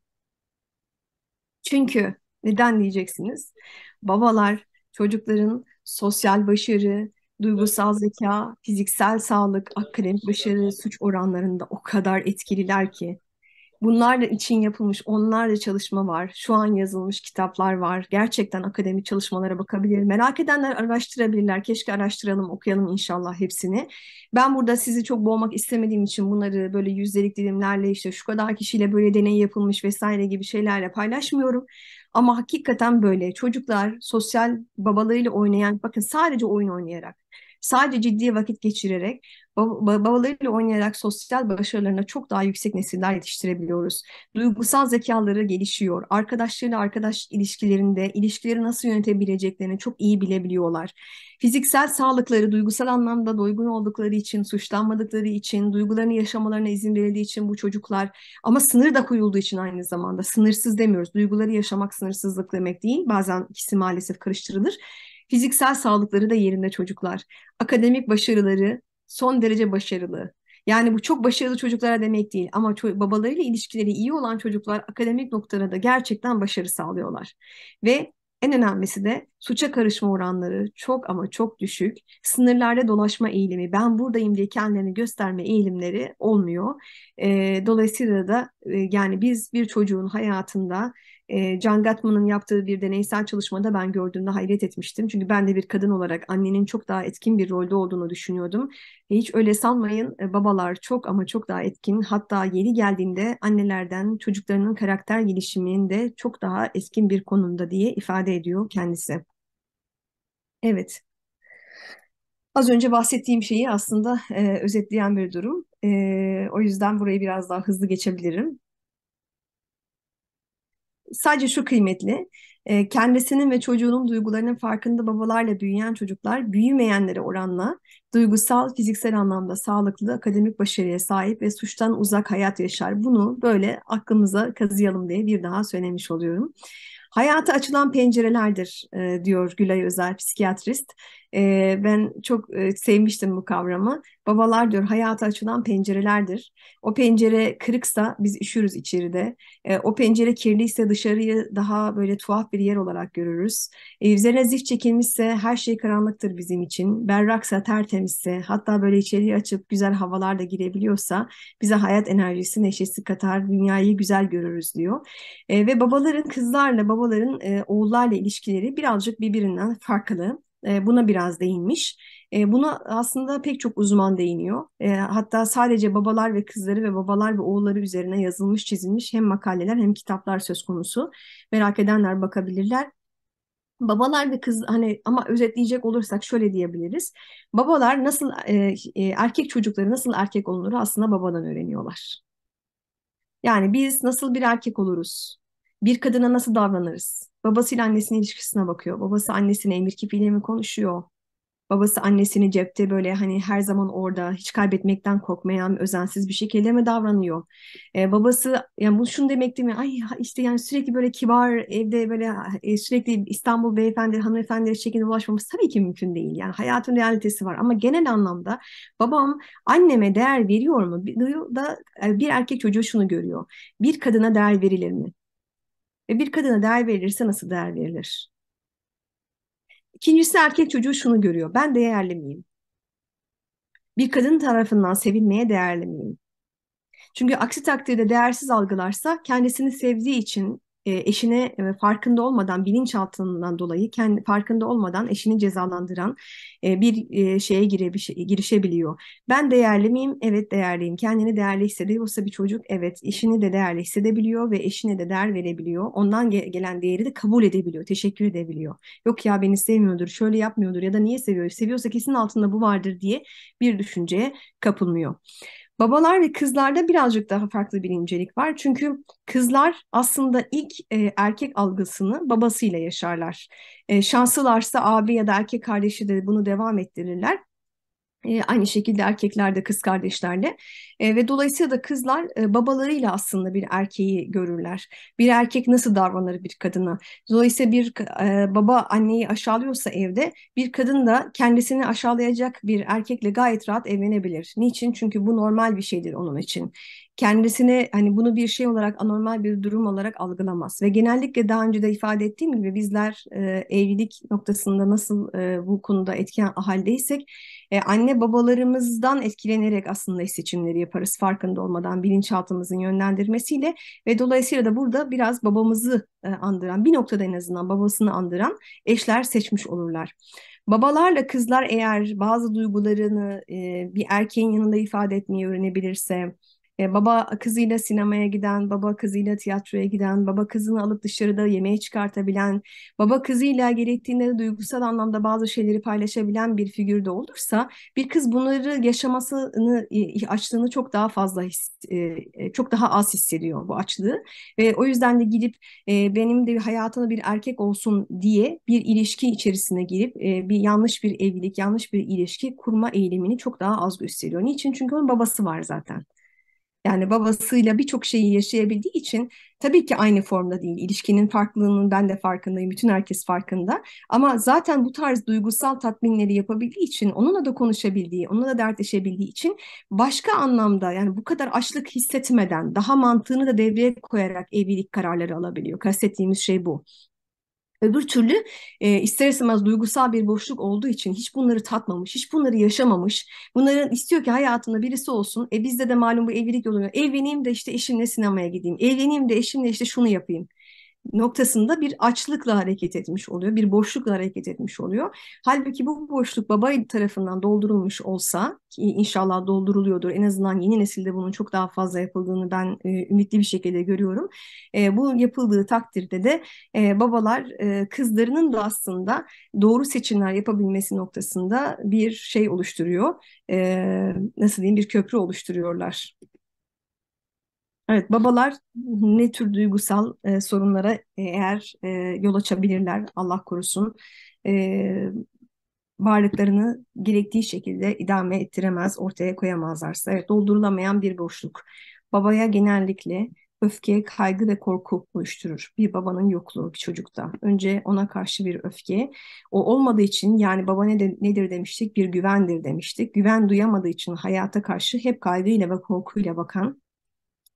Çünkü neden diyeceksiniz? Babalar çocukların sosyal başarı, duygusal zeka, fiziksel sağlık, akademik başarı, suç oranlarında o kadar etkililer ki Bunlar da için yapılmış onlarca çalışma var. Şu an yazılmış kitaplar var. Gerçekten akademik çalışmalara bakabilir. Merak edenler araştırabilirler. Keşke araştıralım, okuyalım inşallah hepsini. Ben burada sizi çok boğmak istemediğim için bunları böyle yüzdelik dilimlerle işte şu kadar kişiyle böyle deney yapılmış vesaire gibi şeylerle paylaşmıyorum. Ama hakikaten böyle çocuklar sosyal babalarıyla oynayan bakın sadece oyun oynayarak Sadece ciddi vakit geçirerek, babalarıyla oynayarak sosyal başarılarına çok daha yüksek nesiller yetiştirebiliyoruz. Duygusal zekaları gelişiyor. Arkadaşlarıyla arkadaş ilişkilerinde ilişkileri nasıl yönetebileceklerini çok iyi bilebiliyorlar. Fiziksel sağlıkları duygusal anlamda doygun oldukları için, suçlanmadıkları için, duygularını yaşamalarına izin verildiği için bu çocuklar ama sınır da koyulduğu için aynı zamanda sınırsız demiyoruz. Duyguları yaşamak sınırsızlık demek değil. Bazen ikisi maalesef karıştırılır. Fiziksel sağlıkları da yerinde çocuklar. Akademik başarıları son derece başarılı. Yani bu çok başarılı çocuklara demek değil ama babalarıyla ilişkileri iyi olan çocuklar akademik noktada da gerçekten başarı sağlıyorlar. Ve en önemlisi de suça karışma oranları çok ama çok düşük. Sınırlarda dolaşma eğilimi, ben buradayım diye kendilerini gösterme eğilimleri olmuyor. E, dolayısıyla da e, yani biz bir çocuğun hayatında e, Gatman'ın yaptığı bir deneysel çalışmada ben gördüğümde hayret etmiştim. Çünkü ben de bir kadın olarak annenin çok daha etkin bir rolde olduğunu düşünüyordum. hiç öyle sanmayın e, babalar çok ama çok daha etkin. Hatta yeni geldiğinde annelerden çocuklarının karakter gelişiminde çok daha eskin bir konumda diye ifade ediyor kendisi. Evet. Az önce bahsettiğim şeyi aslında e, özetleyen bir durum. E, o yüzden burayı biraz daha hızlı geçebilirim sadece şu kıymetli, e, kendisinin ve çocuğunun duygularının farkında babalarla büyüyen çocuklar büyümeyenlere oranla duygusal, fiziksel anlamda sağlıklı, akademik başarıya sahip ve suçtan uzak hayat yaşar. Bunu böyle aklımıza kazıyalım diye bir daha söylemiş oluyorum. Hayata açılan pencerelerdir e, diyor Gülay Özel psikiyatrist. E, ben çok e, sevmiştim bu kavramı. Babalar diyor hayata açılan pencerelerdir. O pencere kırıksa biz üşürüz içeride. E, o pencere kirliyse dışarıyı daha böyle tuhaf bir yer olarak görürüz. E, üzerine zif çekilmişse her şey karanlıktır bizim için. Berraksa, tertemizse, hatta böyle içeriye açıp güzel havalar da girebiliyorsa bize hayat enerjisi, neşesi katar, dünyayı güzel görürüz diyor. E, ve babaların kızlarla, babaların e, oğullarla ilişkileri birazcık birbirinden farklı buna biraz değinmiş. buna aslında pek çok uzman değiniyor. hatta sadece babalar ve kızları ve babalar ve oğulları üzerine yazılmış çizilmiş hem makaleler hem kitaplar söz konusu. Merak edenler bakabilirler. Babalar ve kız hani ama özetleyecek olursak şöyle diyebiliriz. Babalar nasıl e, erkek çocukları nasıl erkek olunur aslında babadan öğreniyorlar. Yani biz nasıl bir erkek oluruz? Bir kadına nasıl davranırız? Babasıyla annesinin ilişkisine bakıyor. Babası annesine emir kipiyle mi konuşuyor? Babası annesini cepte böyle hani her zaman orada hiç kaybetmekten korkmayan özensiz bir şekilde mi davranıyor? Ee, babası yani bu şunu demek değil mi? Ay işte yani sürekli böyle kibar evde böyle e, sürekli İstanbul beyefendi hanımefendileri şeklinde ulaşmamız tabii ki mümkün değil. Yani hayatın realitesi var ama genel anlamda babam anneme değer veriyor mu? Bir, da e, bir erkek çocuğu şunu görüyor. Bir kadına değer verilir mi? Ve bir kadına değer verilirse nasıl değer verilir? İkincisi erkek çocuğu şunu görüyor. Ben değerli miyim? Bir kadın tarafından sevilmeye değerli miyim? Çünkü aksi takdirde değersiz algılarsa kendisini sevdiği için e, eşine e, farkında olmadan bilinçaltından dolayı kendi farkında olmadan eşini cezalandıran e, bir şeye girişebiliyor. Ben değerli miyim? Evet değerliyim. Kendini değerli hissediyorsa bir çocuk evet eşini de değerli hissedebiliyor ve eşine de değer verebiliyor. Ondan gelen değeri de kabul edebiliyor, teşekkür edebiliyor. Yok ya beni sevmiyordur, şöyle yapmıyordur ya da niye seviyor? Seviyorsa kesin altında bu vardır diye bir düşünceye kapılmıyor. Babalar ve kızlarda birazcık daha farklı bir incelik var. Çünkü kızlar aslında ilk e, erkek algısını babasıyla yaşarlar. E, şanslılarsa abi ya da erkek kardeşi de bunu devam ettirirler. E, aynı şekilde erkekler de kız kardeşlerle e, ve dolayısıyla da kızlar e, babalarıyla aslında bir erkeği görürler. Bir erkek nasıl davranır bir kadına? Dolayısıyla bir e, baba anneyi aşağılıyorsa evde bir kadın da kendisini aşağılayacak bir erkekle gayet rahat evlenebilir. Niçin? Çünkü bu normal bir şeydir onun için. Kendisini hani bunu bir şey olarak anormal bir durum olarak algılamaz ve genellikle daha önce de ifade ettiğim gibi bizler e, evlilik noktasında nasıl e, bu konuda etken haldeysek e, anne babalarımızdan etkilenerek aslında seçimleri yaparız farkında olmadan bilinçaltımızın yönlendirmesiyle ve dolayısıyla da burada biraz babamızı e, andıran bir noktada en azından babasını andıran eşler seçmiş olurlar. Babalarla kızlar eğer bazı duygularını e, bir erkeğin yanında ifade etmeyi öğrenebilirse, e, baba kızıyla sinemaya giden, baba kızıyla tiyatroya giden, baba kızını alıp dışarıda yemeğe çıkartabilen, baba kızıyla gerektiğinde de duygusal anlamda bazı şeyleri paylaşabilen bir figür de olursa bir kız bunları yaşamasını açlığını çok daha fazla his, e, çok daha az hissediyor bu açlığı ve o yüzden de gidip e, benim de hayatımda bir erkek olsun diye bir ilişki içerisine girip e, bir yanlış bir evlilik, yanlış bir ilişki kurma eğilimini çok daha az gösteriyor. Niçin? Çünkü onun babası var zaten. Yani babasıyla birçok şeyi yaşayabildiği için tabii ki aynı formda değil. İlişkinin farklılığının ben de farkındayım. Bütün herkes farkında. Ama zaten bu tarz duygusal tatminleri yapabildiği için, onunla da konuşabildiği, onunla da dertleşebildiği için başka anlamda yani bu kadar açlık hissetmeden, daha mantığını da devreye koyarak evlilik kararları alabiliyor. Kastettiğimiz şey bu. Öbür türlü e, ister istemez duygusal bir boşluk olduğu için hiç bunları tatmamış, hiç bunları yaşamamış. Bunların istiyor ki hayatında birisi olsun. E bizde de malum bu evlilik yolunu. Evleneyim de işte eşimle sinemaya gideyim. Evleneyim de eşimle işte şunu yapayım noktasında bir açlıkla hareket etmiş oluyor, bir boşlukla hareket etmiş oluyor. Halbuki bu boşluk baba tarafından doldurulmuş olsa, ki inşallah dolduruluyordur, en azından yeni nesilde bunun çok daha fazla yapıldığını ben e, ümitli bir şekilde görüyorum. E, bu yapıldığı takdirde de e, babalar e, kızlarının da aslında doğru seçimler yapabilmesi noktasında bir şey oluşturuyor, e, nasıl diyeyim bir köprü oluşturuyorlar. Evet, babalar ne tür duygusal e, sorunlara e, eğer e, yol açabilirler Allah korusun. E, varlıklarını gerektiği şekilde idame ettiremez, ortaya koyamazlarsa. Evet, doldurulamayan bir boşluk. Babaya genellikle öfke, kaygı ve korku oluşturur Bir babanın yokluğu bir çocukta. Önce ona karşı bir öfke. O olmadığı için yani baba ne de, nedir demiştik? Bir güvendir demiştik. Güven duyamadığı için hayata karşı hep kaygıyla ve korkuyla bakan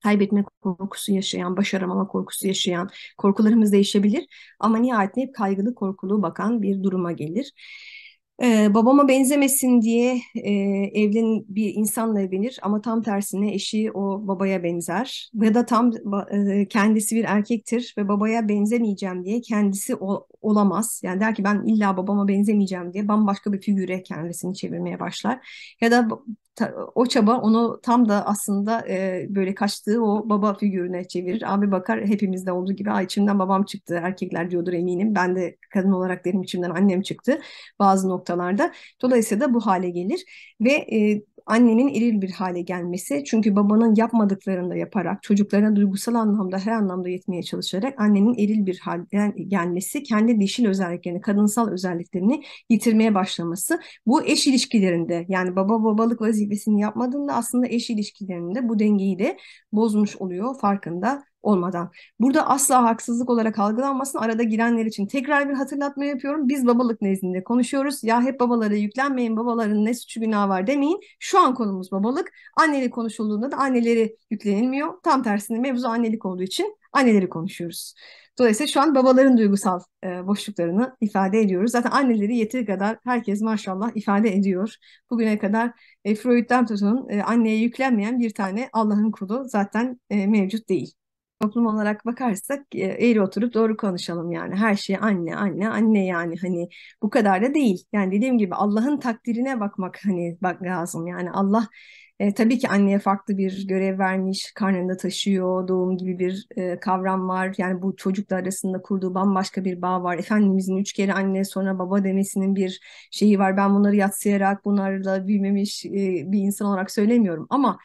kaybetme korkusu yaşayan, başaramama korkusu yaşayan, korkularımız değişebilir ama nihayetinde hep kaygılı, korkulu bakan bir duruma gelir. Ee, babama benzemesin diye e, evlen bir insanla evlenir ama tam tersine eşi o babaya benzer ya da tam e, kendisi bir erkektir ve babaya benzemeyeceğim diye kendisi o, olamaz. Yani der ki ben illa babama benzemeyeceğim diye bambaşka bir figüre kendisini çevirmeye başlar. Ya da o çaba onu tam da aslında e, böyle kaçtığı o baba figürüne çevirir. Abi bakar hepimizde olduğu gibi Ay, içimden babam çıktı erkekler diyordur eminim. Ben de kadın olarak derim içimden annem çıktı bazı noktalarda. Dolayısıyla da bu hale gelir ve e, annenin eril bir hale gelmesi. Çünkü babanın yapmadıklarını da yaparak, çocuklarına duygusal anlamda her anlamda yetmeye çalışarak annenin eril bir hale gelmesi, kendi dişil özelliklerini, kadınsal özelliklerini yitirmeye başlaması. Bu eş ilişkilerinde yani baba babalık vazifesini yapmadığında aslında eş ilişkilerinde bu dengeyi de bozmuş oluyor farkında olmadan. Burada asla haksızlık olarak algılanmasın arada girenler için. Tekrar bir hatırlatma yapıyorum. Biz babalık nezdinde konuşuyoruz. Ya hep babalara yüklenmeyin babaların ne suçu günah var demeyin. Şu an konumuz babalık. Anneli konuşulduğunda da anneleri yüklenilmiyor. Tam tersine mevzu annelik olduğu için anneleri konuşuyoruz. Dolayısıyla şu an babaların duygusal e, boşluklarını ifade ediyoruz. Zaten anneleri yeteri kadar herkes maşallah ifade ediyor. Bugüne kadar e, Freud'dan tutun e, anneye yüklenmeyen bir tane Allah'ın kulu zaten e, mevcut değil toplum olarak bakarsak e, eğri oturup doğru konuşalım yani. Her şey anne, anne, anne yani hani bu kadar da değil. Yani dediğim gibi Allah'ın takdirine bakmak hani bak lazım. Yani Allah e, tabii ki anneye farklı bir görev vermiş, karnında taşıyor, doğum gibi bir e, kavram var. Yani bu çocukla arasında kurduğu bambaşka bir bağ var. Efendimizin üç kere anne sonra baba demesinin bir şeyi var. Ben bunları yatsıyarak bunlarla büyümemiş e, bir insan olarak söylemiyorum ama...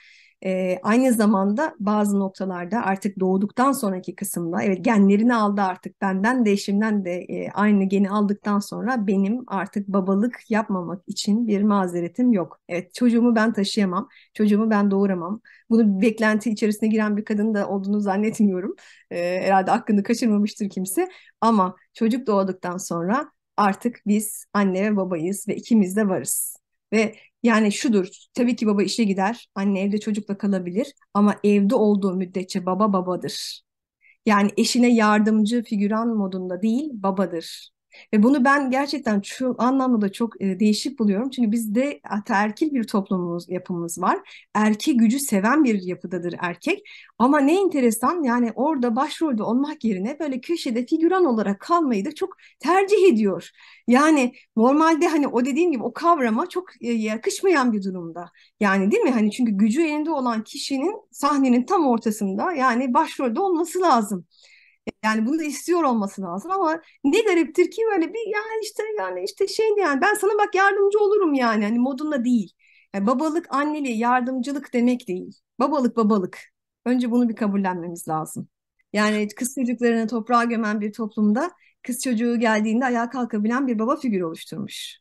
E, aynı zamanda bazı noktalarda artık doğduktan sonraki kısımda evet genlerini aldı artık benden de eşimden de e, aynı geni aldıktan sonra benim artık babalık yapmamak için bir mazeretim yok. Evet çocuğumu ben taşıyamam, çocuğumu ben doğuramam. Bunu beklenti içerisine giren bir kadın da olduğunu zannetmiyorum. E, herhalde hakkını kaçırmamıştır kimse ama çocuk doğduktan sonra artık biz anne ve babayız ve ikimiz de varız. Ve yani şudur, tabii ki baba işe gider, anne evde çocukla kalabilir ama evde olduğu müddetçe baba babadır. Yani eşine yardımcı figüran modunda değil, babadır. Ve bunu ben gerçekten şu anlamda da çok e, değişik buluyorum. Çünkü bizde ataerkil bir toplumumuz, yapımız var. Erki gücü seven bir yapıdadır erkek. Ama ne enteresan yani orada başrolde olmak yerine böyle köşede figüran olarak kalmayı da çok tercih ediyor. Yani normalde hani o dediğim gibi o kavrama çok e, yakışmayan bir durumda. Yani değil mi? Hani çünkü gücü elinde olan kişinin sahnenin tam ortasında yani başrolde olması lazım. Yani bunu istiyor olması lazım ama ne gariptir ki böyle bir yani işte yani işte şey yani ben sana bak yardımcı olurum yani hani modunda değil. Yani babalık anneliği yardımcılık demek değil. Babalık babalık. Önce bunu bir kabullenmemiz lazım. Yani kız çocuklarını toprağa gömen bir toplumda kız çocuğu geldiğinde ayağa kalkabilen bir baba figürü oluşturmuş.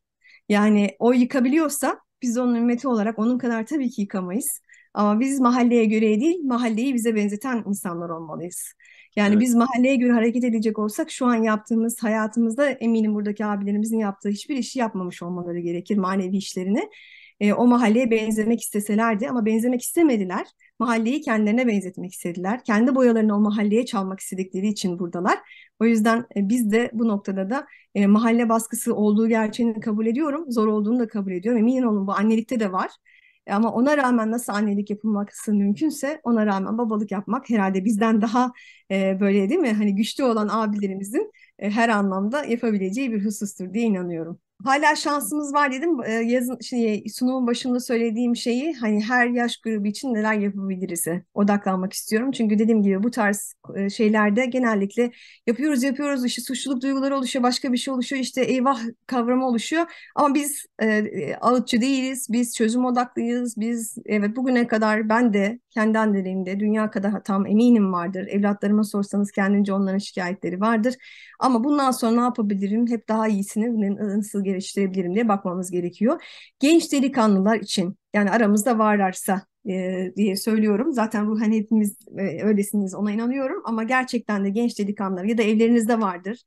Yani o yıkabiliyorsa biz onun ümmeti olarak onun kadar tabii ki yıkamayız. Ama biz mahalleye göre değil, mahalleyi bize benzeten insanlar olmalıyız. Yani evet. biz mahalleye göre hareket edecek olsak şu an yaptığımız hayatımızda eminim buradaki abilerimizin yaptığı hiçbir işi yapmamış olmaları gerekir manevi işlerini. E, o mahalleye benzemek isteselerdi ama benzemek istemediler. Mahalleyi kendilerine benzetmek istediler. Kendi boyalarını o mahalleye çalmak istedikleri için buradalar. O yüzden e, biz de bu noktada da e, mahalle baskısı olduğu gerçeğini kabul ediyorum. Zor olduğunu da kabul ediyorum. Emin olun bu annelikte de var. E, ama ona rağmen nasıl annelik yapılması mümkünse ona rağmen babalık yapmak herhalde bizden daha e, böyle değil mi? Hani güçlü olan abilerimizin e, her anlamda yapabileceği bir husustur diye inanıyorum hala şansımız var dedim. E, yazın şey, sunumun başında söylediğim şeyi hani her yaş grubu için neler yapabiliriz e, odaklanmak istiyorum. Çünkü dediğim gibi bu tarz e, şeylerde genellikle yapıyoruz yapıyoruz işte suçluluk duyguları oluşuyor, başka bir şey oluşuyor, işte eyvah kavramı oluşuyor. Ama biz e, e ağıtçı değiliz, biz çözüm odaklıyız. Biz evet bugüne kadar ben de kendi annelerimde dünya kadar hatam eminim vardır. Evlatlarıma sorsanız kendince onların şikayetleri vardır. Ama bundan sonra ne yapabilirim? Hep daha iyisini nasıl geliştirebilirim diye bakmamız gerekiyor. Genç delikanlılar için yani aramızda varlarsa e, diye söylüyorum. Zaten ruhen hepimiz e, öylesiniz ona inanıyorum ama gerçekten de genç delikanlılar ya da evlerinizde vardır.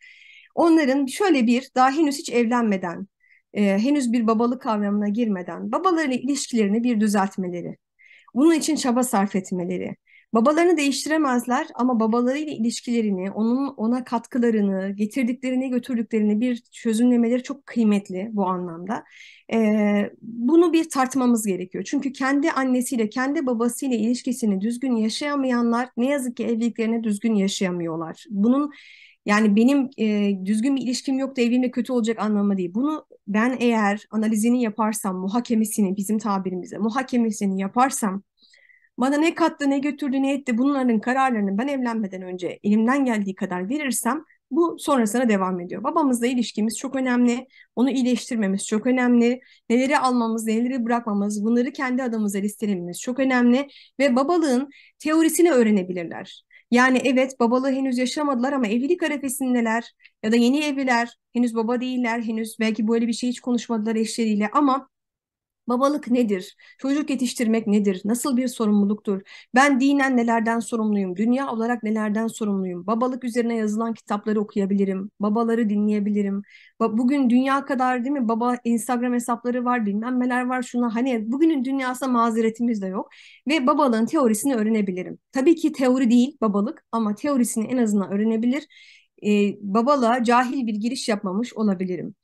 Onların şöyle bir daha henüz hiç evlenmeden, e, henüz bir babalık kavramına girmeden babalarıyla ilişkilerini bir düzeltmeleri, bunun için çaba sarf etmeleri. Babalarını değiştiremezler ama babalarıyla ilişkilerini, onun ona katkılarını, getirdiklerini, götürdüklerini bir çözümlemeleri çok kıymetli bu anlamda. Ee, bunu bir tartmamız gerekiyor. Çünkü kendi annesiyle, kendi babasıyla ilişkisini düzgün yaşayamayanlar ne yazık ki evliliklerini düzgün yaşayamıyorlar. Bunun yani benim e, düzgün bir ilişkim yok da evliliğimde kötü olacak anlamı değil. Bunu ben eğer analizini yaparsam, muhakemesini bizim tabirimize, muhakemesini yaparsam bana ne kattı, ne götürdü, ne etti bunların kararlarını ben evlenmeden önce elimden geldiği kadar verirsem bu sonrasına devam ediyor. Babamızla ilişkimiz çok önemli. Onu iyileştirmemiz çok önemli. Neleri almamız, neleri bırakmamız, bunları kendi adımıza listelememiz çok önemli. Ve babalığın teorisini öğrenebilirler. Yani evet babalığı henüz yaşamadılar ama evlilik arefesindeler ya da yeni evliler henüz baba değiller henüz belki böyle bir şey hiç konuşmadılar eşleriyle ama Babalık nedir? Çocuk yetiştirmek nedir? Nasıl bir sorumluluktur? Ben dinen nelerden sorumluyum? Dünya olarak nelerden sorumluyum? Babalık üzerine yazılan kitapları okuyabilirim. Babaları dinleyebilirim. Bugün dünya kadar değil mi? Baba Instagram hesapları var, bilmem neler var şuna. Hani bugünün dünyasında mazeretimiz de yok. Ve babalığın teorisini öğrenebilirim. Tabii ki teori değil babalık ama teorisini en azından öğrenebilir. Ee, babalığa cahil bir giriş yapmamış olabilirim.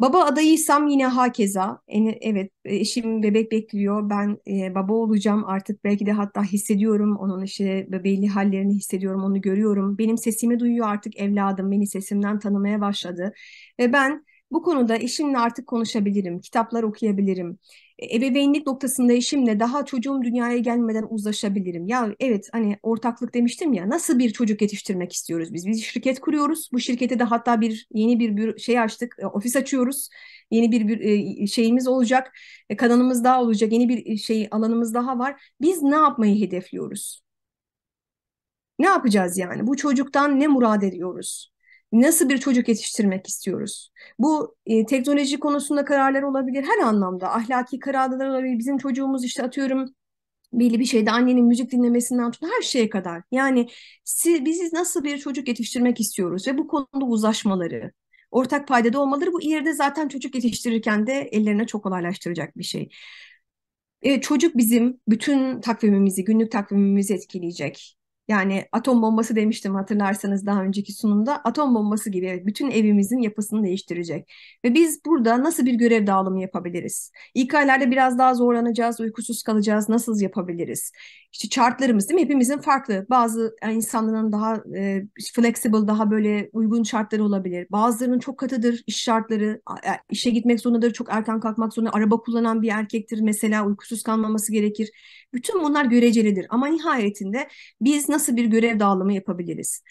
Baba adayıysam yine hakeza. Evet e, eşim bebek bekliyor. Ben e, baba olacağım artık. Belki de hatta hissediyorum onun işte belli hallerini hissediyorum. Onu görüyorum. Benim sesimi duyuyor artık evladım. Beni sesimden tanımaya başladı. Ve ben bu konuda eşimle artık konuşabilirim, kitaplar okuyabilirim. E, ebeveynlik noktasında eşimle daha çocuğum dünyaya gelmeden uzlaşabilirim. Ya evet hani ortaklık demiştim ya nasıl bir çocuk yetiştirmek istiyoruz biz? Biz şirket kuruyoruz. Bu şirkete de hatta bir yeni bir şey açtık, e, ofis açıyoruz. Yeni bir, bir e, şeyimiz olacak, kanalımız daha olacak, yeni bir şey alanımız daha var. Biz ne yapmayı hedefliyoruz? Ne yapacağız yani? Bu çocuktan ne murad ediyoruz? Nasıl bir çocuk yetiştirmek istiyoruz? Bu e, teknoloji konusunda kararlar olabilir her anlamda. Ahlaki kararlar olabilir. Bizim çocuğumuz işte atıyorum belli bir şeyde annenin müzik dinlemesinden tutun her şeye kadar. Yani siz, biz nasıl bir çocuk yetiştirmek istiyoruz ve bu konuda uzlaşmaları, ortak paydada olmaları bu ileride zaten çocuk yetiştirirken de ellerine çok kolaylaştıracak bir şey. E, çocuk bizim bütün takvimimizi, günlük takvimimizi etkileyecek. Yani atom bombası demiştim hatırlarsanız daha önceki sunumda. Atom bombası gibi evet, bütün evimizin yapısını değiştirecek. Ve biz burada nasıl bir görev dağılımı yapabiliriz? İlk aylarda biraz daha zorlanacağız, uykusuz kalacağız. Nasıl yapabiliriz? İşte şartlarımız değil mi? Hepimizin farklı. Bazı insanların daha e, flexible, daha böyle uygun şartları olabilir. Bazılarının çok katıdır iş şartları. E, işe gitmek zorundadır, çok erken kalkmak zorunda. Araba kullanan bir erkektir mesela uykusuz kalmaması gerekir. Bütün bunlar görecelidir ama nihayetinde biz nasıl bir görev dağılımı yapabiliriz?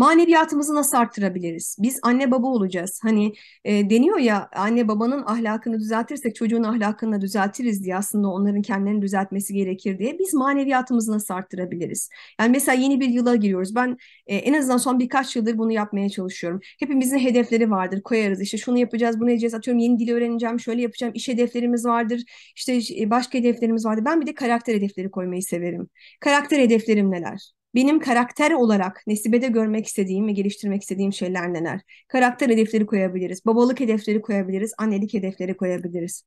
Maneviyatımızı nasıl arttırabiliriz? Biz anne baba olacağız. Hani e, deniyor ya anne babanın ahlakını düzeltirsek çocuğun ahlakını da düzeltiriz diye aslında onların kendilerini düzeltmesi gerekir diye. Biz maneviyatımızı nasıl arttırabiliriz? Yani mesela yeni bir yıla giriyoruz. Ben e, en azından son birkaç yıldır bunu yapmaya çalışıyorum. Hepimizin hedefleri vardır. Koyarız işte şunu yapacağız, bunu edeceğiz. Atıyorum yeni dili öğreneceğim, şöyle yapacağım. İş hedeflerimiz vardır. İşte e, başka hedeflerimiz vardır. Ben bir de karakter hedefleri koymayı severim. Karakter hedeflerim neler? benim karakter olarak Nesibe'de görmek istediğim ve geliştirmek istediğim şeyler neler? Karakter hedefleri koyabiliriz, babalık hedefleri koyabiliriz, annelik hedefleri koyabiliriz.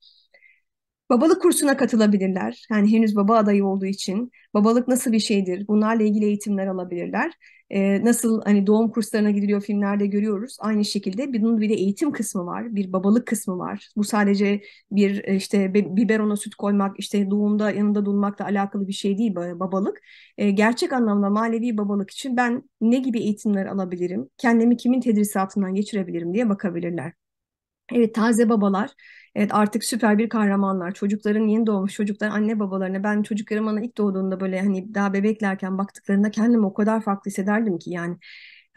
Babalık kursuna katılabilirler. Yani henüz baba adayı olduğu için babalık nasıl bir şeydir? Bunlarla ilgili eğitimler alabilirler. E, nasıl hani doğum kurslarına gidiliyor filmlerde görüyoruz. Aynı şekilde bunun bir de eğitim kısmı var, bir babalık kısmı var. Bu sadece bir e, işte biberona süt koymak, işte doğumda yanında durmakla alakalı bir şey değil babalık. E, gerçek anlamda manevi babalık için ben ne gibi eğitimler alabilirim, kendimi kimin tedrisatından geçirebilirim diye bakabilirler. Evet taze babalar. Evet artık süper bir kahramanlar. Çocukların yeni doğmuş çocuklar anne babalarına. Ben çocuklarım bana ilk doğduğunda böyle hani daha bebeklerken baktıklarında kendimi o kadar farklı hissederdim ki yani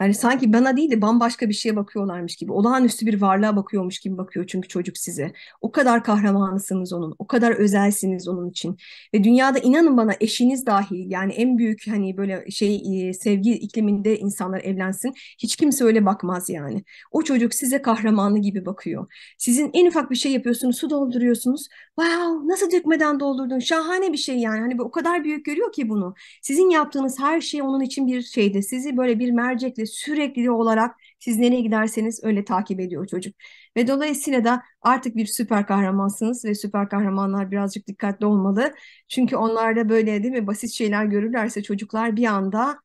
yani sanki bana değil de bambaşka bir şeye bakıyorlarmış gibi. Olağanüstü bir varlığa bakıyormuş gibi bakıyor çünkü çocuk size. O kadar kahramanısınız onun. O kadar özelsiniz onun için. Ve dünyada inanın bana eşiniz dahil yani en büyük hani böyle şey e, sevgi ikliminde insanlar evlensin. Hiç kimse öyle bakmaz yani. O çocuk size kahramanı gibi bakıyor. Sizin en ufak bir şey yapıyorsunuz. Su dolduruyorsunuz. Wow nasıl dökmeden doldurdun. Şahane bir şey yani. Hani o kadar büyük görüyor ki bunu. Sizin yaptığınız her şey onun için bir şeyde. Sizi böyle bir mercekle sürekli olarak siz nereye giderseniz öyle takip ediyor çocuk. Ve dolayısıyla da artık bir süper kahramansınız ve süper kahramanlar birazcık dikkatli olmalı. Çünkü onlarda böyle değil mi basit şeyler görürlerse çocuklar bir anda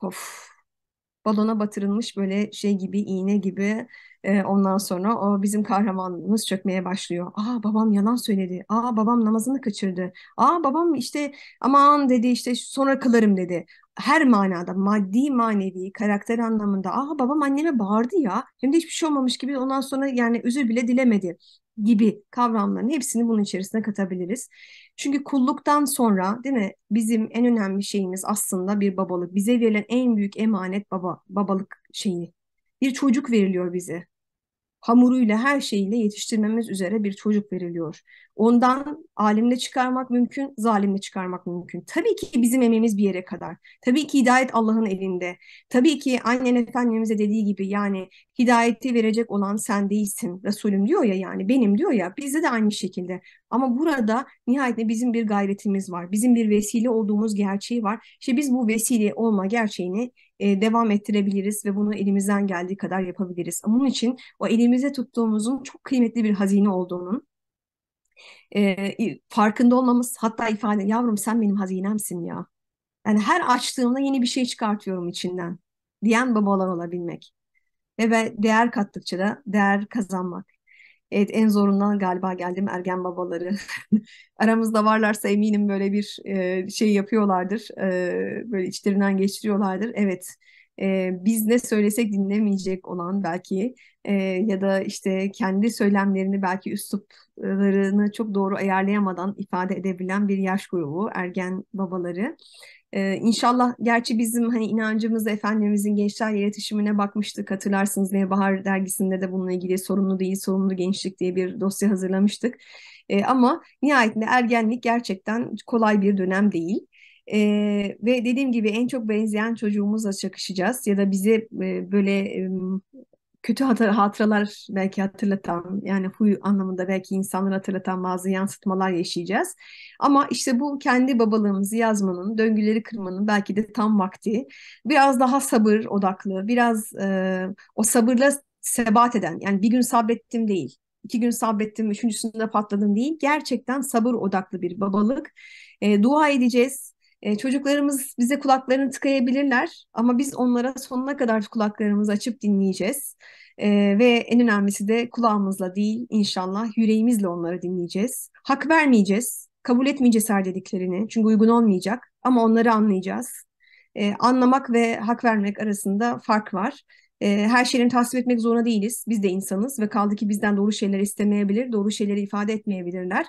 of balona batırılmış böyle şey gibi iğne gibi e, ondan sonra o bizim kahramanımız çökmeye başlıyor. Aa babam yalan söyledi. Aa babam namazını kaçırdı. Aa babam işte aman dedi işte sonra kılarım dedi her manada maddi manevi karakter anlamında aha babam anneme bağırdı ya hem de hiçbir şey olmamış gibi ondan sonra yani özür bile dilemedi gibi kavramların hepsini bunun içerisine katabiliriz. Çünkü kulluktan sonra değil mi bizim en önemli şeyimiz aslında bir babalık. Bize verilen en büyük emanet baba babalık şeyi. Bir çocuk veriliyor bize hamuruyla her şeyiyle yetiştirmemiz üzere bir çocuk veriliyor. Ondan alimle çıkarmak mümkün, zalimle çıkarmak mümkün. Tabii ki bizim emeğimiz bir yere kadar. Tabii ki hidayet Allah'ın elinde. Tabii ki annen efendimize dediği gibi yani hidayeti verecek olan sen değilsin. Resulüm diyor ya yani benim diyor ya bizde de aynı şekilde. Ama burada nihayetinde bizim bir gayretimiz var. Bizim bir vesile olduğumuz gerçeği var. İşte biz bu vesile olma gerçeğini e, devam ettirebiliriz ve bunu elimizden geldiği kadar yapabiliriz. Bunun için o elimize tuttuğumuzun çok kıymetli bir hazine olduğunun e, farkında olmamız hatta ifade yavrum sen benim hazinemsin ya. Yani her açtığımda yeni bir şey çıkartıyorum içinden diyen babalar olabilmek. Ve değer kattıkça da değer kazanmak. Evet en zorundan galiba geldim ergen babaları. Aramızda varlarsa eminim böyle bir e, şey yapıyorlardır. E, böyle içlerinden geçiriyorlardır. Evet e, biz ne söylesek dinlemeyecek olan belki e, ya da işte kendi söylemlerini belki üsluplarını çok doğru ayarlayamadan ifade edebilen bir yaş grubu ergen babaları. Ee, inşallah gerçi bizim hani inancımız Efendimizin gençler iletişimine bakmıştık hatırlarsınız diye Bahar dergisinde de bununla ilgili sorumlu değil sorumlu gençlik diye bir dosya hazırlamıştık. Ee, ama nihayetinde ergenlik gerçekten kolay bir dönem değil e, ve dediğim gibi en çok benzeyen çocuğumuzla çakışacağız ya da bizi e, böyle e, kötü hatır, hatıralar belki hatırlatan yani huy anlamında belki insanları hatırlatan bazı yansıtmalar yaşayacağız. Ama işte bu kendi babalığımızı yazmanın, döngüleri kırmanın belki de tam vakti. Biraz daha sabır odaklı, biraz e, o sabırla sebat eden yani bir gün sabrettim değil. iki gün sabrettim, üçüncüsünde patladım değil. Gerçekten sabır odaklı bir babalık. E, dua edeceğiz, e, çocuklarımız bize kulaklarını tıkayabilirler ama biz onlara sonuna kadar kulaklarımızı açıp dinleyeceğiz. E, ve en önemlisi de kulağımızla değil inşallah yüreğimizle onları dinleyeceğiz. Hak vermeyeceğiz, kabul etmeyeceğiz her dediklerini çünkü uygun olmayacak ama onları anlayacağız. E, anlamak ve hak vermek arasında fark var. her şeyini tasvip etmek zorunda değiliz. Biz de insanız ve kaldı ki bizden doğru şeyler istemeyebilir, doğru şeyleri ifade etmeyebilirler.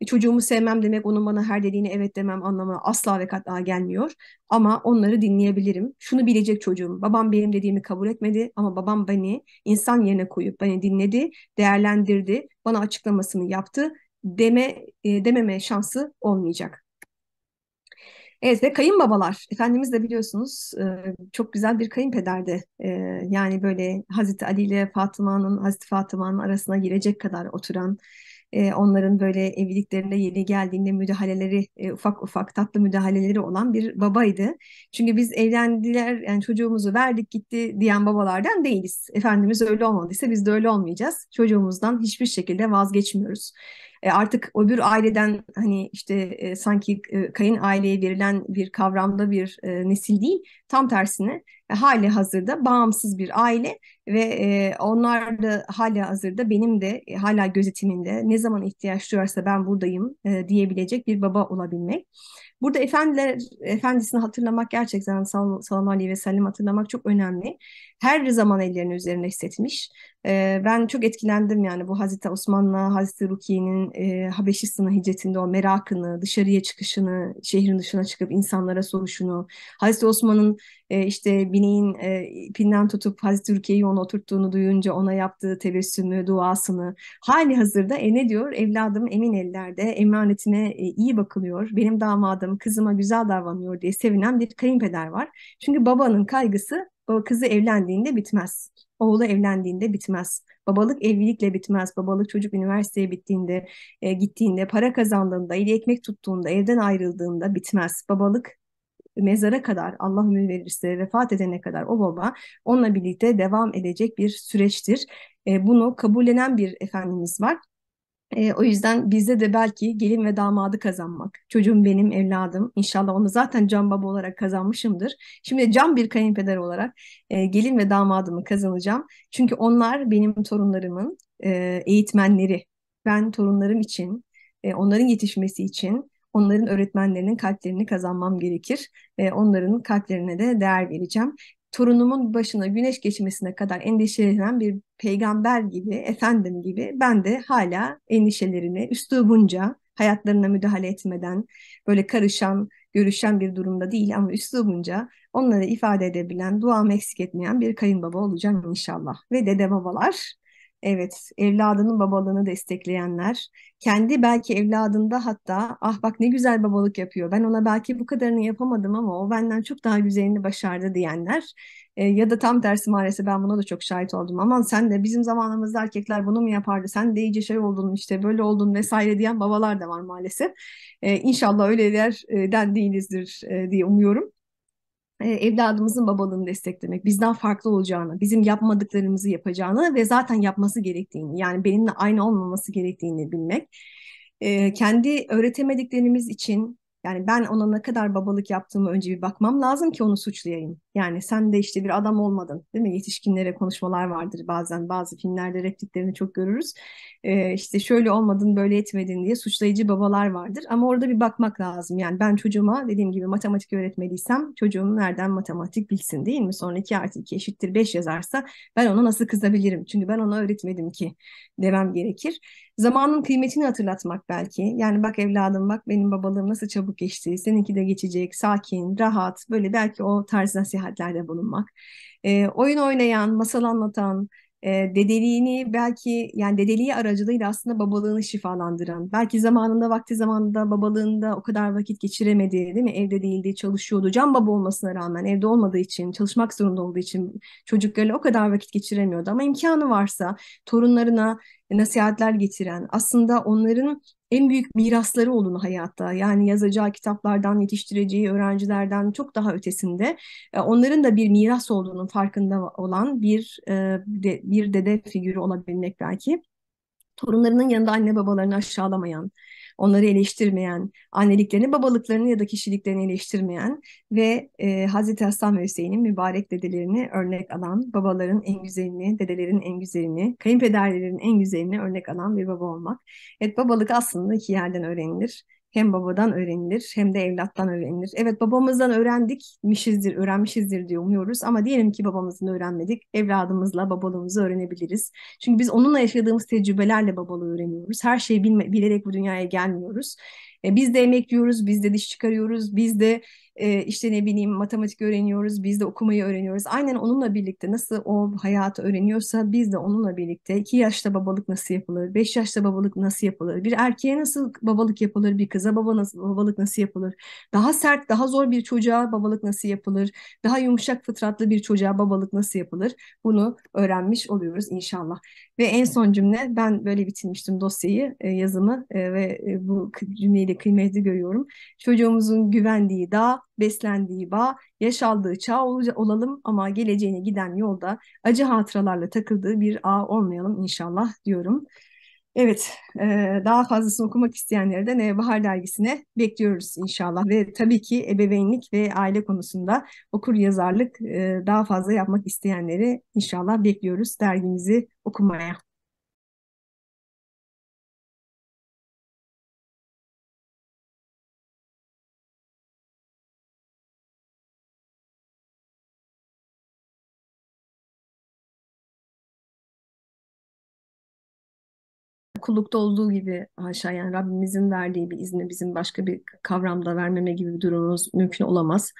E, çocuğumu sevmem demek onun bana her dediğini evet demem anlamına asla ve kat'a gelmiyor. Ama onları dinleyebilirim. Şunu bilecek çocuğum. Babam benim dediğimi kabul etmedi ama babam beni insan yerine koyup beni dinledi, değerlendirdi, bana açıklamasını yaptı deme e, dememe şansı olmayacak. Evet ve kayınbabalar. Efendimiz de biliyorsunuz e, çok güzel bir kayınpederdi. E, yani böyle Hazreti Ali ile Fatıma'nın, Hazreti Fatıma'nın arasına girecek kadar oturan, e, onların böyle evliliklerine yeni geldiğinde müdahaleleri e, ufak ufak tatlı müdahaleleri olan bir babaydı. Çünkü biz evlendiler yani çocuğumuzu verdik gitti diyen babalardan değiliz. Efendimiz öyle olmadıysa biz de öyle olmayacağız. Çocuğumuzdan hiçbir şekilde vazgeçmiyoruz. E, artık öbür aileden hani işte e, sanki e, kayın aileye verilen bir kavramda bir nesil değil. Tam tersine e, hali hazırda bağımsız bir aile ve onlar da hala hazırda benim de hala gözetiminde ne zaman ihtiyaç duyarsa ben buradayım diyebilecek bir baba olabilmek. Burada efendiler efendisini hatırlamak gerçekten Sal Salam Ali ve Selim hatırlamak çok önemli. Her zaman ellerini üzerine hissetmiş. E, ben çok etkilendim yani bu Hazreti Osman'la Hazreti Rukiye'nin e, Habeşistan'a hicretinde o merakını, dışarıya çıkışını, şehrin dışına çıkıp insanlara soruşunu, Hazreti Osman'ın e, işte bineğin e, ipinden tutup Hazreti Türkiye'yi ona oturttuğunu duyunca ona yaptığı tebessümü, duasını hali hazırda e ne diyor? Evladım emin ellerde, emanetine e, iyi bakılıyor, benim damadım kızıma güzel davranıyor diye sevinen bir kayınpeder var. Çünkü babanın kaygısı kızı evlendiğinde bitmez. Oğlu evlendiğinde bitmez. Babalık evlilikle bitmez. Babalık çocuk üniversiteye bittiğinde, e, gittiğinde, para kazandığında, eli ekmek tuttuğunda, evden ayrıldığında bitmez. Babalık mezara kadar Allah ömür verirse vefat edene kadar o baba onunla birlikte devam edecek bir süreçtir. E, bunu kabullenen bir efendimiz var. E, o yüzden bizde de belki gelin ve damadı kazanmak. Çocuğum benim evladım. İnşallah onu zaten can baba olarak kazanmışımdır. Şimdi can bir kayınpeder olarak e, gelin ve damadımı kazanacağım. Çünkü onlar benim torunlarımın e, eğitmenleri. Ben torunlarım için, e, onların yetişmesi için onların öğretmenlerinin kalplerini kazanmam gerekir. E, onların kalplerine de değer vereceğim torunumun başına güneş geçmesine kadar endişelenen bir peygamber gibi, efendim gibi ben de hala endişelerini üslubunca hayatlarına müdahale etmeden böyle karışan, görüşen bir durumda değil ama üslubunca onları ifade edebilen, duamı eksik etmeyen bir kayınbaba olacağım inşallah. Ve dede babalar Evet, evladının babalığını destekleyenler, kendi belki evladında hatta ah bak ne güzel babalık yapıyor, ben ona belki bu kadarını yapamadım ama o benden çok daha güzelini başardı diyenler e, ya da tam tersi maalesef ben buna da çok şahit oldum. Aman sen de bizim zamanımızda erkekler bunu mu yapardı, sen de iyice şey oldun işte böyle oldun vesaire diyen babalar da var maalesef. E, inşallah öylelerden değilizdir e, diye umuyorum. E, evladımızın babalığını desteklemek, bizden farklı olacağını, bizim yapmadıklarımızı yapacağını ve zaten yapması gerektiğini, yani benimle aynı olmaması gerektiğini bilmek. E, kendi öğretemediklerimiz için, yani ben ona ne kadar babalık yaptığımı önce bir bakmam lazım ki onu suçlayayım. Yani sen de işte bir adam olmadın değil mi? Yetişkinlere konuşmalar vardır bazen bazı filmlerde repliklerini çok görürüz. Ee, işte şöyle olmadın böyle etmedin diye suçlayıcı babalar vardır. Ama orada bir bakmak lazım. Yani ben çocuğuma dediğim gibi matematik öğretmediysem çocuğum nereden matematik bilsin değil mi? Sonra 2 artı 2 eşittir 5 yazarsa ben ona nasıl kızabilirim? Çünkü ben ona öğretmedim ki demem gerekir. Zamanın kıymetini hatırlatmak belki. Yani bak evladım bak benim babalığım nasıl çabuk geçti. Seninki de geçecek. Sakin, rahat. Böyle belki o tarz nasihat seyahatlerde bulunmak. E, oyun oynayan, masal anlatan, e, dedeliğini belki yani dedeliği aracılığıyla aslında babalığını şifalandıran, belki zamanında vakti zamanında babalığında o kadar vakit geçiremedi değil mi? Evde değildi, çalışıyordu. Can baba olmasına rağmen evde olmadığı için, çalışmak zorunda olduğu için çocuklarıyla o kadar vakit geçiremiyordu. Ama imkanı varsa torunlarına nasihatler getiren, aslında onların en büyük mirasları olduğunu hayatta. Yani yazacağı kitaplardan, yetiştireceği öğrencilerden çok daha ötesinde. E, onların da bir miras olduğunun farkında olan bir e, bir dede figürü olabilmek belki. Torunlarının yanında anne babalarını aşağılamayan, onları eleştirmeyen, anneliklerini, babalıklarını ya da kişiliklerini eleştirmeyen ve e, Hazreti Hasan ve Hüseyin'in mübarek dedelerini örnek alan, babaların en güzelini, dedelerin en güzelini, kayınpederlerin en güzelini örnek alan bir baba olmak. Evet babalık aslında iki yerden öğrenilir hem babadan öğrenilir hem de evlattan öğrenilir. Evet babamızdan öğrendikmişizdir, öğrenmişizdir diye umuyoruz ama diyelim ki babamızdan öğrenmedik. Evladımızla babalığımızı öğrenebiliriz. Çünkü biz onunla yaşadığımız tecrübelerle babalığı öğreniyoruz. Her şeyi bilme, bilerek bu dünyaya gelmiyoruz. E, biz de emekliyoruz, biz de diş çıkarıyoruz, biz de e, işte ne bileyim matematik öğreniyoruz, biz de okumayı öğreniyoruz. Aynen onunla birlikte nasıl o hayatı öğreniyorsa biz de onunla birlikte iki yaşta babalık nasıl yapılır, beş yaşta babalık nasıl yapılır, bir erkeğe nasıl babalık yapılır, bir kıza baba nasıl, babalık nasıl yapılır, daha sert, daha zor bir çocuğa babalık nasıl yapılır, daha yumuşak fıtratlı bir çocuğa babalık nasıl yapılır bunu öğrenmiş oluyoruz inşallah. Ve en son cümle ben böyle bitirmiştim dosyayı, e, yazımı e, ve e, bu cümleyi de kıymetli görüyorum. Çocuğumuzun güvendiği daha beslendiği bağ, yaşaldığı çağ olalım ama geleceğine giden yolda acı hatıralarla takıldığı bir ağ olmayalım inşallah diyorum. Evet, e, daha fazlasını okumak isteyenleri de Neye Dergisi'ne bekliyoruz inşallah. Ve tabii ki ebeveynlik ve aile konusunda okur yazarlık e, daha fazla yapmak isteyenleri inşallah bekliyoruz dergimizi okumaya. kullukta olduğu gibi haşa yani Rabbimizin verdiği bir izni bizim başka bir kavramda vermeme gibi bir durumumuz mümkün olamaz.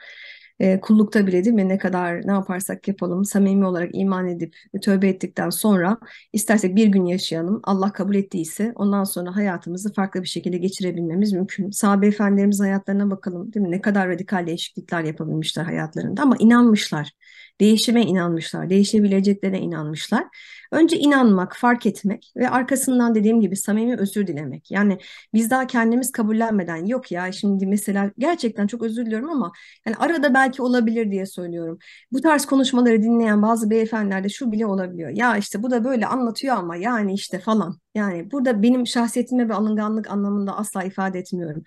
E, kullukta bile değil mi ne kadar ne yaparsak yapalım samimi olarak iman edip tövbe ettikten sonra istersek bir gün yaşayalım Allah kabul ettiyse ondan sonra hayatımızı farklı bir şekilde geçirebilmemiz mümkün. Sahabe efendilerimiz hayatlarına bakalım değil mi ne kadar radikal değişiklikler yapabilmişler hayatlarında ama inanmışlar. Değişime inanmışlar, değişebileceklerine inanmışlar. Önce inanmak, fark etmek ve arkasından dediğim gibi samimi özür dilemek. Yani biz daha kendimiz kabullenmeden yok ya şimdi mesela gerçekten çok özür diliyorum ama yani arada belki olabilir diye söylüyorum. Bu tarz konuşmaları dinleyen bazı beyefendilerde şu bile olabiliyor. Ya işte bu da böyle anlatıyor ama yani işte falan. Yani burada benim şahsiyetime ve alınganlık anlamında asla ifade etmiyorum.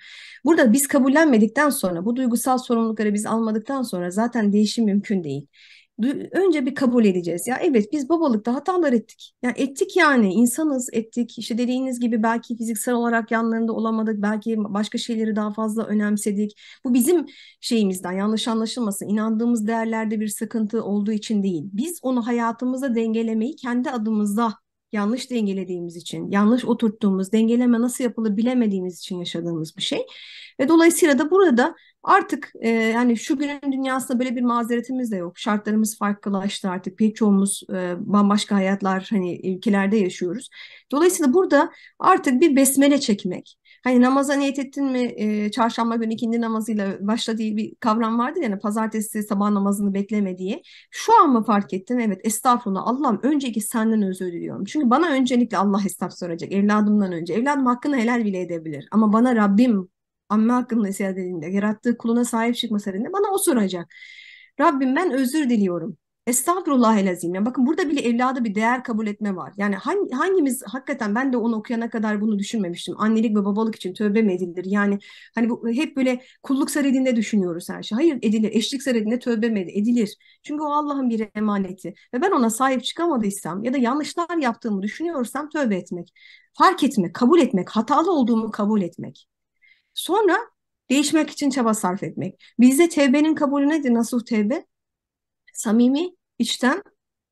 Burada biz kabullenmedikten sonra bu duygusal sorumlulukları biz almadıktan sonra zaten değişim mümkün değil önce bir kabul edeceğiz. Ya evet biz babalıkta hatalar ettik. Ya ettik yani insanız ettik. İşte dediğiniz gibi belki fiziksel olarak yanlarında olamadık. Belki başka şeyleri daha fazla önemsedik. Bu bizim şeyimizden yanlış anlaşılmasın. İnandığımız değerlerde bir sıkıntı olduğu için değil. Biz onu hayatımıza dengelemeyi kendi adımıza yanlış dengelediğimiz için, yanlış oturttuğumuz, dengeleme nasıl yapılır bilemediğimiz için yaşadığımız bir şey. Ve dolayısıyla da burada artık e, yani şu günün dünyasında böyle bir mazeretimiz de yok. Şartlarımız farklılaştı artık. Pek çoğumuz e, bambaşka hayatlar hani ülkelerde yaşıyoruz. Dolayısıyla burada artık bir besmele çekmek, Hani namaza niyet ettin mi e, çarşamba günü ikindi namazıyla başla diye bir kavram vardı yani pazartesi sabah namazını bekleme diye. Şu an mı fark ettin? Evet estağfurullah Allah'ım önceki senden özür diliyorum. Çünkü bana öncelikle Allah hesap soracak evladımdan önce. Evladım hakkını helal bile edebilir ama bana Rabbim amme hakkında isyan dediğinde yarattığı kuluna sahip çıkma serinde bana o soracak. Rabbim ben özür diliyorum. Estağfurullah elazim. Yani bakın burada bile evladı bir değer kabul etme var. Yani hangi, hangimiz hakikaten ben de onu okuyana kadar bunu düşünmemiştim. Annelik ve babalık için tövbe mi edilir? Yani hani bu hep böyle kulluk saredinde düşünüyoruz her şey. Hayır edilir. Eşlik saredinde tövbe mi edilir? Çünkü o Allah'ın bir emaneti. Ve ben ona sahip çıkamadıysam ya da yanlışlar yaptığımı düşünüyorsam tövbe etmek. Fark etmek, kabul etmek, hatalı olduğumu kabul etmek. Sonra değişmek için çaba sarf etmek. Bizde tevbenin kabulü nedir? Nasıl tevbe? samimi, içten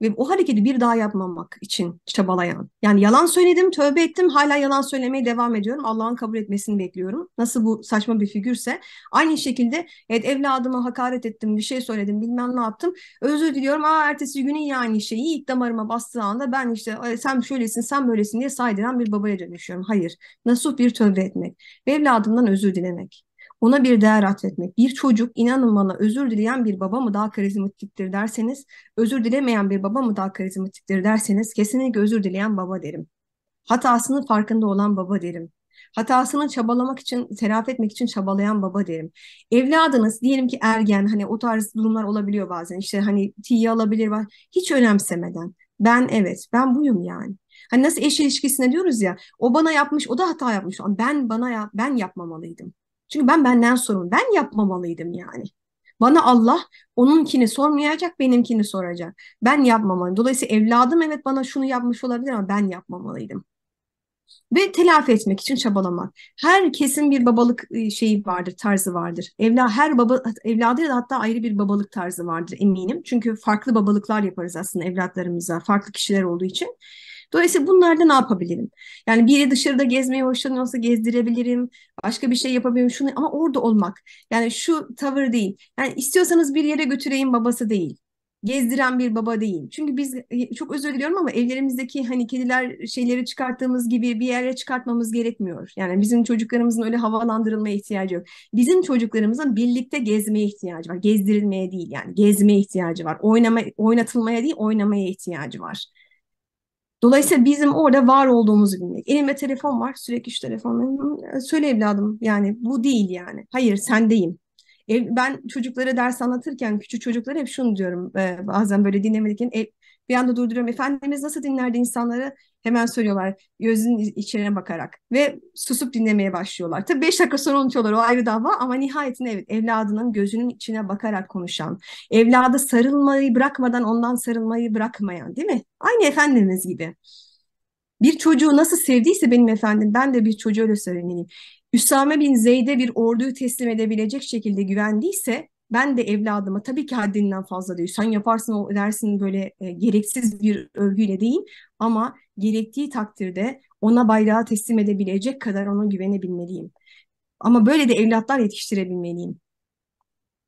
ve o hareketi bir daha yapmamak için çabalayan. Yani yalan söyledim, tövbe ettim, hala yalan söylemeye devam ediyorum. Allah'ın kabul etmesini bekliyorum. Nasıl bu saçma bir figürse. Aynı şekilde evet evladıma hakaret ettim, bir şey söyledim, bilmem ne yaptım. Özür diliyorum. Aa ertesi günün yani şeyi ilk damarıma bastığı anda ben işte sen şöylesin, sen böylesin diye saydıran bir babaya dönüşüyorum. Hayır. nasıl bir tövbe etmek evladımdan özür dilemek ona bir değer atfetmek. Bir çocuk inanın bana özür dileyen bir baba mı daha karizmatiktir derseniz, özür dilemeyen bir baba mı daha karizmatiktir derseniz kesinlikle özür dileyen baba derim. Hatasının farkında olan baba derim. Hatasını çabalamak için, telafi etmek için çabalayan baba derim. Evladınız diyelim ki ergen hani o tarz durumlar olabiliyor bazen işte hani tiye alabilir var. Hiç önemsemeden ben evet ben buyum yani. Hani nasıl eş ilişkisine diyoruz ya o bana yapmış o da hata yapmış. Ben bana yap, ben yapmamalıydım. Çünkü ben benden sorun. Ben yapmamalıydım yani. Bana Allah onunkini sormayacak, benimkini soracak. Ben yapmamalıyım. Dolayısıyla evladım evet bana şunu yapmış olabilir ama ben yapmamalıydım. Ve telafi etmek için çabalamak. Herkesin bir babalık e, şeyi vardır, tarzı vardır. Evla her baba evladı da hatta ayrı bir babalık tarzı vardır eminim. Çünkü farklı babalıklar yaparız aslında evlatlarımıza, farklı kişiler olduğu için. Dolayısıyla bunlarda ne yapabilirim? Yani biri dışarıda gezmeyi hoşlanıyorsa gezdirebilirim. Başka bir şey yapabilirim. Şunu ama orada olmak. Yani şu tavır değil. Yani istiyorsanız bir yere götüreyim babası değil gezdiren bir baba değil. Çünkü biz e, çok özür diliyorum ama evlerimizdeki hani kediler şeyleri çıkarttığımız gibi bir yere çıkartmamız gerekmiyor. Yani bizim çocuklarımızın öyle havalandırılmaya ihtiyacı yok. Bizim çocuklarımızın birlikte gezmeye ihtiyacı var. Gezdirilmeye değil yani gezmeye ihtiyacı var. Oynama, oynatılmaya değil oynamaya ihtiyacı var. Dolayısıyla bizim orada var olduğumuzu bilmek. Elimde telefon var sürekli şu telefonla. Söyle evladım yani bu değil yani. Hayır sendeyim. Ben çocuklara ders anlatırken küçük çocuklara hep şunu diyorum bazen böyle dinlemedik. E, bir anda durduruyorum. Efendimiz nasıl dinlerdi insanları? Hemen söylüyorlar gözün içine bakarak ve susup dinlemeye başlıyorlar. Tabii beş dakika sonra unutuyorlar o ayrı dava ama nihayetinde evet evladının gözünün içine bakarak konuşan, evladı sarılmayı bırakmadan ondan sarılmayı bırakmayan değil mi? Aynı Efendimiz gibi. Bir çocuğu nasıl sevdiyse benim efendim ben de bir çocuğu öyle söylemeliyim. Üsame bin Zeyd'e bir orduyu teslim edebilecek şekilde güvendiyse ben de evladıma tabii ki haddinden fazla diyor. Sen yaparsın o dersin böyle e, gereksiz bir övgüyle değil ama gerektiği takdirde ona bayrağı teslim edebilecek kadar ona güvenebilmeliyim. Ama böyle de evlatlar yetiştirebilmeliyim.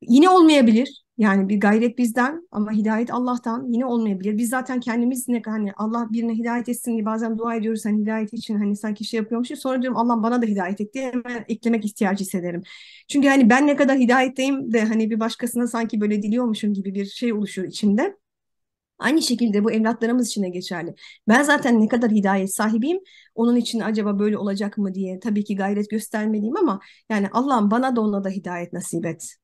Yine olmayabilir. Yani bir gayret bizden ama hidayet Allah'tan yine olmayabilir. Biz zaten kendimiz ne hani Allah birine hidayet etsin diye bazen dua ediyoruz hani hidayet için hani sanki şey yapıyormuşuz. Sonra diyorum Allah bana da hidayet et diye hemen eklemek ihtiyacı hissederim. Çünkü hani ben ne kadar hidayetteyim de hani bir başkasına sanki böyle diliyormuşum gibi bir şey oluşuyor içimde. Aynı şekilde bu evlatlarımız için de geçerli. Ben zaten ne kadar hidayet sahibiyim, onun için acaba böyle olacak mı diye tabii ki gayret göstermeliyim ama yani Allah'ım bana da ona da hidayet nasip et.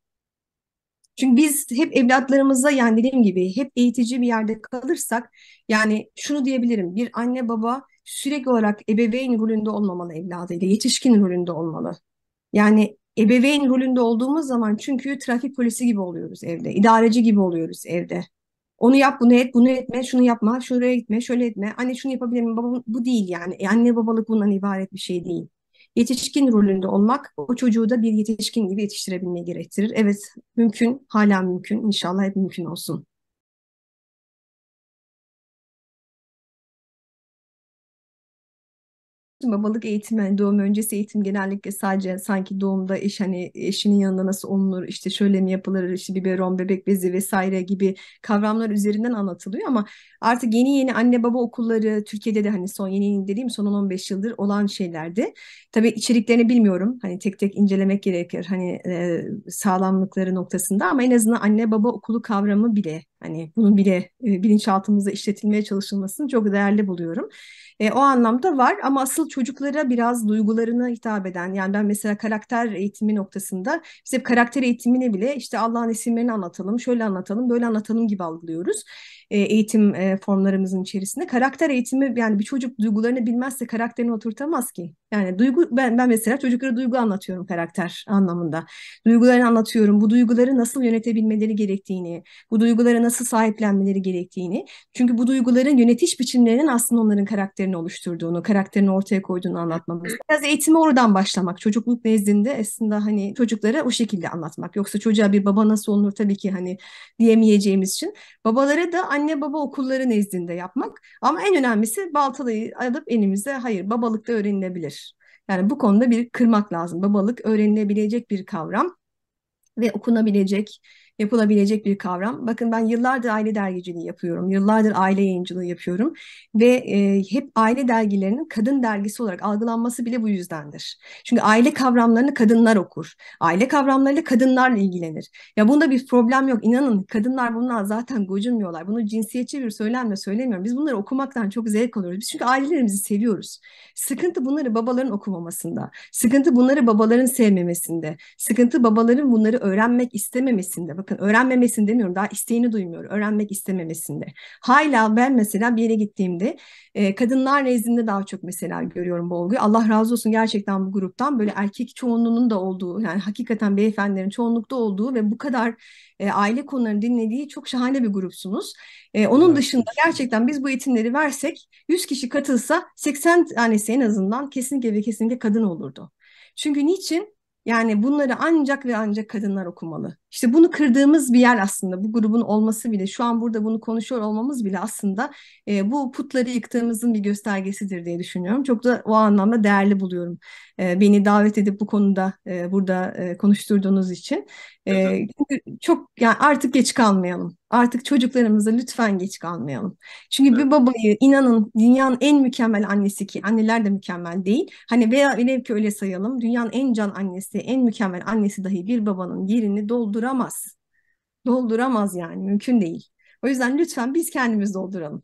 Çünkü biz hep evlatlarımıza yani dediğim gibi hep eğitici bir yerde kalırsak yani şunu diyebilirim bir anne baba sürekli olarak ebeveyn rolünde olmamalı evladıyla yetişkin rolünde olmalı. Yani ebeveyn rolünde olduğumuz zaman çünkü trafik polisi gibi oluyoruz evde, idareci gibi oluyoruz evde. Onu yap, bunu et, bunu etme, şunu yapma, şuraya gitme, şöyle etme. Anne şunu yapabilir miyim? Baba, bu değil yani. E, anne babalık bundan ibaret bir şey değil yetişkin rolünde olmak o çocuğu da bir yetişkin gibi yetiştirebilmeyi gerektirir. Evet mümkün, hala mümkün. inşallah hep mümkün olsun. babalık eğitimi yani doğum öncesi eğitim genellikle sadece sanki doğumda eş hani eşinin yanında nasıl olunur işte şöyle mi yapılır işte biberon bebek bezi vesaire gibi kavramlar üzerinden anlatılıyor ama artık yeni yeni anne baba okulları Türkiye'de de hani son yeni yeni dediğim son 15 yıldır olan şeylerdi. Tabii içeriklerini bilmiyorum hani tek tek incelemek gerekir hani e, sağlamlıkları noktasında ama en azından anne baba okulu kavramı bile Hani bunun bile e, bilinçaltımıza işletilmeye çalışılmasını çok değerli buluyorum. E, o anlamda var ama asıl çocuklara biraz duygularına hitap eden yani ben mesela karakter eğitimi noktasında biz hep karakter eğitimini bile işte Allah'ın isimlerini anlatalım, şöyle anlatalım, böyle anlatalım gibi algılıyoruz. E, eğitim e, formlarımızın içerisinde. Karakter eğitimi yani bir çocuk duygularını bilmezse karakterini oturtamaz ki. Yani duygu ben, ben mesela çocuklara duygu anlatıyorum karakter anlamında. Duygularını anlatıyorum. Bu duyguları nasıl yönetebilmeleri gerektiğini, bu duygulara nasıl sahiplenmeleri gerektiğini. Çünkü bu duyguların yönetiş biçimlerinin aslında onların karakterini oluşturduğunu, karakterini ortaya koyduğunu anlatmamız. Biraz eğitime oradan başlamak. Çocukluk nezdinde aslında hani çocuklara o şekilde anlatmak. Yoksa çocuğa bir baba nasıl olunur tabii ki hani diyemeyeceğimiz için. Babalara da anne baba okulları nezdinde yapmak. Ama en önemlisi baltalayı alıp elimize hayır babalıkta öğrenilebilir. Yani bu konuda bir kırmak lazım. Babalık öğrenilebilecek bir kavram ve okunabilecek yapılabilecek bir kavram. Bakın ben yıllardır aile dergiciliği yapıyorum, yıllardır aile yayıncılığı yapıyorum ve e, hep aile dergilerinin kadın dergisi olarak algılanması bile bu yüzdendir. Çünkü aile kavramlarını kadınlar okur, aile kavramlarıyla kadınlarla ilgilenir. Ya bunda bir problem yok, inanın kadınlar bundan zaten gocunmuyorlar. Bunu cinsiyetçi bir söylemle söylemiyorum. Biz bunları okumaktan çok zevk alıyoruz. Biz çünkü ailelerimizi seviyoruz. Sıkıntı bunları babaların okumamasında, sıkıntı bunları babaların sevmemesinde, sıkıntı babaların bunları öğrenmek istememesinde. Bakın bakın öğrenmemesini demiyorum daha isteğini duymuyorum, Öğrenmek istememesinde. Hala ben mesela bir yere gittiğimde e, kadınlar nezdinde daha çok mesela görüyorum bu olguyu. Allah razı olsun gerçekten bu gruptan böyle erkek çoğunluğunun da olduğu yani hakikaten beyefendilerin çoğunlukta olduğu ve bu kadar e, aile konularını dinlediği çok şahane bir grupsunuz. E, onun evet. dışında gerçekten biz bu eğitimleri versek 100 kişi katılsa 80 tanesi en azından kesinlikle ve kesinlikle kadın olurdu. Çünkü niçin? Yani bunları ancak ve ancak kadınlar okumalı. İşte bunu kırdığımız bir yer aslında. Bu grubun olması bile, şu an burada bunu konuşuyor olmamız bile aslında e, bu putları yıktığımızın bir göstergesidir diye düşünüyorum. Çok da o anlamda değerli buluyorum. E, beni davet edip bu konuda e, burada e, konuşturduğunuz için. E, çünkü çok yani artık geç kalmayalım artık çocuklarımıza lütfen geç kalmayalım. Çünkü evet. bir babayı inanın dünyanın en mükemmel annesi ki anneler de mükemmel değil. Hani veya velev ki öyle sayalım dünyanın en can annesi en mükemmel annesi dahi bir babanın yerini dolduramaz. Dolduramaz yani mümkün değil. O yüzden lütfen biz kendimiz dolduralım.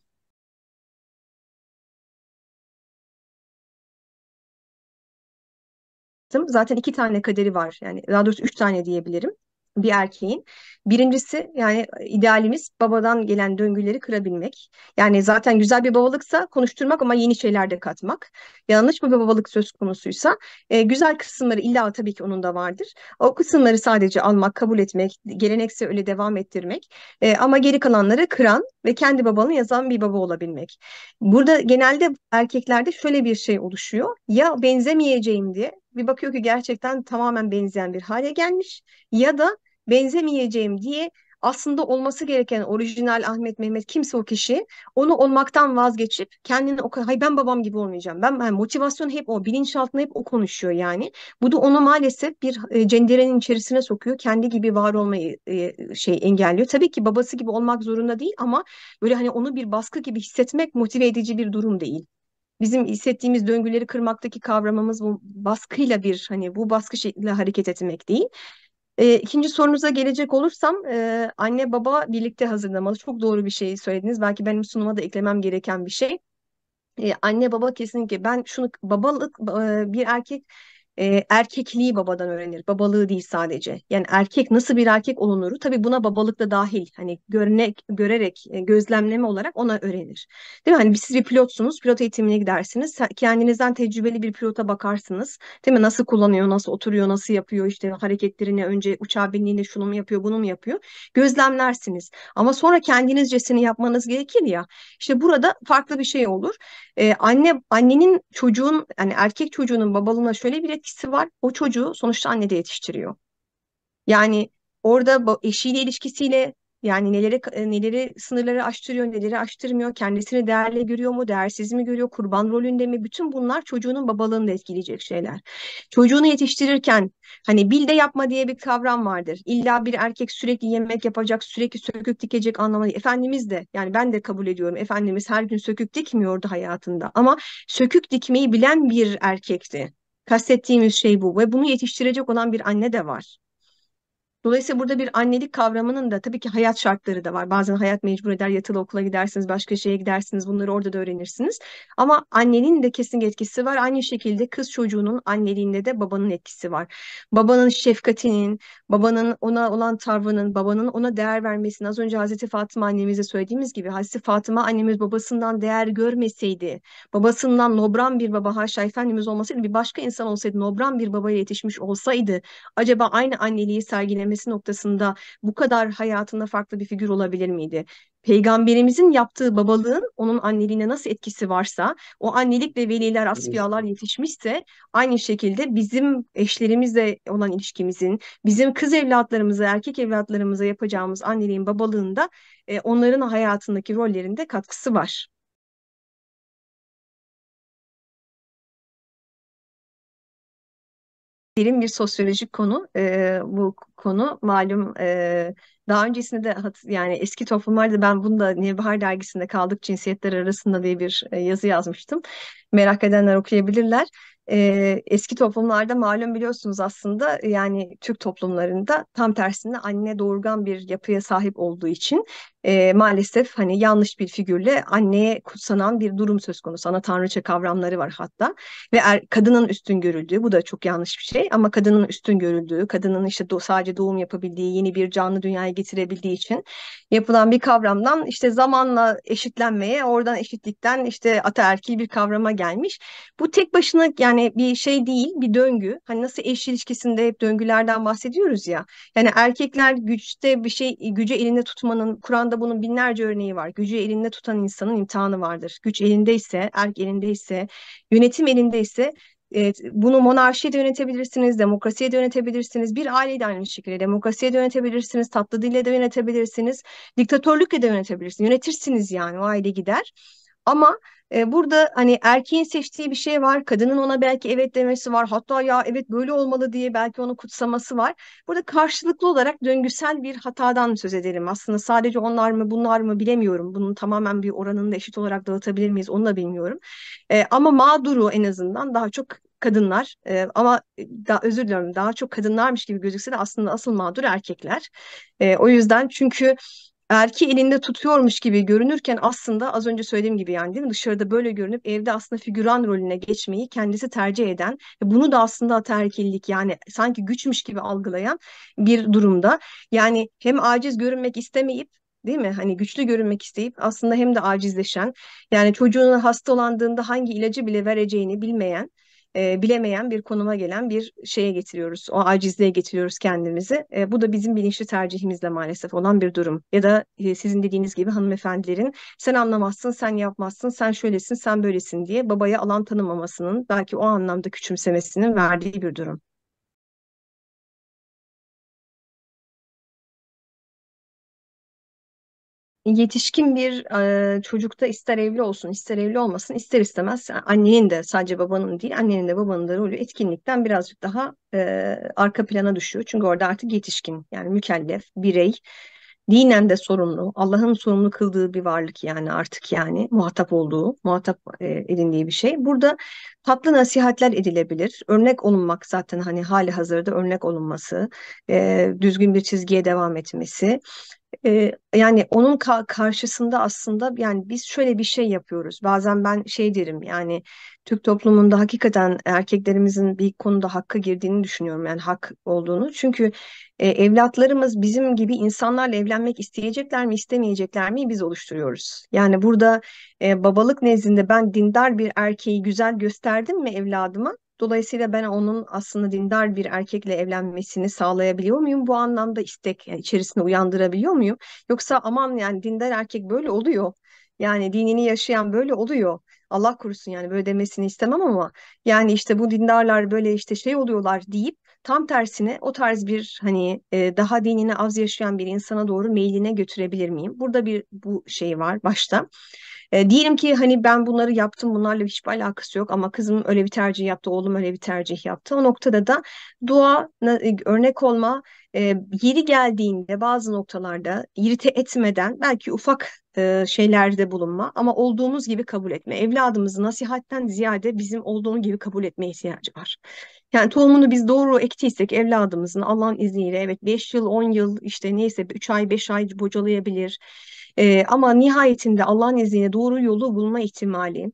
Zaten iki tane kaderi var yani daha doğrusu üç tane diyebilirim bir erkeğin. Birincisi yani idealimiz babadan gelen döngüleri kırabilmek. Yani zaten güzel bir babalıksa konuşturmak ama yeni şeyler de katmak. Yanlış bir babalık söz konusuysa e, güzel kısımları illa tabii ki onun da vardır. O kısımları sadece almak, kabul etmek, gelenekse öyle devam ettirmek e, ama geri kalanları kıran ve kendi babalığını yazan bir baba olabilmek. Burada genelde erkeklerde şöyle bir şey oluşuyor. Ya benzemeyeceğim diye bir bakıyor ki gerçekten tamamen benzeyen bir hale gelmiş ya da benzemeyeceğim diye aslında olması gereken orijinal Ahmet Mehmet kimse o kişi onu olmaktan vazgeçip kendini o hay ben babam gibi olmayacağım. Ben yani motivasyon hep o bilinçaltında hep o konuşuyor yani. Bu da onu maalesef bir e, cenderenin içerisine sokuyor. Kendi gibi var olmayı e, şey engelliyor. Tabii ki babası gibi olmak zorunda değil ama böyle hani onu bir baskı gibi hissetmek motive edici bir durum değil bizim hissettiğimiz döngüleri kırmaktaki kavramımız bu baskıyla bir hani bu baskı şekliyle hareket etmek değil. E, ikinci sorunuza gelecek olursam e, anne baba birlikte hazırlamalı. Çok doğru bir şey söylediniz. Belki benim sunuma da eklemem gereken bir şey. E, anne baba kesinlikle ben şunu babalık e, bir erkek e, erkekliği babadan öğrenir. Babalığı değil sadece. Yani erkek nasıl bir erkek olunuru tabii buna babalık da dahil. Hani görnek, görerek, e, gözlemleme olarak ona öğrenir. Değil mi? Hani siz bir pilotsunuz, pilot eğitimine gidersiniz. Kendinizden tecrübeli bir pilota bakarsınız. Değil mi? Nasıl kullanıyor, nasıl oturuyor, nasıl yapıyor işte hareketlerini önce uçağa bindiğinde şunu mu yapıyor, bunu mu yapıyor? Gözlemlersiniz. Ama sonra kendinizcesini yapmanız gerekir ya. İşte burada farklı bir şey olur. Ee, anne annenin çocuğun yani erkek çocuğunun babalığına şöyle bir etkisi var. O çocuğu sonuçta anne de yetiştiriyor. Yani orada eşiyle ilişkisiyle yani neleri e, neleri sınırları aştırıyor, neleri aştırmıyor, kendisini değerli görüyor mu, değersiz mi görüyor, kurban rolünde mi? Bütün bunlar çocuğunun babalığını da etkileyecek şeyler. Çocuğunu yetiştirirken hani bil de yapma diye bir kavram vardır. İlla bir erkek sürekli yemek yapacak, sürekli sökük dikecek anlamına. Efendimiz de yani ben de kabul ediyorum. Efendimiz her gün sökük dikmiyordu hayatında ama sökük dikmeyi bilen bir erkekti. Kastettiğimiz şey bu ve bunu yetiştirecek olan bir anne de var. Dolayısıyla burada bir annelik kavramının da tabii ki hayat şartları da var. Bazen hayat mecbur eder yatılı okula gidersiniz, başka şeye gidersiniz. Bunları orada da öğrenirsiniz. Ama annenin de kesin etkisi var. Aynı şekilde kız çocuğunun anneliğinde de babanın etkisi var. Babanın şefkatinin, babanın ona olan tavrının, babanın ona değer vermesinin az önce Hazreti Fatıma annemize söylediğimiz gibi Hazreti Fatıma annemiz babasından değer görmeseydi, babasından nobran bir baba haşa efendimiz olmasaydı bir başka insan olsaydı nobran bir babaya yetişmiş olsaydı acaba aynı anneliği sergilemesi edilmesi noktasında bu kadar hayatında farklı bir figür olabilir miydi? Peygamberimizin yaptığı babalığın onun anneliğine nasıl etkisi varsa, o annelikle veliler, asfiyalar yetişmişse aynı şekilde bizim eşlerimizle olan ilişkimizin, bizim kız evlatlarımıza, erkek evlatlarımıza yapacağımız anneliğin, babalığında e, onların hayatındaki rollerinde katkısı var. Derin bir sosyolojik konu e, bu konu malum e, daha öncesinde de yani eski toplumlarda ben bunu da Nevbahar dergisinde kaldık cinsiyetler arasında diye bir e, yazı yazmıştım. Merak edenler okuyabilirler e, eski toplumlarda malum biliyorsunuz aslında yani Türk toplumlarında tam tersinde anne doğurgan bir yapıya sahip olduğu için e, maalesef hani yanlış bir figürle anneye kutsanan bir durum söz konusu. Ana tanrıça kavramları var hatta ve er, kadının üstün görüldüğü bu da çok yanlış bir şey ama kadının üstün görüldüğü, kadının işte do, sadece doğum yapabildiği, yeni bir canlı dünyaya getirebildiği için yapılan bir kavramdan işte zamanla eşitlenmeye, oradan eşitlikten işte ataerkil bir kavrama gelmiş. Bu tek başına yani yani bir şey değil, bir döngü. Hani nasıl eş ilişkisinde hep döngülerden bahsediyoruz ya. Yani erkekler güçte bir şey, gücü elinde tutmanın, Kur'an'da bunun binlerce örneği var. Gücü elinde tutan insanın imtihanı vardır. Güç elindeyse, erk elindeyse, yönetim elindeyse Evet, bunu monarşiye de yönetebilirsiniz, demokrasiye de yönetebilirsiniz. Bir aileyi de aynı şekilde demokrasiye de yönetebilirsiniz, tatlı dille de yönetebilirsiniz, diktatörlükle de yönetebilirsiniz. Yönetirsiniz yani o aile gider. Ama ee, burada hani erkeğin seçtiği bir şey var, kadının ona belki evet demesi var, hatta ya evet böyle olmalı diye belki onu kutsaması var. Burada karşılıklı olarak döngüsel bir hatadan söz edelim. Aslında sadece onlar mı bunlar mı bilemiyorum. Bunun tamamen bir oranını da eşit olarak dağıtabilir miyiz onu da bilmiyorum. E, ama mağduru en azından daha çok kadınlar e, ama da, özür diliyorum daha çok kadınlarmış gibi gözükse de aslında asıl mağdur erkekler. E, o yüzden çünkü erki elinde tutuyormuş gibi görünürken aslında az önce söylediğim gibi yani değil mi? Dışarıda böyle görünüp evde aslında figüran rolüne geçmeyi kendisi tercih eden bunu da aslında ataerkillik yani sanki güçmüş gibi algılayan bir durumda. Yani hem aciz görünmek istemeyip değil mi? Hani güçlü görünmek isteyip aslında hem de acizleşen yani çocuğuna hastalandığında hangi ilacı bile vereceğini bilmeyen e, bilemeyen bir konuma gelen bir şeye getiriyoruz. O acizliğe getiriyoruz kendimizi. E, bu da bizim bilinçli tercihimizle maalesef olan bir durum. Ya da e, sizin dediğiniz gibi hanımefendilerin sen anlamazsın, sen yapmazsın, sen şöylesin, sen böylesin diye babaya alan tanımamasının belki o anlamda küçümsemesinin verdiği bir durum. yetişkin bir e, çocukta ister evli olsun ister evli olmasın ister istemez e, annenin de sadece babanın değil annenin de babanın da rolü etkinlikten birazcık daha e, arka plana düşüyor. Çünkü orada artık yetişkin yani mükellef birey dinen de sorumlu Allah'ın sorumlu kıldığı bir varlık yani artık yani muhatap olduğu muhatap e, edindiği bir şey. Burada tatlı nasihatler edilebilir örnek olunmak zaten hani hali hazırda örnek olunması e, düzgün bir çizgiye devam etmesi yani onun karşısında aslında yani biz şöyle bir şey yapıyoruz. Bazen ben şey derim yani Türk toplumunda hakikaten erkeklerimizin bir konuda hakkı girdiğini düşünüyorum. Yani hak olduğunu. Çünkü e, evlatlarımız bizim gibi insanlarla evlenmek isteyecekler mi istemeyecekler mi biz oluşturuyoruz. Yani burada e, babalık nezdinde ben dindar bir erkeği güzel gösterdim mi evladıma Dolayısıyla ben onun aslında dindar bir erkekle evlenmesini sağlayabiliyor muyum? Bu anlamda istek içerisinde uyandırabiliyor muyum? Yoksa aman yani dindar erkek böyle oluyor. Yani dinini yaşayan böyle oluyor. Allah korusun yani böyle demesini istemem ama yani işte bu dindarlar böyle işte şey oluyorlar deyip Tam tersine o tarz bir hani e, daha dinine az yaşayan bir insana doğru meyline götürebilir miyim? Burada bir bu şey var başta. E, diyelim ki hani ben bunları yaptım bunlarla hiçbir alakası yok ama kızım öyle bir tercih yaptı, oğlum öyle bir tercih yaptı. O noktada da dua, e, örnek olma, e, yeri geldiğinde bazı noktalarda irite etmeden belki ufak e, şeylerde bulunma ama olduğumuz gibi kabul etme. Evladımızı nasihatten ziyade bizim olduğumuz gibi kabul etme ihtiyacı var. Yani tohumunu biz doğru ektiysek evladımızın Allah'ın izniyle evet 5 yıl 10 yıl işte neyse 3 ay 5 ay bocalayabilir. Ee, ama nihayetinde Allah'ın izniyle doğru yolu bulma ihtimali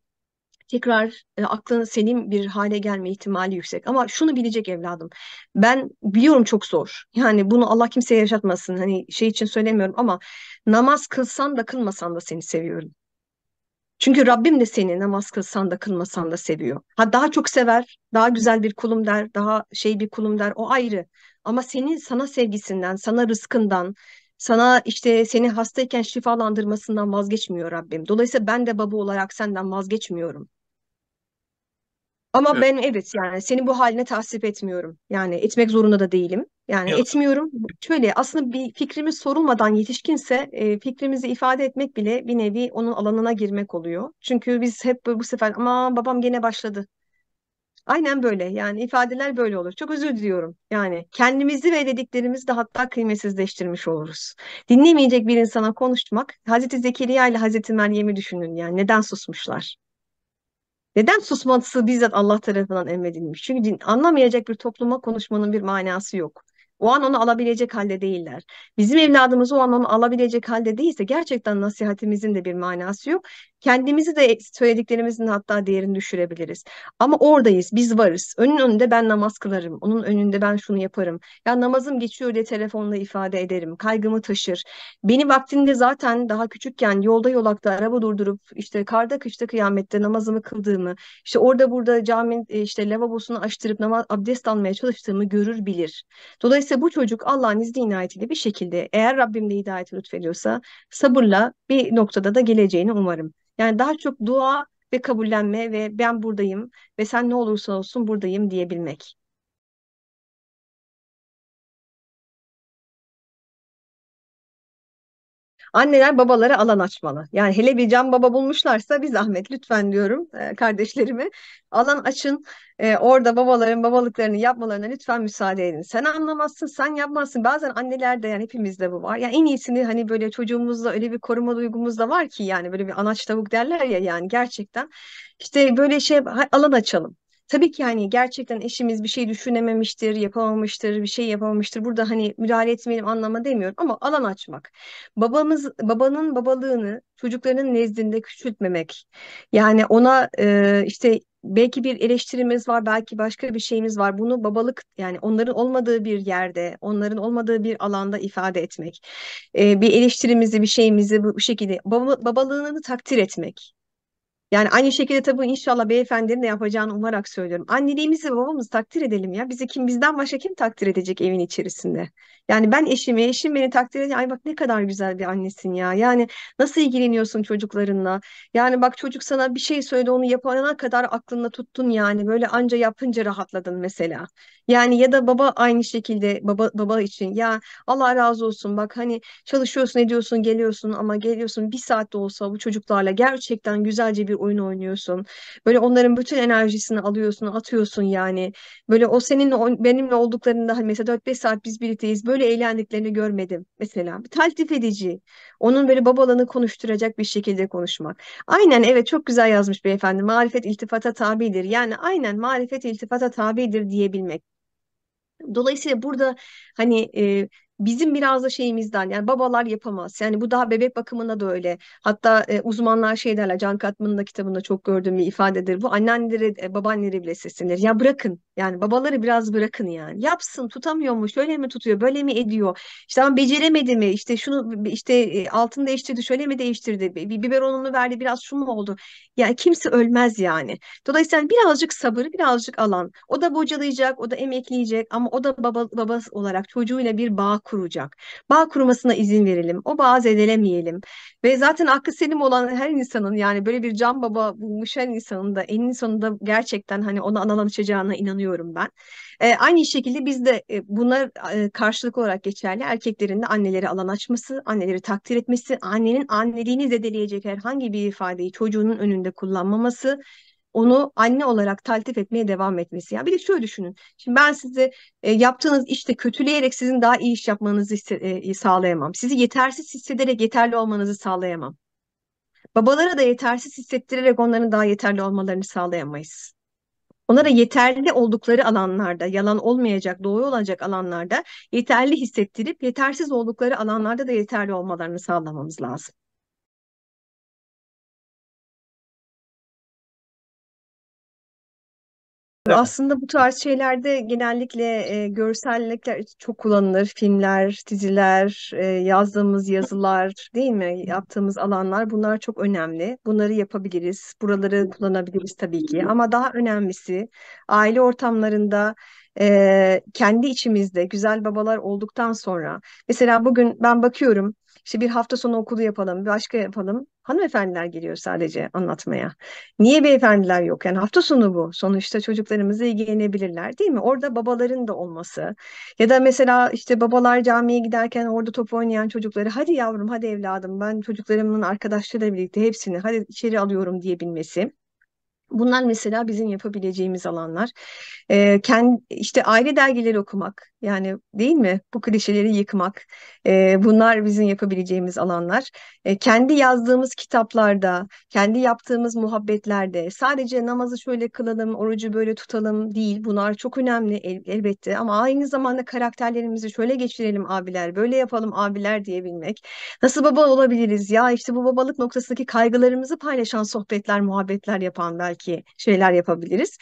tekrar e, aklının selim bir hale gelme ihtimali yüksek. Ama şunu bilecek evladım. Ben biliyorum çok zor. Yani bunu Allah kimseye yaşatmasın. Hani şey için söylemiyorum ama namaz kılsan da kılmasan da seni seviyorum. Çünkü Rabbim de seni namaz kılsan da kılmasan da seviyor. Ha daha çok sever, daha güzel bir kulum der, daha şey bir kulum der o ayrı. Ama senin sana sevgisinden, sana rızkından, sana işte seni hastayken şifalandırmasından vazgeçmiyor Rabbim. Dolayısıyla ben de baba olarak senden vazgeçmiyorum. Ama evet. ben evet yani seni bu haline tasvip etmiyorum. Yani etmek zorunda da değilim. Yani Yok. etmiyorum. Şöyle aslında bir fikrimiz sorulmadan yetişkinse e, fikrimizi ifade etmek bile bir nevi onun alanına girmek oluyor. Çünkü biz hep bu sefer ama babam gene başladı. Aynen böyle yani ifadeler böyle olur. Çok özür diliyorum. Yani kendimizi ve dediklerimizi de hatta kıymetsizleştirmiş oluruz. Dinlemeyecek bir insana konuşmak Hazreti Zekeriya ile Hazreti Meryem'i düşünün yani neden susmuşlar? Neden susması bizzat Allah tarafından emredilmiş? Çünkü din, anlamayacak bir topluma konuşmanın bir manası yok. O an onu alabilecek halde değiller. Bizim evladımız o an onu alabilecek halde değilse gerçekten nasihatimizin de bir manası yok. Kendimizi de söylediklerimizin hatta değerini düşürebiliriz. Ama oradayız, biz varız. Önün önünde ben namaz kılarım, onun önünde ben şunu yaparım. Ya namazım geçiyor diye telefonla ifade ederim, kaygımı taşır. Beni vaktinde zaten daha küçükken yolda yolakta araba durdurup işte karda kışta kıyamette namazımı kıldığımı, işte orada burada cami e, işte lavabosunu açtırıp namaz, abdest almaya çalıştığımı görür bilir. Dolayısıyla bu çocuk Allah'ın izni inayetiyle bir şekilde eğer Rabbim de hidayeti lütfediyorsa sabırla bir noktada da geleceğini umarım. Yani daha çok dua ve kabullenme ve ben buradayım ve sen ne olursa olsun buradayım diyebilmek. Anneler babalara alan açmalı. Yani hele bir can baba bulmuşlarsa biz Ahmet lütfen diyorum e, kardeşlerime alan açın. Ee, orada babaların babalıklarını yapmalarına lütfen müsaade edin. Sen anlamazsın, sen yapmazsın. Bazen annelerde yani hepimizde bu var. Yani en iyisini hani böyle çocuğumuzla öyle bir koruma duygumuz da var ki yani böyle bir anaç tavuk derler ya yani gerçekten. İşte böyle şey alan açalım. Tabii ki hani gerçekten eşimiz bir şey düşünememiştir, yapamamıştır, bir şey yapamamıştır. Burada hani müdahale etmeyelim anlama demiyorum ama alan açmak. Babamız babanın babalığını çocukların nezdinde küçültmemek. Yani ona e, işte belki bir eleştirimiz var, belki başka bir şeyimiz var. Bunu babalık yani onların olmadığı bir yerde, onların olmadığı bir alanda ifade etmek. E, bir eleştirimizi, bir şeyimizi bu şekilde baba, babalığını takdir etmek. Yani aynı şekilde tabii inşallah beyefendinin de yapacağını umarak söylüyorum. Anneliğimizi babamızı takdir edelim ya. Bizi kim bizden başka kim takdir edecek evin içerisinde? Yani ben eşimi, eşim beni takdir ediyor. Ay bak ne kadar güzel bir annesin ya. Yani nasıl ilgileniyorsun çocuklarınla? Yani bak çocuk sana bir şey söyledi onu yapana kadar aklında tuttun yani. Böyle anca yapınca rahatladın mesela. Yani ya da baba aynı şekilde baba baba için ya Allah razı olsun bak hani çalışıyorsun ediyorsun geliyorsun ama geliyorsun bir saat de olsa bu çocuklarla gerçekten güzelce bir oyun oynuyorsun. Böyle onların bütün enerjisini alıyorsun atıyorsun yani. Böyle o seninle o- benimle olduklarında hani mesela 4-5 saat biz birlikteyiz böyle eğlendiklerini görmedim mesela. Taltif edici. Onun böyle babalığını konuşturacak bir şekilde konuşmak. Aynen evet çok güzel yazmış beyefendi. Marifet iltifata tabidir. Yani aynen marifet iltifata tabidir diyebilmek. Dolayısıyla burada hani e, bizim biraz da şeyimizden yani babalar yapamaz. Yani bu daha bebek bakımına da öyle. Hatta e, uzmanlar şey derler Can Katman'ın da kitabında çok gördüğüm bir ifadedir. Bu anneanneleri, e, babaanneleri bile seslenir. Ya bırakın yani babaları biraz bırakın yani. Yapsın tutamıyor mu? Şöyle mi tutuyor? Böyle mi ediyor? İşte ama beceremedi mi? işte şunu işte e, altını değiştirdi. Şöyle mi değiştirdi? Bir biberonunu verdi. Biraz şu mu oldu? Yani kimse ölmez yani. Dolayısıyla birazcık sabır, birazcık alan. O da bocalayacak, o da emekleyecek ama o da baba, babası olarak çocuğuyla bir bağ kuracak. Bağ kurmasına izin verelim. O bağı zedelemeyelim. Ve zaten aklı selim olan her insanın yani böyle bir can baba bulmuş her insanın da en sonunda gerçekten hani ona analanışacağına inanıyorum ben. E, aynı şekilde biz de e, buna e, karşılık olarak geçerli erkeklerin de anneleri alan açması, anneleri takdir etmesi, annenin anneliğini zedeleyecek herhangi bir ifadeyi çocuğunun önünde kullanmaması, onu anne olarak taltif etmeye devam etmesi. Yani bir de şöyle düşünün. Şimdi ben sizi e, yaptığınız işte kötüleyerek sizin daha iyi iş yapmanızı e, sağlayamam. Sizi yetersiz hissederek yeterli olmanızı sağlayamam. Babalara da yetersiz hissettirerek onların daha yeterli olmalarını sağlayamayız. Onlara yeterli oldukları alanlarda, yalan olmayacak, doğru olacak alanlarda yeterli hissettirip yetersiz oldukları alanlarda da yeterli olmalarını sağlamamız lazım. Evet. Aslında bu tarz şeylerde genellikle e, görsellikler çok kullanılır. Filmler, diziler, e, yazdığımız yazılar değil mi? Yaptığımız alanlar bunlar çok önemli. Bunları yapabiliriz. Buraları kullanabiliriz tabii ki. Ama daha önemlisi aile ortamlarında e, kendi içimizde güzel babalar olduktan sonra mesela bugün ben bakıyorum işte bir hafta sonu okulu yapalım, başka yapalım hanımefendiler geliyor sadece anlatmaya. Niye beyefendiler yok? Yani hafta sonu bu. Sonuçta çocuklarımızla ilgilenebilirler değil mi? Orada babaların da olması ya da mesela işte babalar camiye giderken orada top oynayan çocukları hadi yavrum hadi evladım ben çocuklarımın arkadaşlarıyla birlikte hepsini hadi içeri alıyorum diyebilmesi. Bunlar mesela bizim yapabileceğimiz alanlar. Ee, kendi, işte aile dergileri okumak, yani değil mi? Bu klişeleri yıkmak. E, bunlar bizim yapabileceğimiz alanlar. E, kendi yazdığımız kitaplarda, kendi yaptığımız muhabbetlerde sadece namazı şöyle kılalım, orucu böyle tutalım değil. Bunlar çok önemli el, elbette ama aynı zamanda karakterlerimizi şöyle geçirelim abiler, böyle yapalım abiler diyebilmek. Nasıl baba olabiliriz ya? İşte bu babalık noktasındaki kaygılarımızı paylaşan sohbetler, muhabbetler yapan belki şeyler yapabiliriz.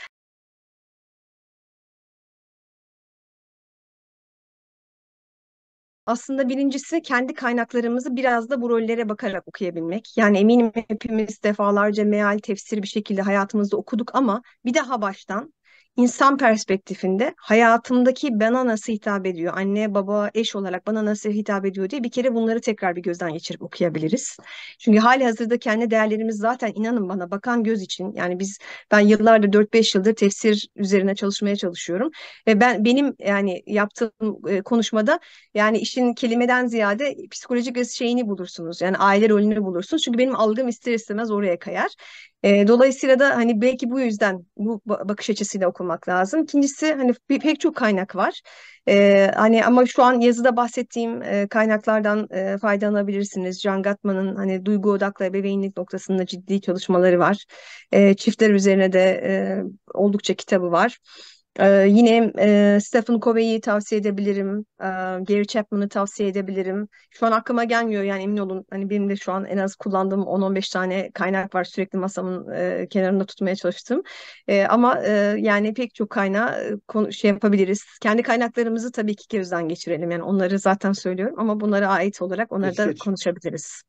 aslında birincisi kendi kaynaklarımızı biraz da bu rollere bakarak okuyabilmek. Yani eminim hepimiz defalarca meal tefsir bir şekilde hayatımızda okuduk ama bir daha baştan insan perspektifinde hayatımdaki bana nasıl hitap ediyor, anne, baba, eş olarak bana nasıl hitap ediyor diye bir kere bunları tekrar bir gözden geçirip okuyabiliriz. Çünkü hali hazırda kendi değerlerimiz zaten inanın bana bakan göz için yani biz ben yıllardır 4-5 yıldır tefsir üzerine çalışmaya çalışıyorum ve ben benim yani yaptığım e, konuşmada yani işin kelimeden ziyade psikolojik şeyini bulursunuz. Yani aile rolünü bulursunuz. Çünkü benim algım ister istemez oraya kayar. E, dolayısıyla da hani belki bu yüzden bu bakış açısıyla okumak lazım. İkincisi hani pek çok kaynak var. E, hani ama şu an yazıda bahsettiğim e, kaynaklardan e, faydalanabilirsiniz. Can Gatman'ın hani duygu odaklı ebeveynlik noktasında ciddi çalışmaları var. E, çiftler üzerine de e, oldukça kitabı var. Ee, yine e, Stephen Covey'i tavsiye edebilirim. Ee, Gary Chapman'ı tavsiye edebilirim. Şu an aklıma gelmiyor yani emin olun. Hani benim de şu an en az kullandığım 10-15 tane kaynak var sürekli masamın e, kenarında tutmaya çalıştım. E, ama e, yani pek çok kaynağı e, konu, şey yapabiliriz. Kendi kaynaklarımızı tabii ki gözden geçirelim. Yani onları zaten söylüyorum ama bunlara ait olarak onları da konuşabiliriz.